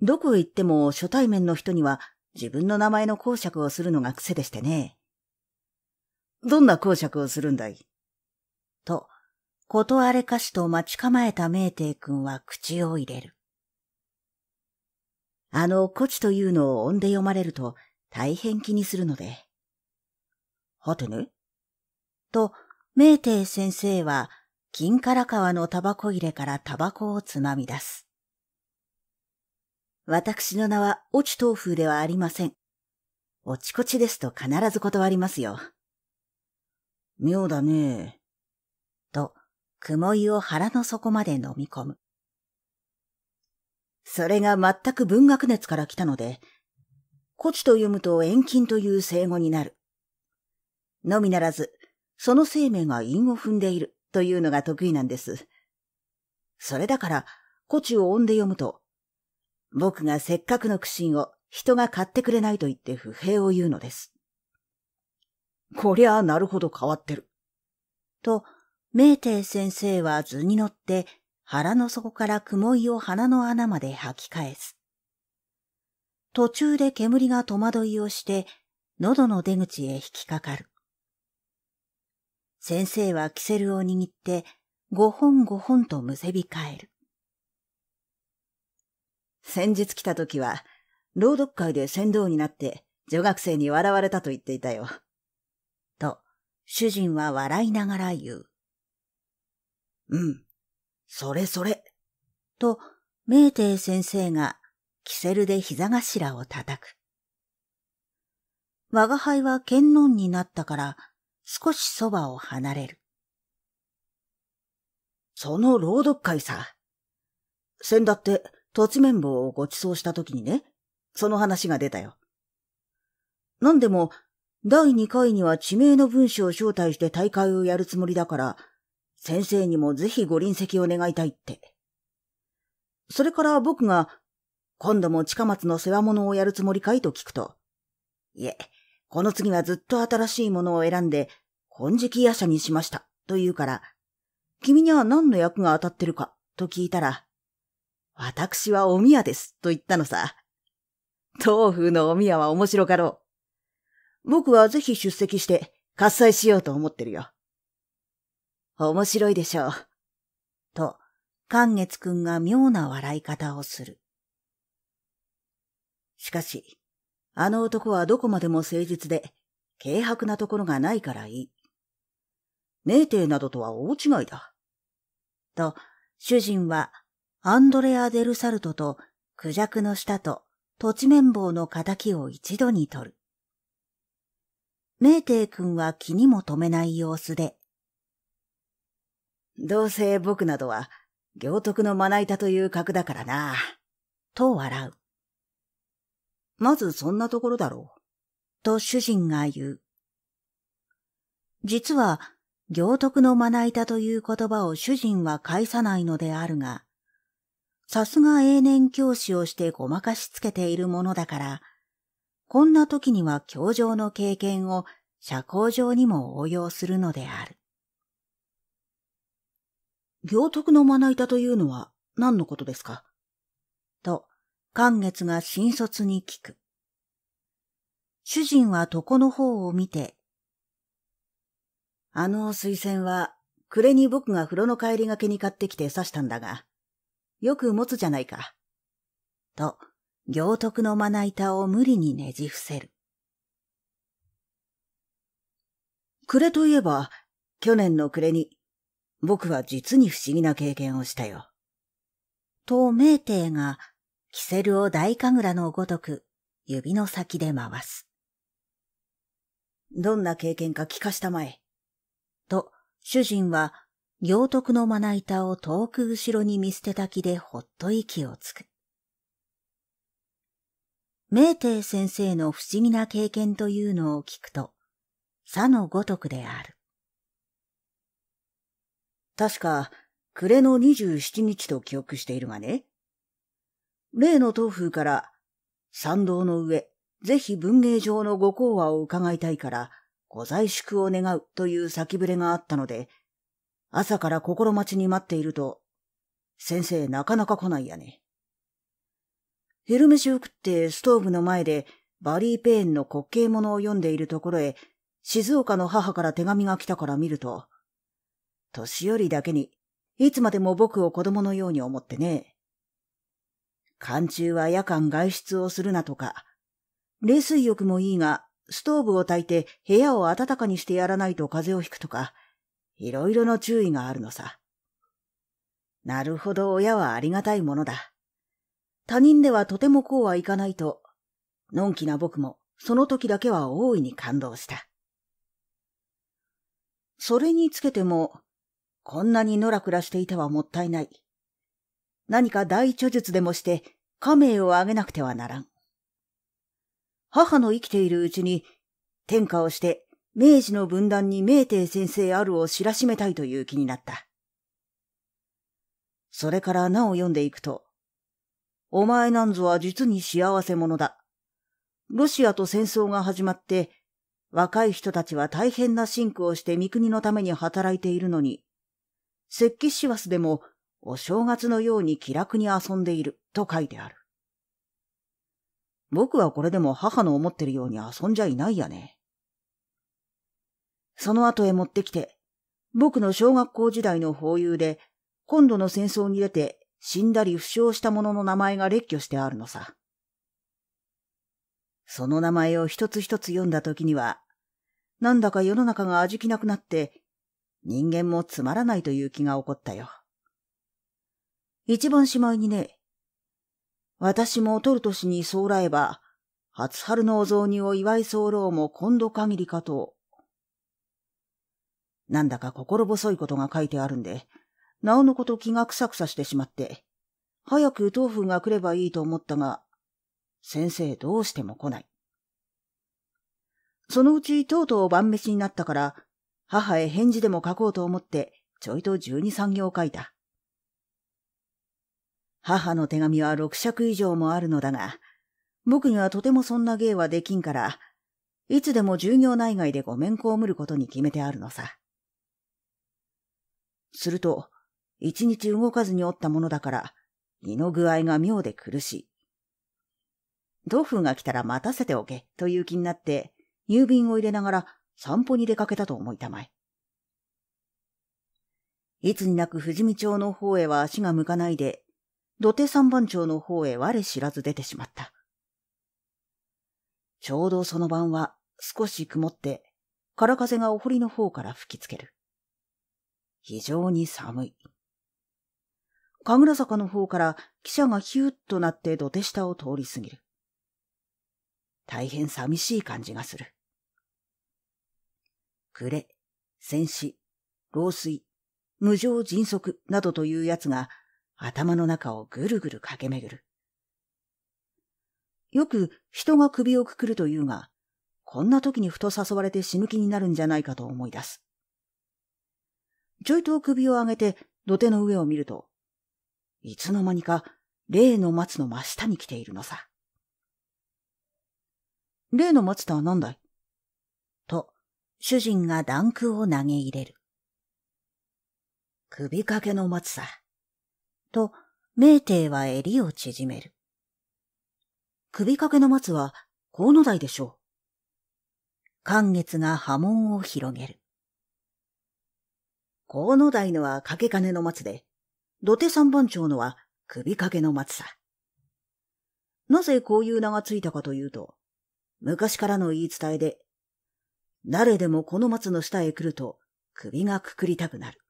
どこへ行っても初対面の人には自分の名前の公釈をするのが癖でしてね。どんな公釈をするんだいと、ことあれかしと待ち構えた明帝君は口を入れる。あの、こちというのを音で読まれると大変気にするので。はてね。と、明帝先生は金唐川のタバコ入れからタバコをつまみ出す。私の名は落ち豆腐ではありません。落ちこちですと必ず断りますよ。妙だね。と、雲湯を腹の底まで飲み込む。それが全く文学熱から来たので、こちと読むと遠近という生語になる。のみならず、その生命が韻を踏んでいるというのが得意なんです。それだから、古地を音で読むと、僕がせっかくの苦心を人が買ってくれないと言って不平を言うのです。こりゃあなるほど変わってる。と、明帝先生は図に乗って腹の底から雲いを鼻の穴まで吐き返す。途中で煙が戸惑いをして喉の出口へ引きかかる。先生はキセルを握って五本五本とむせび返る。先日来た時は、朗読会で先導になって女学生に笑われたと言っていたよ。と、主人は笑いながら言う。うん、それそれ。と、明帝先生がキセルで膝頭を叩く。我が輩は剣論になったから、少しそばを離れる。その朗読会さ。先だって、土地綿棒をご馳走した時にね、その話が出たよ。なんでも、第2回には地名の文章を招待して大会をやるつもりだから、先生にもぜひご臨席を願いたいって。それから僕が、今度も近松の世話物をやるつもりかいと聞くと、いえ、この次はずっと新しいものを選んで、金色夜叉にしました、と言うから、君には何の役が当たってるか、と聞いたら、私はお宮です、と言ったのさ。東風のお宮は面白かろう。僕はぜひ出席して、喝采しようと思ってるよ。面白いでしょう。と、寒月くんが妙な笑い方をする。しかし、あの男はどこまでも誠実で、軽薄なところがないからいい。ネーテーなどとは大違いだ。と、主人は、アンドレア・デルサルトと、クジャクの下と、土地綿棒の仇を一度に取る。メーテー君は気にも留めない様子で。どうせ僕などは、行徳のまな板という格だからな、と笑う。まずそんなところだろう。と主人が言う。実は、行徳のまな板という言葉を主人は返さないのであるが、さすが永年教師をしてごまかしつけているものだから、こんな時には教場の経験を社交上にも応用するのである。行徳のまな板というのは何のことですか寒月が新卒に聞く。主人は床の方を見て、あの水仙は暮れに僕が風呂の帰りがけに買ってきて刺したんだが、よく持つじゃないか。と、行徳のまな板を無理にねじ伏せる。暮れといえば、去年の暮れに、僕は実に不思議な経験をしたよ。と、明帝がキセルを大神楽のごとく指の先で回す。どんな経験か聞かしたまえ。と、主人は行徳のまな板を遠く後ろに見捨てたきでほっと息をつく。明帝先生の不思議な経験というのを聞くと、さのごとくである。確か、暮れの二十七日と記憶しているがね、例の東風から、参道の上、ぜひ文芸上のご講話を伺いたいから、ご在宿を願うという先触れがあったので、朝から心待ちに待っていると、先生なかなか来ないやね。昼飯を食ってストーブの前でバリー・ペーンの滑稽物を読んでいるところへ、静岡の母から手紙が来たから見ると、年寄りだけに、いつまでも僕を子供のように思ってね、寒中は夜間外出をするなとか。冷水浴もいいが、ストーブを焚いて部屋を暖かにしてやらないと風邪をひくとか、いろいろの注意があるのさ。なるほど親はありがたいものだ。他人ではとてもこうはいかないと、のんきな僕もその時だけは大いに感動した。それにつけても、こんなにのらくらしていてはもったいない。何か大著述でもして、家名をあげなくてはならん。母の生きているうちに、天下をして、明治の分断に明帝先生あるを知らしめたいという気になった。それからなお読んでいくと、お前なんぞは実に幸せ者だ。ロシアと戦争が始まって、若い人たちは大変な辛苦をして三国のために働いているのに、石器師はすでもお正月のように気楽に遊んでいると書いてある。僕はこれでも母の思ってるように遊んじゃいないやね。その後へ持ってきて、僕の小学校時代の法友で、今度の戦争に出て死んだり負傷した者の名前が列挙してあるのさ。その名前を一つ一つ読んだ時には、なんだか世の中が味気なくなって、人間もつまらないという気が起こったよ。一番しまいにね、私も取る年にそうらえば、初春のお雑煮を祝い候も今度限りかと。なんだか心細いことが書いてあるんで、なおのこと気がくさくさしてしまって、早く豆腐が来ればいいと思ったが、先生どうしても来ない。そのうちとうとう晩飯になったから、母へ返事でも書こうと思って、ちょいと十二三行書いた。母の手紙は六尺以上もあるのだが、僕にはとてもそんな芸はできんから、いつでも従業内外でごめんこをむることに決めてあるのさ。すると、一日動かずにおったものだから、胃の具合が妙で苦しい。豆腐が来たら待たせておけという気になって、郵便を入れながら散歩に出かけたと思いたまえ。いつになく富士見町の方へは足が向かないで土手三番町の方へ我知らず出てしまった。ちょうどその晩は少し曇って、空風がお堀の方から吹きつける。非常に寒い。神楽坂の方から汽車がヒューッとなって土手下を通り過ぎる。大変寂しい感じがする。暮れ、戦死、老衰、無常迅速などというやつが頭の中をぐるぐる駆け巡る。よく人が首をくくるというが、こんな時にふと誘われて死ぬ気になるんじゃないかと思い出す。ちょいと首を上げて土手の上を見ると、いつの間にか例の松の真下に来ているのさ。例の松とは何だいと、主人がダンクを投げ入れる。首掛けの松さ。と、明帝は襟を縮める。首掛けの松は、河野台でしょう。寒月が波紋を広げる。河野台のは掛け金の松で、土手三番町のは首掛けの松さ。なぜこういう名がついたかというと、昔からの言い伝えで、誰でもこの松の下へ来ると首がくくりたくなる。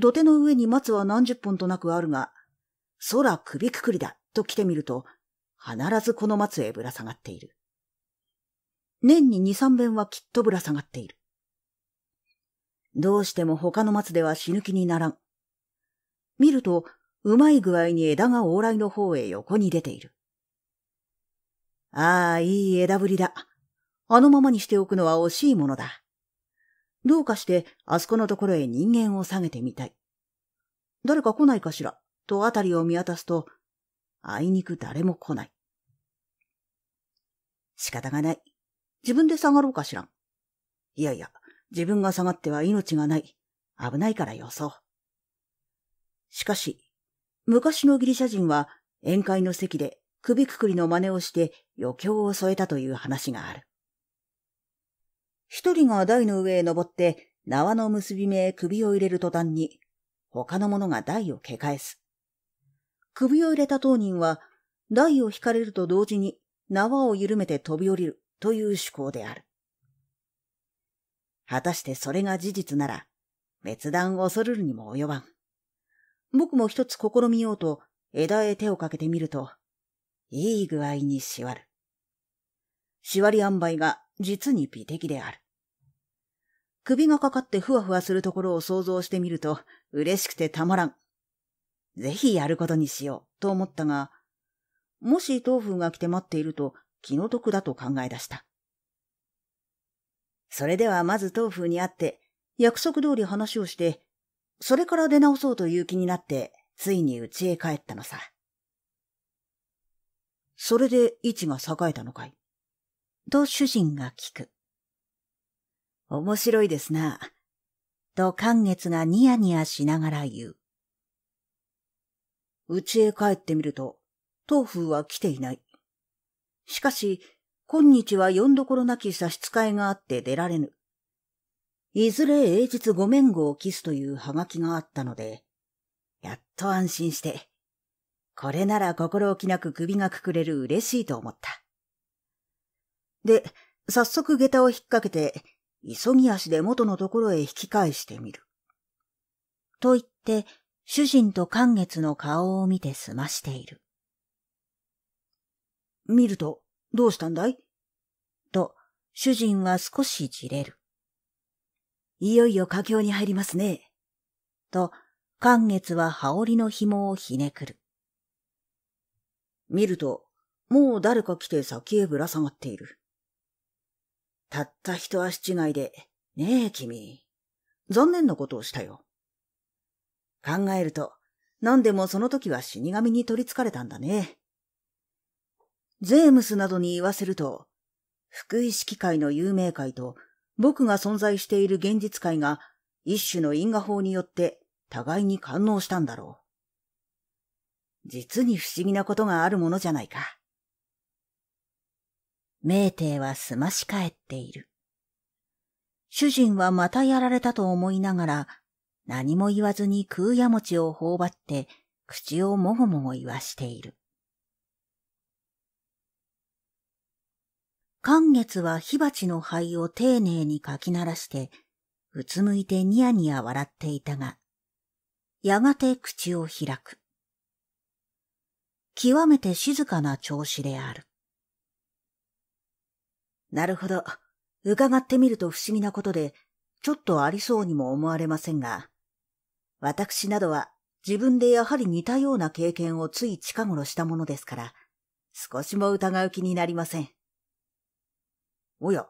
土手の上に松は何十本となくあるが、空首くくりだと来てみると、必ずこの松へぶら下がっている。年に二三遍はきっとぶら下がっている。どうしても他の松では死ぬ気にならん。見ると、うまい具合に枝が往来の方へ横に出ている。ああ、いい枝ぶりだ。あのままにしておくのは惜しいものだ。どうかしてあそこのところへ人間を下げてみたい。誰か来ないかしら、とあたりを見渡すと、あいにく誰も来ない。仕方がない。自分で下がろうかしらん。いやいや、自分が下がっては命がない。危ないからよそう。しかし、昔のギリシャ人は宴会の席で首くくりの真似をして余興を添えたという話がある。一人が台の上へ登って、縄の結び目へ首を入れる途端に、他の者が台を蹴返す。首を入れた当人は、台を引かれると同時に縄を緩めて飛び降りるという趣向である。果たしてそれが事実なら、滅段を恐るるにも及ばん。僕も一つ試みようと枝へ手をかけてみると、いい具合にしわる。しわり塩梅が実に美的である。首がかかってふわふわするところを想像してみると、嬉しくてたまらん。ぜひやることにしよう、と思ったが、もし豆腐が来て待っていると気の毒だと考え出した。それではまず豆腐に会って、約束通り話をして、それから出直そうという気になって、ついに家へ帰ったのさ。それで位置が栄えたのかいと主人が聞く。面白いですな。と寒月がニヤニヤしながら言う。家へ帰ってみると、豆腐は来ていない。しかし、今日は読んどころなき差し支えがあって出られぬ。いずれ英日ご面後を期すというはがきがあったので、やっと安心して、これなら心置きなく首がくくれる嬉しいと思った。で、早速下駄を引っ掛けて、急ぎ足で元のところへ引き返してみる。と言って、主人と寒月の顔を見て済ましている。見ると、どうしたんだいと、主人は少しじれる。いよいよ佳境に入りますね。と、寒月は羽織の紐をひねくる。見ると、もう誰か来て先へぶら下がっている。たった一足違いで、ねえ君、残念なことをしたよ。考えると、何でもその時は死神に取り憑かれたんだね。ゼームスなどに言わせると、福井式会の有名会と僕が存在している現実界が一種の因果法によって互いに感応したんだろう。実に不思議なことがあるものじゃないか。明帝はすまし返っている。主人はまたやられたと思いながら、何も言わずに空屋餅を頬張って、口をもごもご言わしている。寒月は火鉢の灰を丁寧にかき鳴らして、うつむいてニヤニヤ笑っていたが、やがて口を開く。極めて静かな調子である。なるほど。伺ってみると不思議なことで、ちょっとありそうにも思われませんが、私などは自分でやはり似たような経験をつい近頃したものですから、少しも疑う気になりません。おや、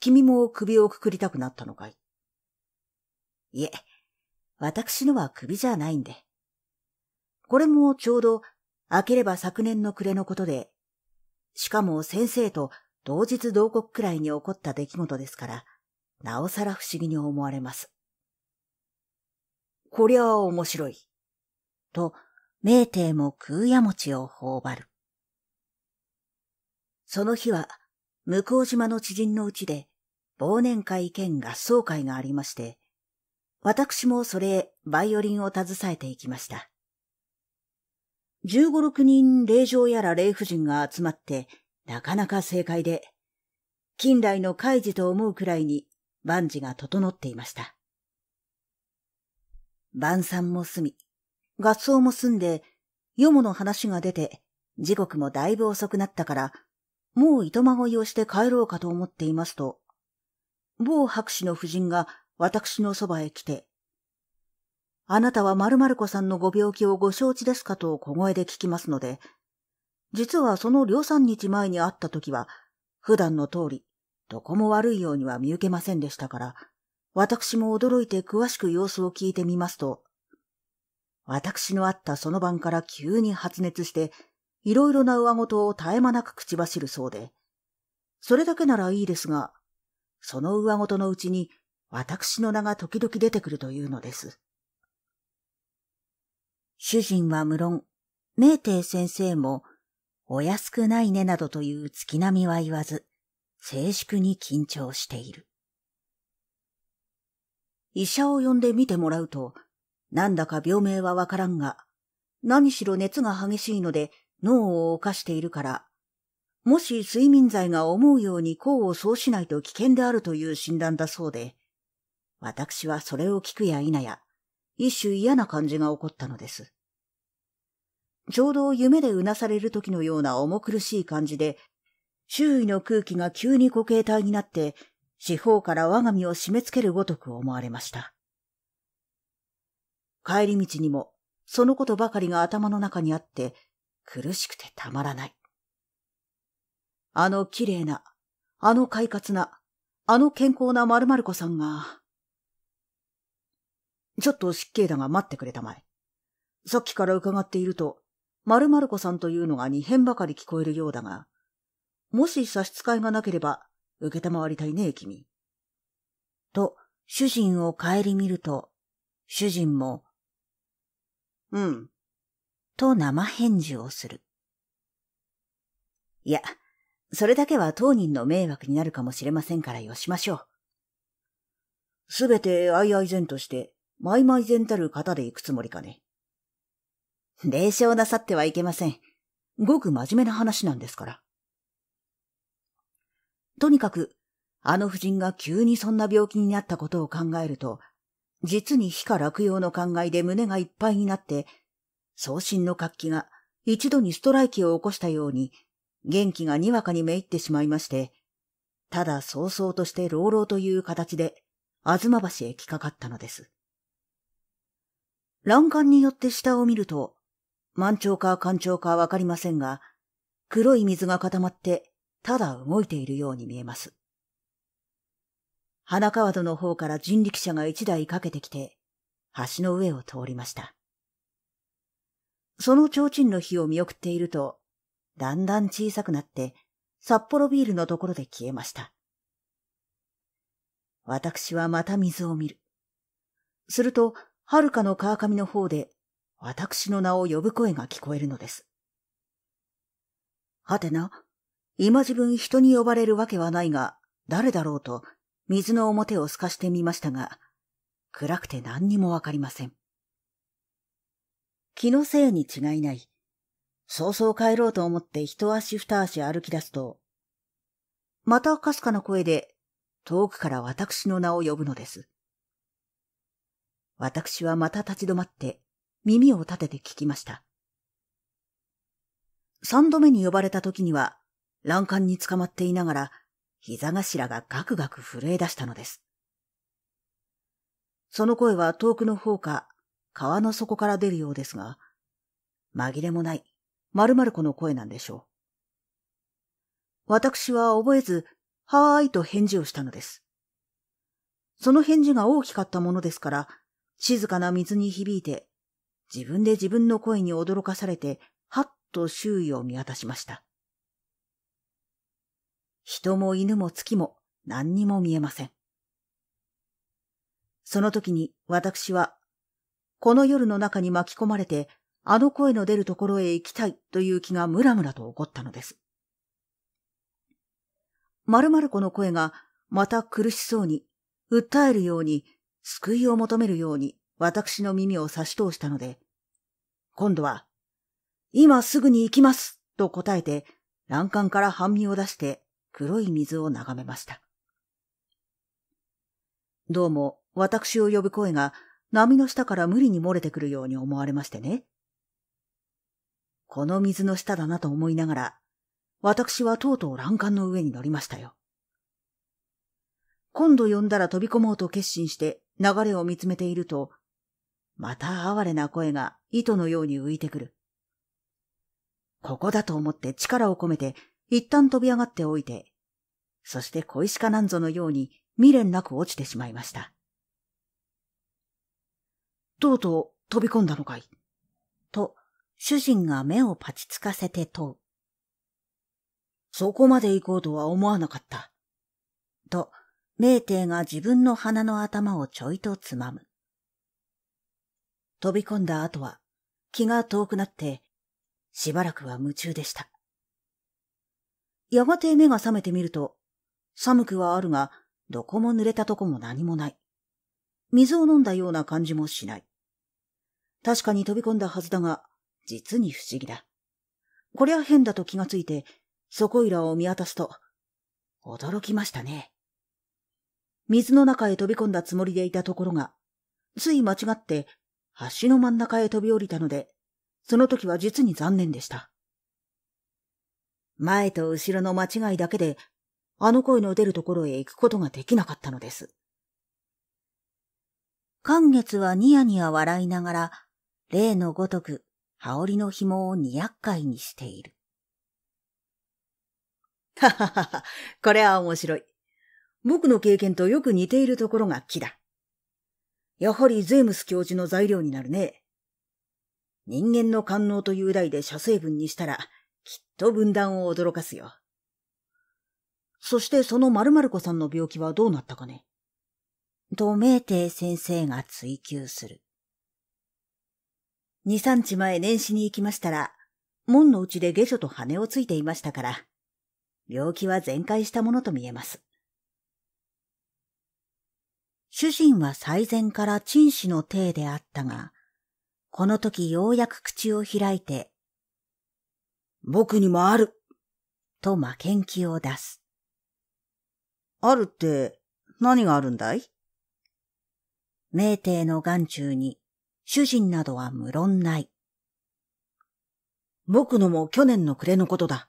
君も首をくくりたくなったのかいいえ、私のは首じゃないんで。これもちょうど、明ければ昨年の暮れのことで、しかも先生と同日同国くらいに起こった出来事ですから、なおさら不思議に思われます。こりゃあ面白い。と、明帝も空屋餅を頬張る。その日は、向島の知人のうちで、忘年会兼合奏会がありまして、私もそれへバイオリンを携えていきました。十五六人霊場やら霊婦人が集まって、なかなか正解で、近来の開示と思うくらいに万事が整っていました。晩餐も済み、合奏も済んで、よもの話が出て、時刻もだいぶ遅くなったから、もう糸まごいをして帰ろうかと思っていますと、某博士の夫人が私のそばへ来て、あなたは〇〇子さんのご病気をご承知ですかと小声で聞きますので、実はその両三日前に会った時は、普段の通り、どこも悪いようには見受けませんでしたから、私も驚いて詳しく様子を聞いてみますと、私の会ったその晩から急に発熱して、いろいろな上ごとを絶え間なく口走るそうで、それだけならいいですが、その上ごとのうちに私の名が時々出てくるというのです。主人は無論、明帝先生もお安くないねなどという月並みは言わず、静粛に緊張している。医者を呼んで見てもらうと、なんだか病名はわからんが、何しろ熱が激しいので脳を犯しているから、もし睡眠剤が思うように功を奏しないと危険であるという診断だそうで、私はそれを聞くや否や、一種嫌な感じが起こったのです。ちょうど夢でうなされる時のような重苦しい感じで、周囲の空気が急に固形体になって、四方から我が身を締め付けるごとく思われました。帰り道にも、そのことばかりが頭の中にあって、苦しくてたまらない。あの綺麗な、あの快活な、あの健康な〇〇子さんが、ちょっと失敬だが待ってくれたまえ。さっきから伺っていると、〇〇子さんというのが二変ばかり聞こえるようだが、もし差し支えがなければ、受けたまわりたいね、君。と、主人を顧みると、主人も、うん。と生返事をする。いや、それだけは当人の迷惑になるかもしれませんからよしましょう。すべてあいあい然として、まいまい然たる方で行くつもりかね。霊障なさってはいけません。ごく真面目な話なんですから。とにかく、あの夫人が急にそんな病気になったことを考えると、実に非か落葉の考えで胸がいっぱいになって、送信の活気が一度にストライキを起こしたように、元気がにわかにめいってしまいまして、ただ早々として朗々という形で、吾妻橋へ来かかったのです。欄干によって下を見ると、満潮か干潮かわかりませんが、黒い水が固まって、ただ動いているように見えます。花川戸の方から人力車が一台かけてきて、橋の上を通りました。その提灯の火を見送っていると、だんだん小さくなって、札幌ビールのところで消えました。私はまた水を見る。すると、はるかの川上の方で私の名を呼ぶ声が聞こえるのです。はてな、今自分人に呼ばれるわけはないが、誰だろうと、水の表を透かしてみましたが、暗くて何にもわかりません。気のせいに違いない。そうそう帰ろうと思って一足二足歩き出すと、またかすかな声で遠くから私の名を呼ぶのです。私はまた立ち止まって耳を立てて聞きました。三度目に呼ばれた時には、欄干に捕まっていながら、膝頭がガクガク震え出したのです。その声は遠くの方か、川の底から出るようですが、紛れもない、まるまる子の声なんでしょう。私は覚えず、はーいと返事をしたのです。その返事が大きかったものですから、静かな水に響いて自分で自分の声に驚かされて、はっと周囲を見渡しました。人も犬も月も何にも見えません。その時に私は、この夜の中に巻き込まれて、あの声の出るところへ行きたいという気がムラムラと起こったのです。〇〇子の声がまた苦しそうに、訴えるように、救いを求めるように、私の耳を差し通したので、今度は、今すぐに行きますと答えて、欄干から半身を出して黒い水を眺めました。どうも私を呼ぶ声が波の下から無理に漏れてくるように思われましてね。この水の下だなと思いながら、私はとうとう欄干の上に乗りましたよ。今度呼んだら飛び込もうと決心して流れを見つめていると、また哀れな声が糸のように浮いてくる。ここだと思って力を込めて一旦飛び上がっておいて、そして小石かなんぞのように未練なく落ちてしまいました。とうとう飛び込んだのかいと、主人が目をパチつかせて問う。そこまで行こうとは思わなかった。と、明帝が自分の鼻の頭をちょいとつまむ。飛び込んだ後は気が遠くなってしばらくは夢中でした。やがて目が覚めてみると寒くはあるがどこも濡れたとこも何もない。水を飲んだような感じもしない。確かに飛び込んだはずだが実に不思議だ。こりゃ変だと気がついてそこいらを見渡すと驚きましたね。水の中へ飛び込んだつもりでいたところが、つい間違って橋の真ん中へ飛び降りたので、その時は実に残念でした。前と後ろの間違いだけで、あの声の出るところへ行くことができなかったのです。寒月はニヤニヤ笑いながら、例のごとく、羽織の紐を二厄回にしている。はははは、これは面白い。僕の経験とよく似ているところが木だ。やはりゼームス教授の材料になるね。人間の官能という題で射精分にしたら、きっと分断を驚かすよ。そしてその〇〇子さんの病気はどうなったかねと、メーテ先生が追求する。二三日前年始に行きましたら、門の内で下女と羽をついていましたから、病気は全開したものと見えます。主人は最前から陳氏の体であったが、この時ようやく口を開いて、僕にもあると負けん気を出す。あるって何があるんだい名帝の眼中に主人などは無論ない。僕のも去年の暮れのことだ。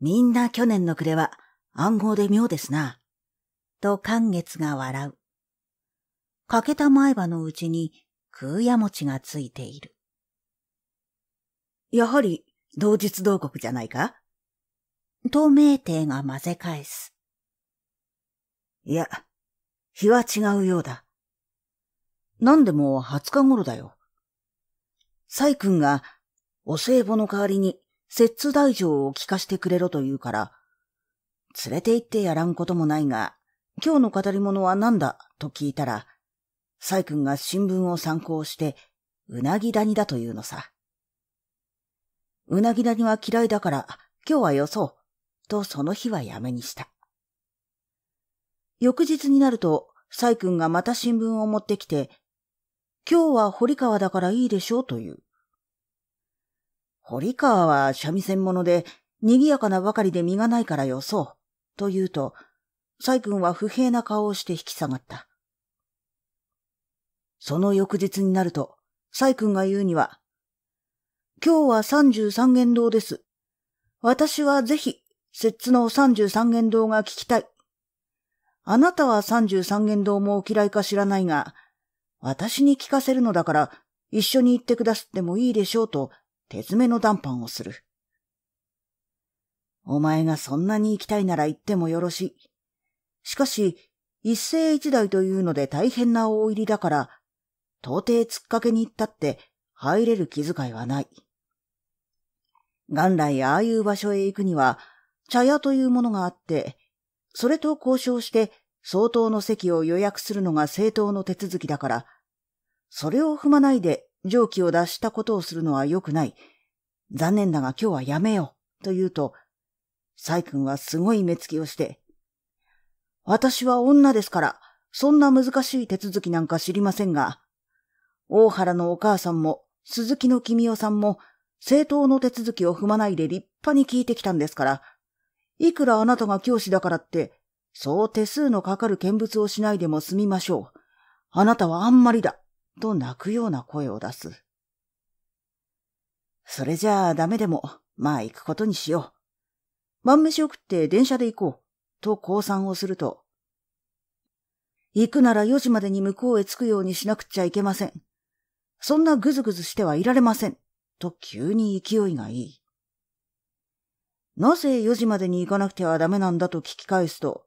みんな去年の暮れは暗号で妙ですな。と寒月が笑う。欠けた前歯のうちに空屋餅がついている。やはり同日同国じゃないかと明帝が混ぜ返す。いや、日は違うようだ。何でも20日頃だよ。イ君がお歳暮の代わりに摂津大将を聞かしてくれろと言うから、連れて行ってやらんこともないが、今日の語り物は何だと聞いたら、サイ君が新聞を参考して、うなぎ谷だというのさ。うなぎ谷は嫌いだから、今日はよそう、とその日はやめにした。翌日になると、サイ君がまた新聞を持ってきて、今日は堀川だからいいでしょうという。堀川は三味線者で、賑やかなばかりで身がないからよそう、と言うと、サイ君は不平な顔をして引き下がった。その翌日になると、サイ君が言うには、今日は33元堂です。私はぜひ、摂津の33元堂が聞きたい。あなたは33元堂もお嫌いか知らないが、私に聞かせるのだから、一緒に行ってくだすってもいいでしょうと、手詰めの談判をする。お前がそんなに行きたいなら行ってもよろしい。しかし、一世一代というので大変な大入りだから、到底突っかけに行ったって入れる気遣いはない。元来ああいう場所へ行くには、茶屋というものがあって、それと交渉して相当の席を予約するのが正当の手続きだから、それを踏まないで蒸気を出したことをするのは良くない。残念だが今日はやめよう、と言うと、サイ君はすごい目つきをして、私は女ですから、そんな難しい手続きなんか知りませんが、大原のお母さんも、鈴木の君代さんも、正当の手続きを踏まないで立派に聞いてきたんですから、いくらあなたが教師だからって、そう手数のかかる見物をしないでも済みましょう。あなたはあんまりだ、と泣くような声を出す。それじゃあダメでも、まあ行くことにしよう。晩飯を食って電車で行こう。と降参をすると、行くなら4時までに向こうへ着くようにしなくちゃいけません。そんなぐずぐずしてはいられません。と急に勢いがいい。なぜ4時までに行かなくてはダメなんだと聞き返すと、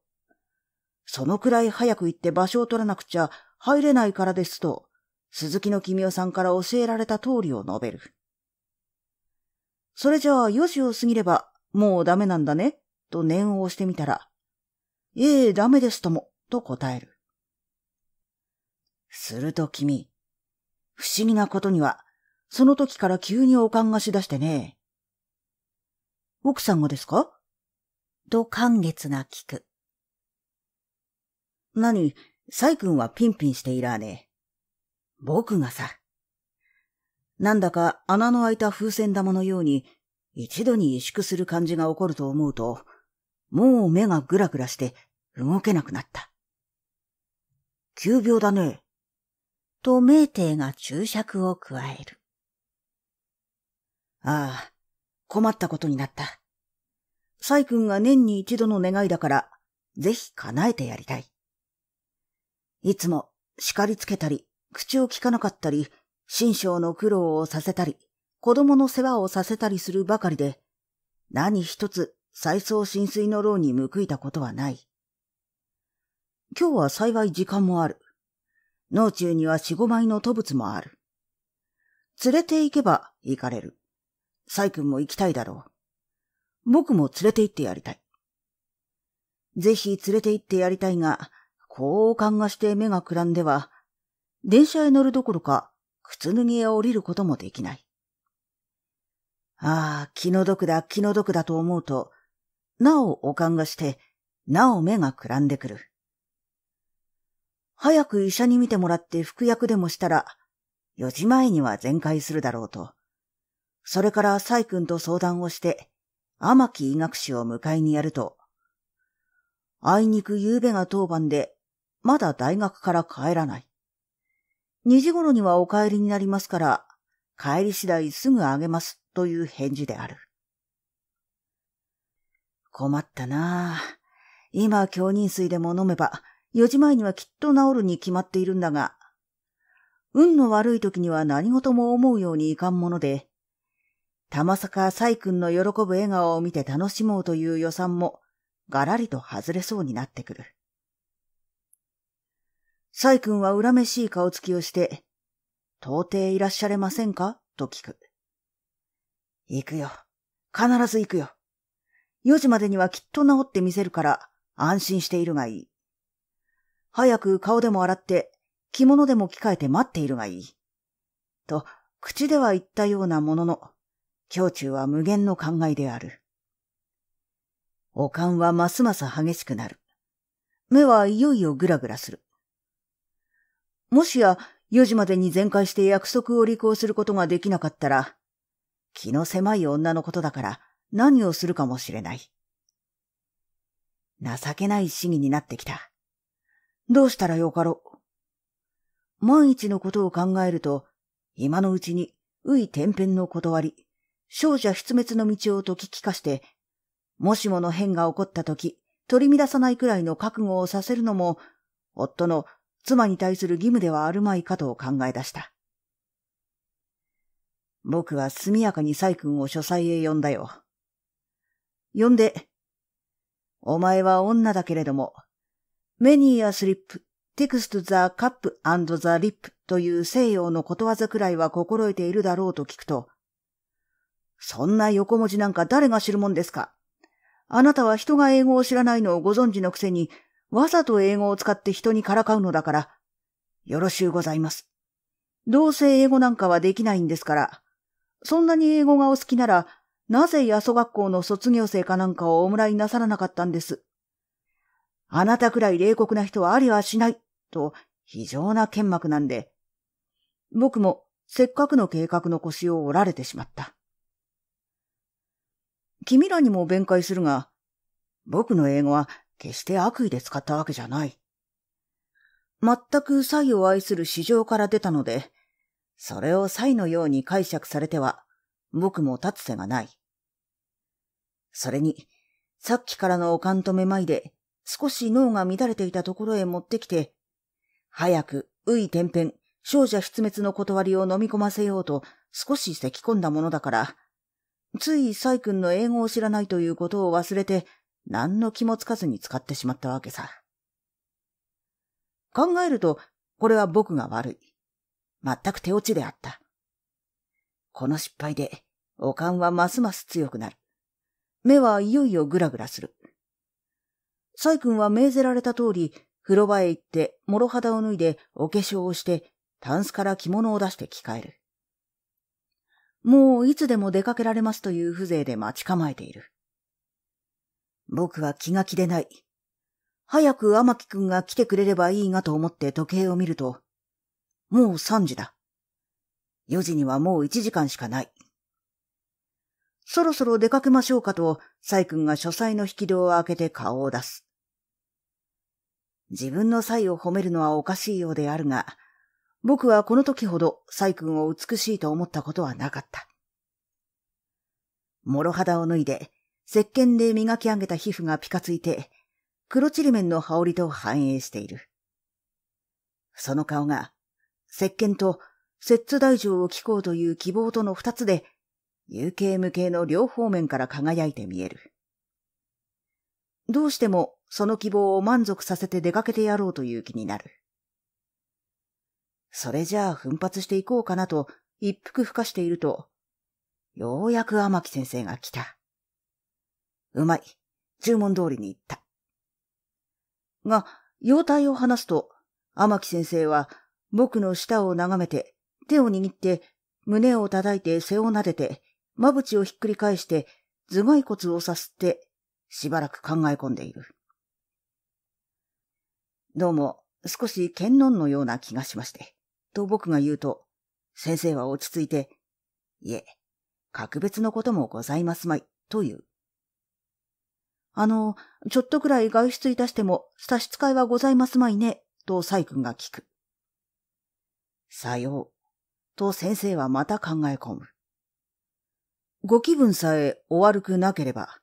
そのくらい早く行って場所を取らなくちゃ入れないからですと、鈴木の君代さんから教えられた通りを述べる。それじゃあ4時を過ぎればもうダメなんだね、と念を押してみたら、ええ、ダメですとも、と答える。すると君、不思議なことには、その時から急におかんがしだしてね。奥さんがですかと寒月が聞く。何、サイ君はピンピンしていらね。僕がさ。なんだか穴の開いた風船玉のように、一度に萎縮する感じが起こると思うと、もう目がぐらぐらして動けなくなった。急病だね。と明帝が注釈を加える。ああ、困ったことになった。サイ君が年に一度の願いだから、ぜひ叶えてやりたい。いつも叱りつけたり、口を聞かなかったり、心象の苦労をさせたり、子供の世話をさせたりするばかりで、何一つ再送浸水の牢に報いたことはない。今日は幸い時間もある。脳中には四五枚の吐物もある。連れて行けば行かれる。細君も行きたいだろう。僕も連れて行ってやりたい。ぜひ連れて行ってやりたいが、交換がして目がくらんでは、電車へ乗るどころか、靴脱ぎへ降りることもできない。ああ、気の毒だ、気の毒だと思うと、なおおかんがして、なお目がくらんでくる。早く医者に見てもらって服薬でもしたら、四時前には全開するだろうと。それからサイ君と相談をして、天木医学士を迎えにやると。あいにく夕べが当番で、まだ大学から帰らない。二時頃にはお帰りになりますから、帰り次第すぐあげますという返事である。困ったなぁ。今、強忍水でも飲めば、四時前にはきっと治るに決まっているんだが。運の悪い時には何事も思うようにいかんもので、玉坂サイ君の喜ぶ笑顔を見て楽しもうという予算も、がらりと外れそうになってくる。サイ君は恨めしい顔つきをして、到底いらっしゃれませんかと聞く。行くよ。必ず行くよ。四時までにはきっと治ってみせるから、安心しているがいい。早く顔でも洗って、着物でも着替えて待っているがいい。と、口では言ったようなものの、胸中は無限の考えである。おかんはますます激しくなる。目はいよいよぐらぐらする。もしや四時までに全開して約束を履行することができなかったら、気の狭い女のことだから何をするかもしれない。情けない市議になってきた。どうしたらよかろう。万一のことを考えると、今のうちに、うい天変の断り、少女失滅の道を解き聞かして、もしもの変が起こった時、取り乱さないくらいの覚悟をさせるのも、夫の妻に対する義務ではあるまいかと考え出した。僕は速やかに細君を書斎へ呼んだよ。呼んで。お前は女だけれども、many a slip, text the cup and the lip という西洋のことわざくらいは心得ているだろうと聞くと、そんな横文字なんか誰が知るもんですかあなたは人が英語を知らないのをご存知のくせに、わざと英語を使って人にからかうのだから、よろしゅうございます。どうせ英語なんかはできないんですから、そんなに英語がお好きなら、なぜ八祖学校の卒業生かなんかをお村になさらなかったんです。あなたくらい冷酷な人はありはしない、と非常な剣幕なんで、僕もせっかくの計画の腰を折られてしまった。君らにも弁解するが、僕の英語は決して悪意で使ったわけじゃない。全く才を愛する市場から出たので、それを才のように解釈されては、僕も立つ瀬がない。それに、さっきからのおかんとめまいで、少し脳が乱れていたところへ持ってきて、早く、うい天変、少女失滅の断りを飲み込ませようと少し咳き込んだものだから、ついサ君の英語を知らないということを忘れて、何の気もつかずに使ってしまったわけさ。考えると、これは僕が悪い。全く手落ちであった。この失敗で、おかんはますます強くなる。目はいよいよぐらぐらする。サイ君は命ぜられた通り、風呂場へ行って、諸肌を脱いで、お化粧をして、タンスから着物を出して着替える。もういつでも出かけられますという風情で待ち構えている。僕は気が気でない。早く天木くんが来てくれればいいなと思って時計を見ると、もう3時だ。4時にはもう1時間しかない。そろそろ出かけましょうかと、サイ君が書斎の引き戸を開けて顔を出す。自分のサイを褒めるのはおかしいようであるが、僕はこの時ほどサイ君を美しいと思ったことはなかった。諸肌を脱いで、石鹸で磨き上げた皮膚がピカついて、黒ちりめんの羽織と反映している。その顔が、石鹸と摂津大将を聞こうという希望との二つで有形無形の両方面から輝いて見える。どうしてもその希望を満足させて出かけてやろうという気になる。それじゃあ奮発していこうかなと一服吹かしていると、ようやく天木先生が来た。うまい。注文通りに行った。が、容体を話すと、天木先生は僕の舌を眺めて、手を握って、胸を叩いて背を撫でて、まぶちをひっくり返して、頭蓋骨をさすって、しばらく考え込んでいる。どうも、少し剣んのような気がしまして。と僕が言うと、先生は落ち着いて、いえ、格別のこともございますまい、という。あの、ちょっとくらい外出いたしても差し支えはございますまいね、と細君が聞く。さよう、と先生はまた考え込む。ご気分さえお悪くなければ。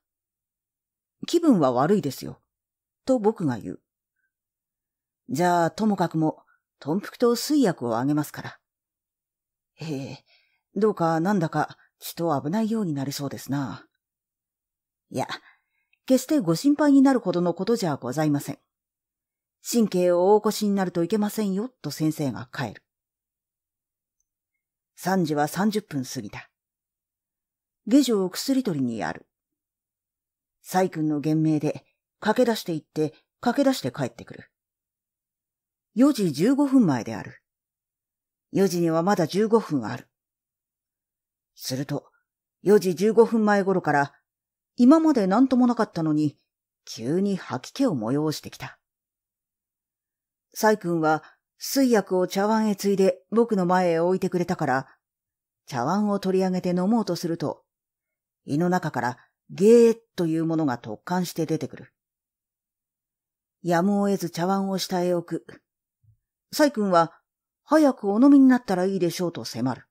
気分は悪いですよ。と僕が言う。じゃあ、ともかくも、豚腹と水薬をあげますから。ええ、どうかなんだか、人危ないようになりそうですな。いや、決してご心配になるほどのことじゃございません。神経をお起こしになるといけませんよ、と先生が帰る。3時は30分過ぎた。下女を薬取りにやる。細君の言命で、駆け出して行って、駆け出して帰ってくる。4時15分前である。4時にはまだ15分ある。すると、4時15分前頃から、今まで何ともなかったのに、急に吐き気を催してきた。細君は、水薬を茶碗へついで僕の前へ置いてくれたから、茶碗を取り上げて飲もうとすると、胃の中からゲーというものが突貫して出てくる。やむを得ず茶碗を下へ置く。サイ君は、早くお飲みになったらいいでしょうと迫る。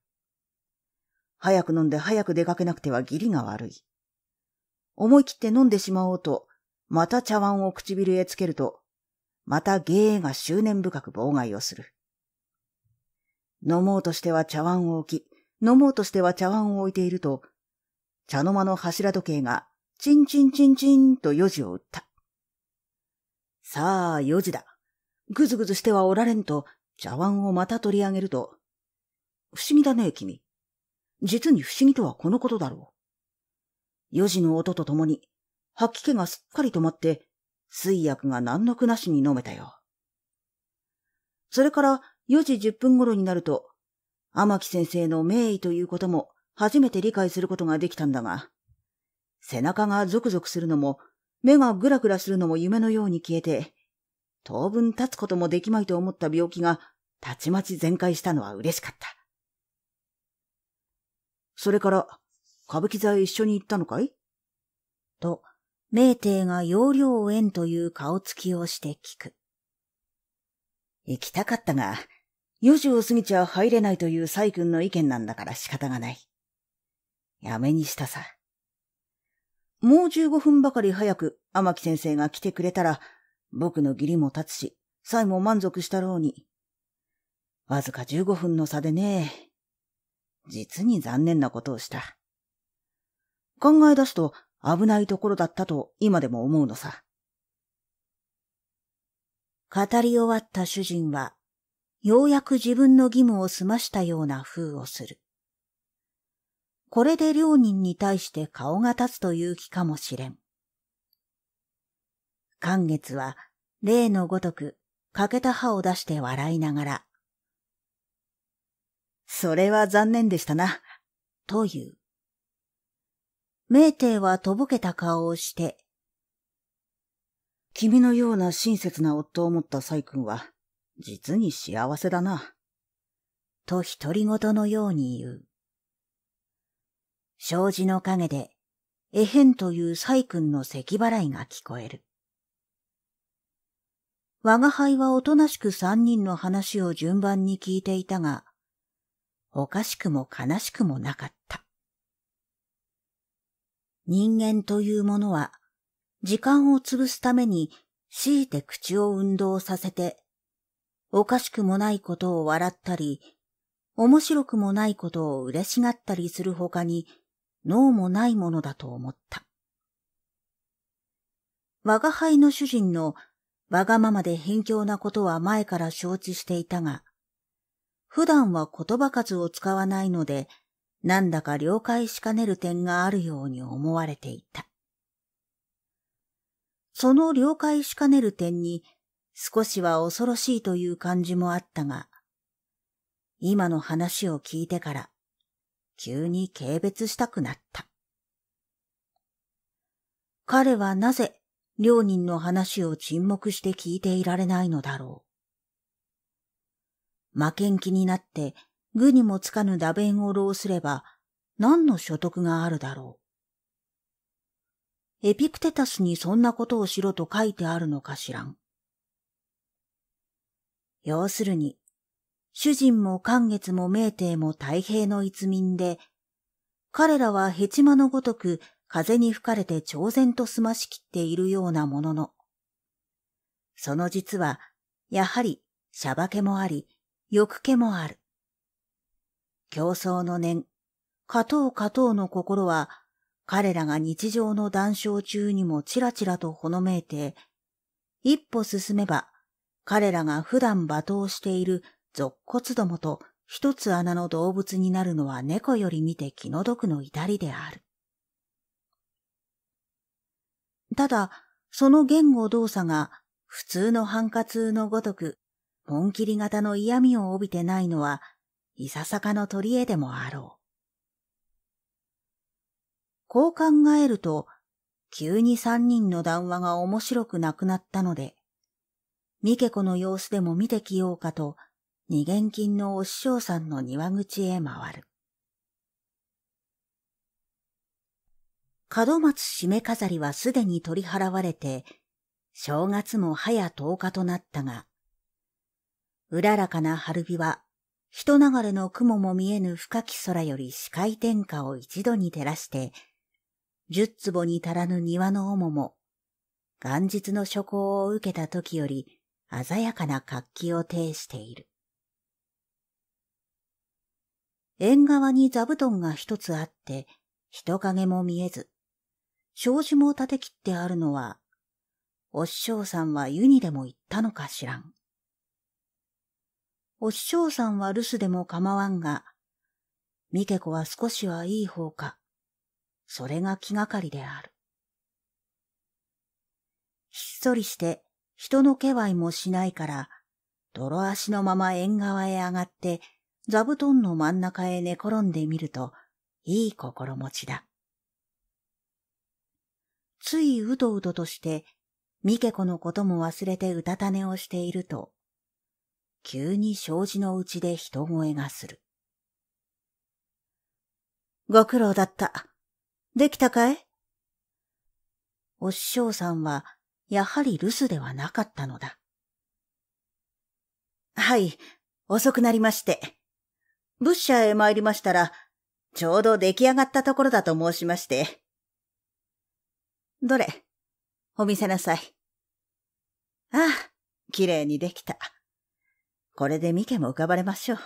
早く飲んで早く出かけなくては義理が悪い。思い切って飲んでしまおうと、また茶碗を唇へつけると、また芸が執念深く妨害をする。飲もうとしては茶碗を置き、飲もうとしては茶碗を置いていると、茶の間の柱時計が、チンチンチンチンと四時を打った。さあ、四時だ。ぐずぐずしてはおられんと、茶碗をまた取り上げると、不思議だね、君。実に不思議とはこのことだろう。四時の音とともに、吐き気がすっかり止まって、水薬が何の苦なしに飲めたよ。それから四時十分頃になると、天木先生の名医ということも初めて理解することができたんだが、背中がゾクゾクするのも、目がグラグラするのも夢のように消えて、当分立つこともできまいと思った病気が、たちまち全開したのは嬉しかった。それから、歌舞伎座へ一緒に行ったのかいと、名帝が要領を縁という顔つきをして聞く。行きたかったが、四時を過ぎちゃ入れないという細君の意見なんだから仕方がない。やめにしたさ。もう15分ばかり早く天木先生が来てくれたら、僕の義理も立つし、さえも満足したろうに。わずか15分の差でね、実に残念なことをした。考え出すと危ないところだったと今でも思うのさ。語り終わった主人は、ようやく自分の義務を済ましたような風をする。これで両人に対して顔が立つという気かもしれん。寒月は例のごとく欠けた歯を出して笑いながら、それは残念でしたな、という。明帝はとぼけた顔をして、君のような親切な夫を持った細君は、実に幸せだな。と独り言のように言う。障子の陰で、えへんという細君の咳払いが聞こえる。我が輩はおとなしく三人の話を順番に聞いていたが、おかしくも悲しくもなかった。人間というものは、時間を潰すために強いて口を運動させて、おかしくもないことを笑ったり、面白くもないことを嬉しがったりするほかに脳もないものだと思った。我が輩の主人のわがままで偏境なことは前から承知していたが、普段は言葉数を使わないので、なんだか了解しかねる点があるように思われていた。その了解しかねる点に少しは恐ろしいという感じもあったが、今の話を聞いてから、急に軽蔑したくなった。彼はなぜ両人の話を沈黙して聞いていられないのだろう。負けん気になって愚にもつかぬ打弁を浪すれば何の所得があるだろう。エピクテタスにそんなことをしろと書いてあるのかしらん。要するに、主人も寒月も明帝も太平の一民で、彼らはヘチマのごとく風に吹かれて挑然と済ましきっているようなものの、その実は、やはり、しゃばけもあり、欲けもある。競争の念、加藤加藤の心は、彼らが日常の談笑中にもちらちらとほのめいて、一歩進めば、彼らが普段罵倒している俗骨どもと一つ穴の動物になるのは猫より見て気の毒の至りである。ただ、その言語動作が普通のハンカツのごとく、紋切り型の嫌味を帯びてないのは、いささかの取り柄でもあろう。こう考えると、急に三人の談話が面白くなくなったので、ミケ子の様子でも見てきようかと、二元金のお師匠さんの庭口へ回る。門松締め飾りはすでに取り払われて、正月も早10日となったが、うららかな春日は、人流れの雲も見えぬ深き空より視界天下を一度に照らして、十坪に足らぬ庭の主も、元日の諸行を受けた時より鮮やかな活気を呈している。縁側に座布団が一つあって、人影も見えず、障子も立て切ってあるのは、お師匠さんは湯にでも行ったのか知らん。お師匠さんは留守でも構わんが、み毛子は少しはいい方か。それが気がかりである。ひっそりして人の気配もしないから、泥足のまま縁側へ上がって座布団の真ん中へ寝転んでみると、いい心持ちだ。ついうとうととして、ミケ子のことも忘れてうたた寝をしていると、急に障子のうちで人声がする。ご苦労だった。できたかいお師匠さんは、やはり留守ではなかったのだ。はい、遅くなりまして。ャーへ参りましたら、ちょうど出来上がったところだと申しまして。どれ、お見せなさい。ああ、綺麗にできた。これで三家も浮かばれましょう。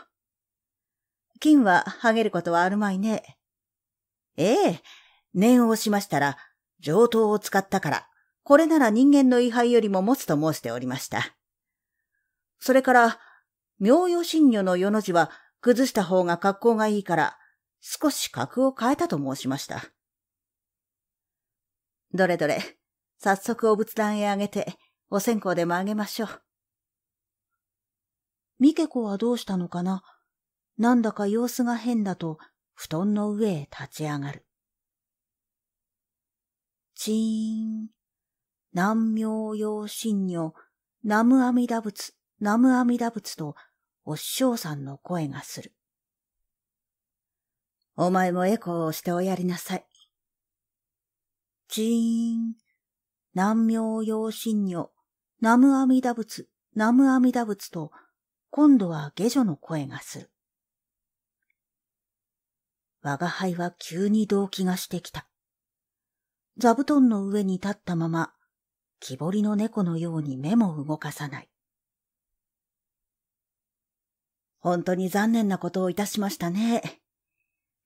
金は剥げることはあるまいね。ええ、念をしましたら、上等を使ったから、これなら人間の位牌よりも持つと申しておりました。それから、名誉新女の世の字は、崩した方が格好がいいから、少し格を変えたと申しました。どれどれ、早速お仏壇へあげて、お線香でもあげましょう。ミケコはどうしたのかななんだか様子が変だと、布団の上へ立ち上がる。チーン。南明用神女、南無阿弥陀仏、南無阿弥陀仏と、お師匠さんの声がする。お前もエコーをしておやりなさい。チーン。南明陽神女、南無阿弥陀仏、南無阿弥陀仏と、今度は下女の声がする。我が輩は急に動機がしてきた。座布団の上に立ったまま、木彫りの猫のように目も動かさない。本当に残念なことをいたしましたね。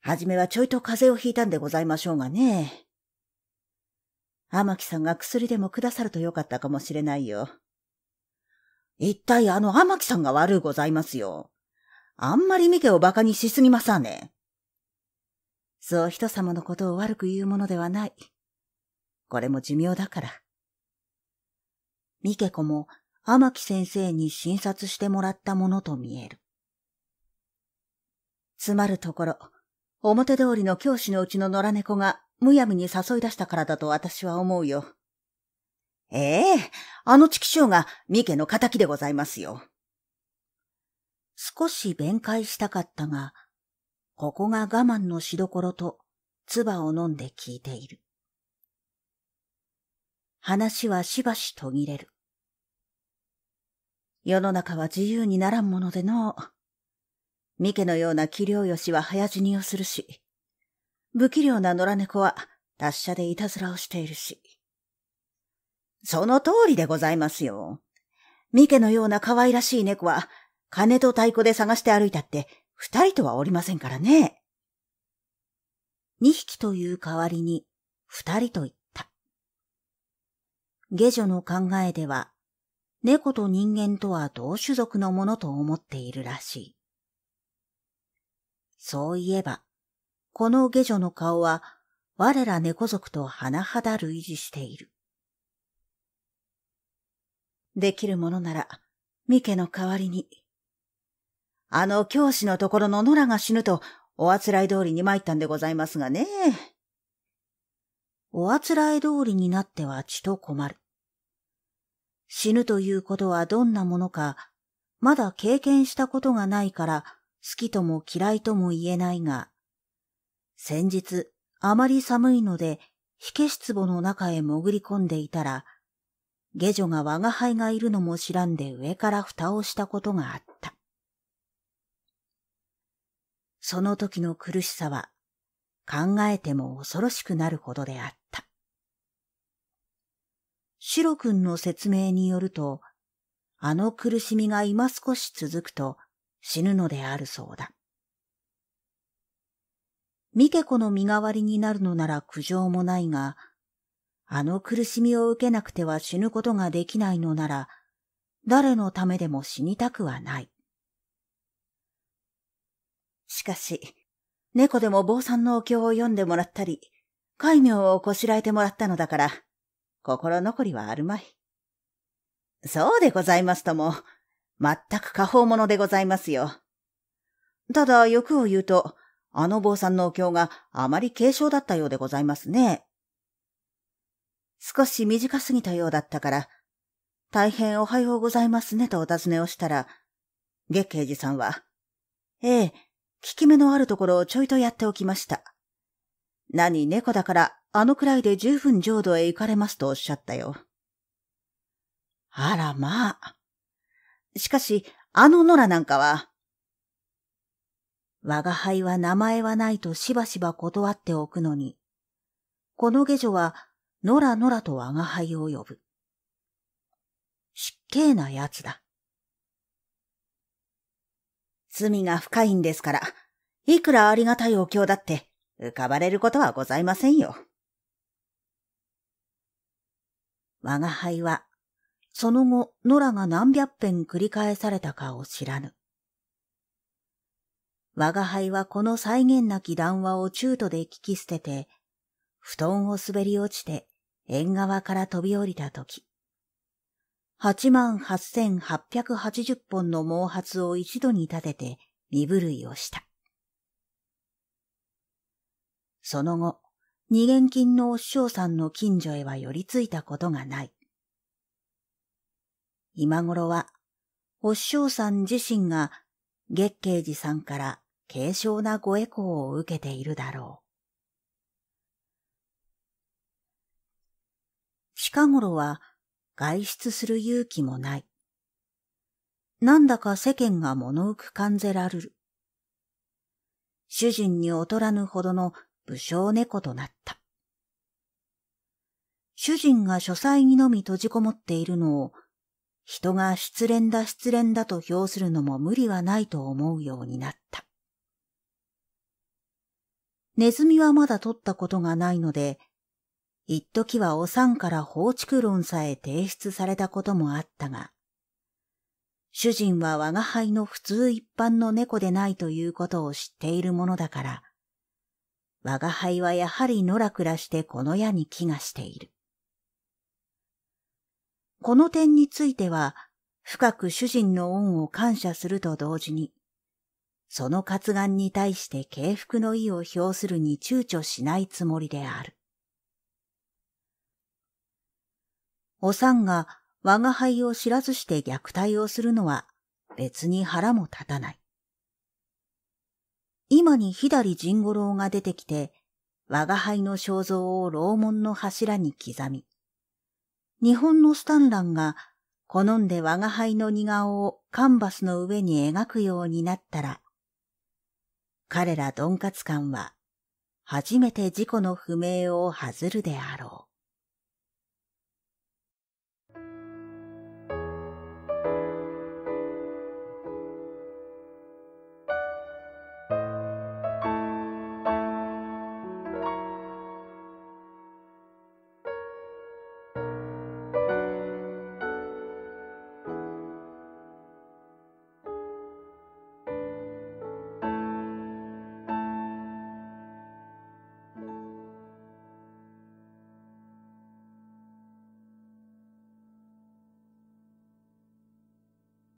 はじめはちょいと風邪をひいたんでございましょうがね。天木さんが薬でもくださるとよかったかもしれないよ。一体あの天木さんが悪うございますよ。あんまりミケを馬鹿にしすぎまさね。そう人様のことを悪く言うものではない。これも寿命だから。ミケ子も天木先生に診察してもらったものと見える。つまるところ、表通りの教師のうちの野良猫がむやみに誘い出したからだと私は思うよ。ええあの畜生が三家の仇でございますよ。少し弁解したかったが、ここが我慢のしどころと、唾を飲んで聞いている。話はしばし途切れる。世の中は自由にならんものでのう。三家のような器量よしは早死にをするし、不器量な野良猫は達者でいたずらをしているし。その通りでございますよ。三家のような可愛らしい猫は、金と太鼓で探して歩いたって、二人とはおりませんからね。二匹という代わりに、二人と言った。下女の考えでは、猫と人間とは同種族のものと思っているらしい。そういえば、この下女の顔は、我ら猫族と甚だ類似している。できるものなら、三家の代わりに。あの教師のところの野良が死ぬと、おあつらい通りに参ったんでございますがね。おあつらい通りになっては血と困る。死ぬということはどんなものか、まだ経験したことがないから、好きとも嫌いとも言えないが、先日あまり寒いので、火消し壺の中へ潜り込んでいたら、下女が我が輩がいるのも知らんで上から蓋をしたことがあった。その時の苦しさは、考えても恐ろしくなるほどであった。シロ君の説明によると、あの苦しみが今少し続くと、死ぬのであるそうだ。みケこの身代わりになるのなら苦情もないが、あの苦しみを受けなくては死ぬことができないのなら、誰のためでも死にたくはない。しかし、猫でも坊さんのお経を読んでもらったり、戒名をこしらえてもらったのだから、心残りはあるまい。そうでございますとも、全く過方者でございますよ。ただ、欲を言うと、あの坊さんのお経があまり軽症だったようでございますね。少し短すぎたようだったから、大変おはようございますねとお尋ねをしたら、月桂事さんは、ええ、効き目のあるところをちょいとやっておきました。何、猫だからあのくらいで十分浄土へ行かれますとおっしゃったよ。あらまあ。しかし、あの野良なんかは、我が輩は名前はないとしばしば断っておくのに、この下女は、野良野良と我が輩を呼ぶ。失敬な奴だ。罪が深いんですから、いくらありがたいお経だって、浮かばれることはございませんよ。我が輩はその後、野良が何百遍繰り返されたかを知らぬ。我が輩はこの再現なき談話を中途で聞き捨てて、布団を滑り落ちて縁側から飛び降りたとき、八万八千八百八十本の毛髪を一度に立てて身震いをした。その後、二元金のお師匠さんの近所へは寄り付いたことがない。今頃は、お師匠さん自身が月桂寺さんから軽症なごエコーを受けているだろう。近頃は外出する勇気もない。なんだか世間が物浮く感じられる。主人に劣らぬほどの武将猫となった。主人が書斎にのみ閉じこもっているのを人が失恋だ失恋だと評するのも無理はないと思うようになった。ネズミはまだ取ったことがないので、一時はおさんから放逐論さえ提出されたこともあったが、主人は我が輩の普通一般の猫でないということを知っているものだから、我が輩はやはりのらくらしてこの矢に飢餓している。この点については、深く主人の恩を感謝すると同時に、その活願に対して敬服の意を表するに躊躇しないつもりである。おさんが我が輩を知らずして虐待をするのは別に腹も立たない。今に左甚五郎が出てきて、我が輩の肖像を楼門の柱に刻み、日本のスタンランが好んで我が輩の似顔をカンバスの上に描くようになったら、彼ら鈍活官は初めて自己の不明を外るであろう。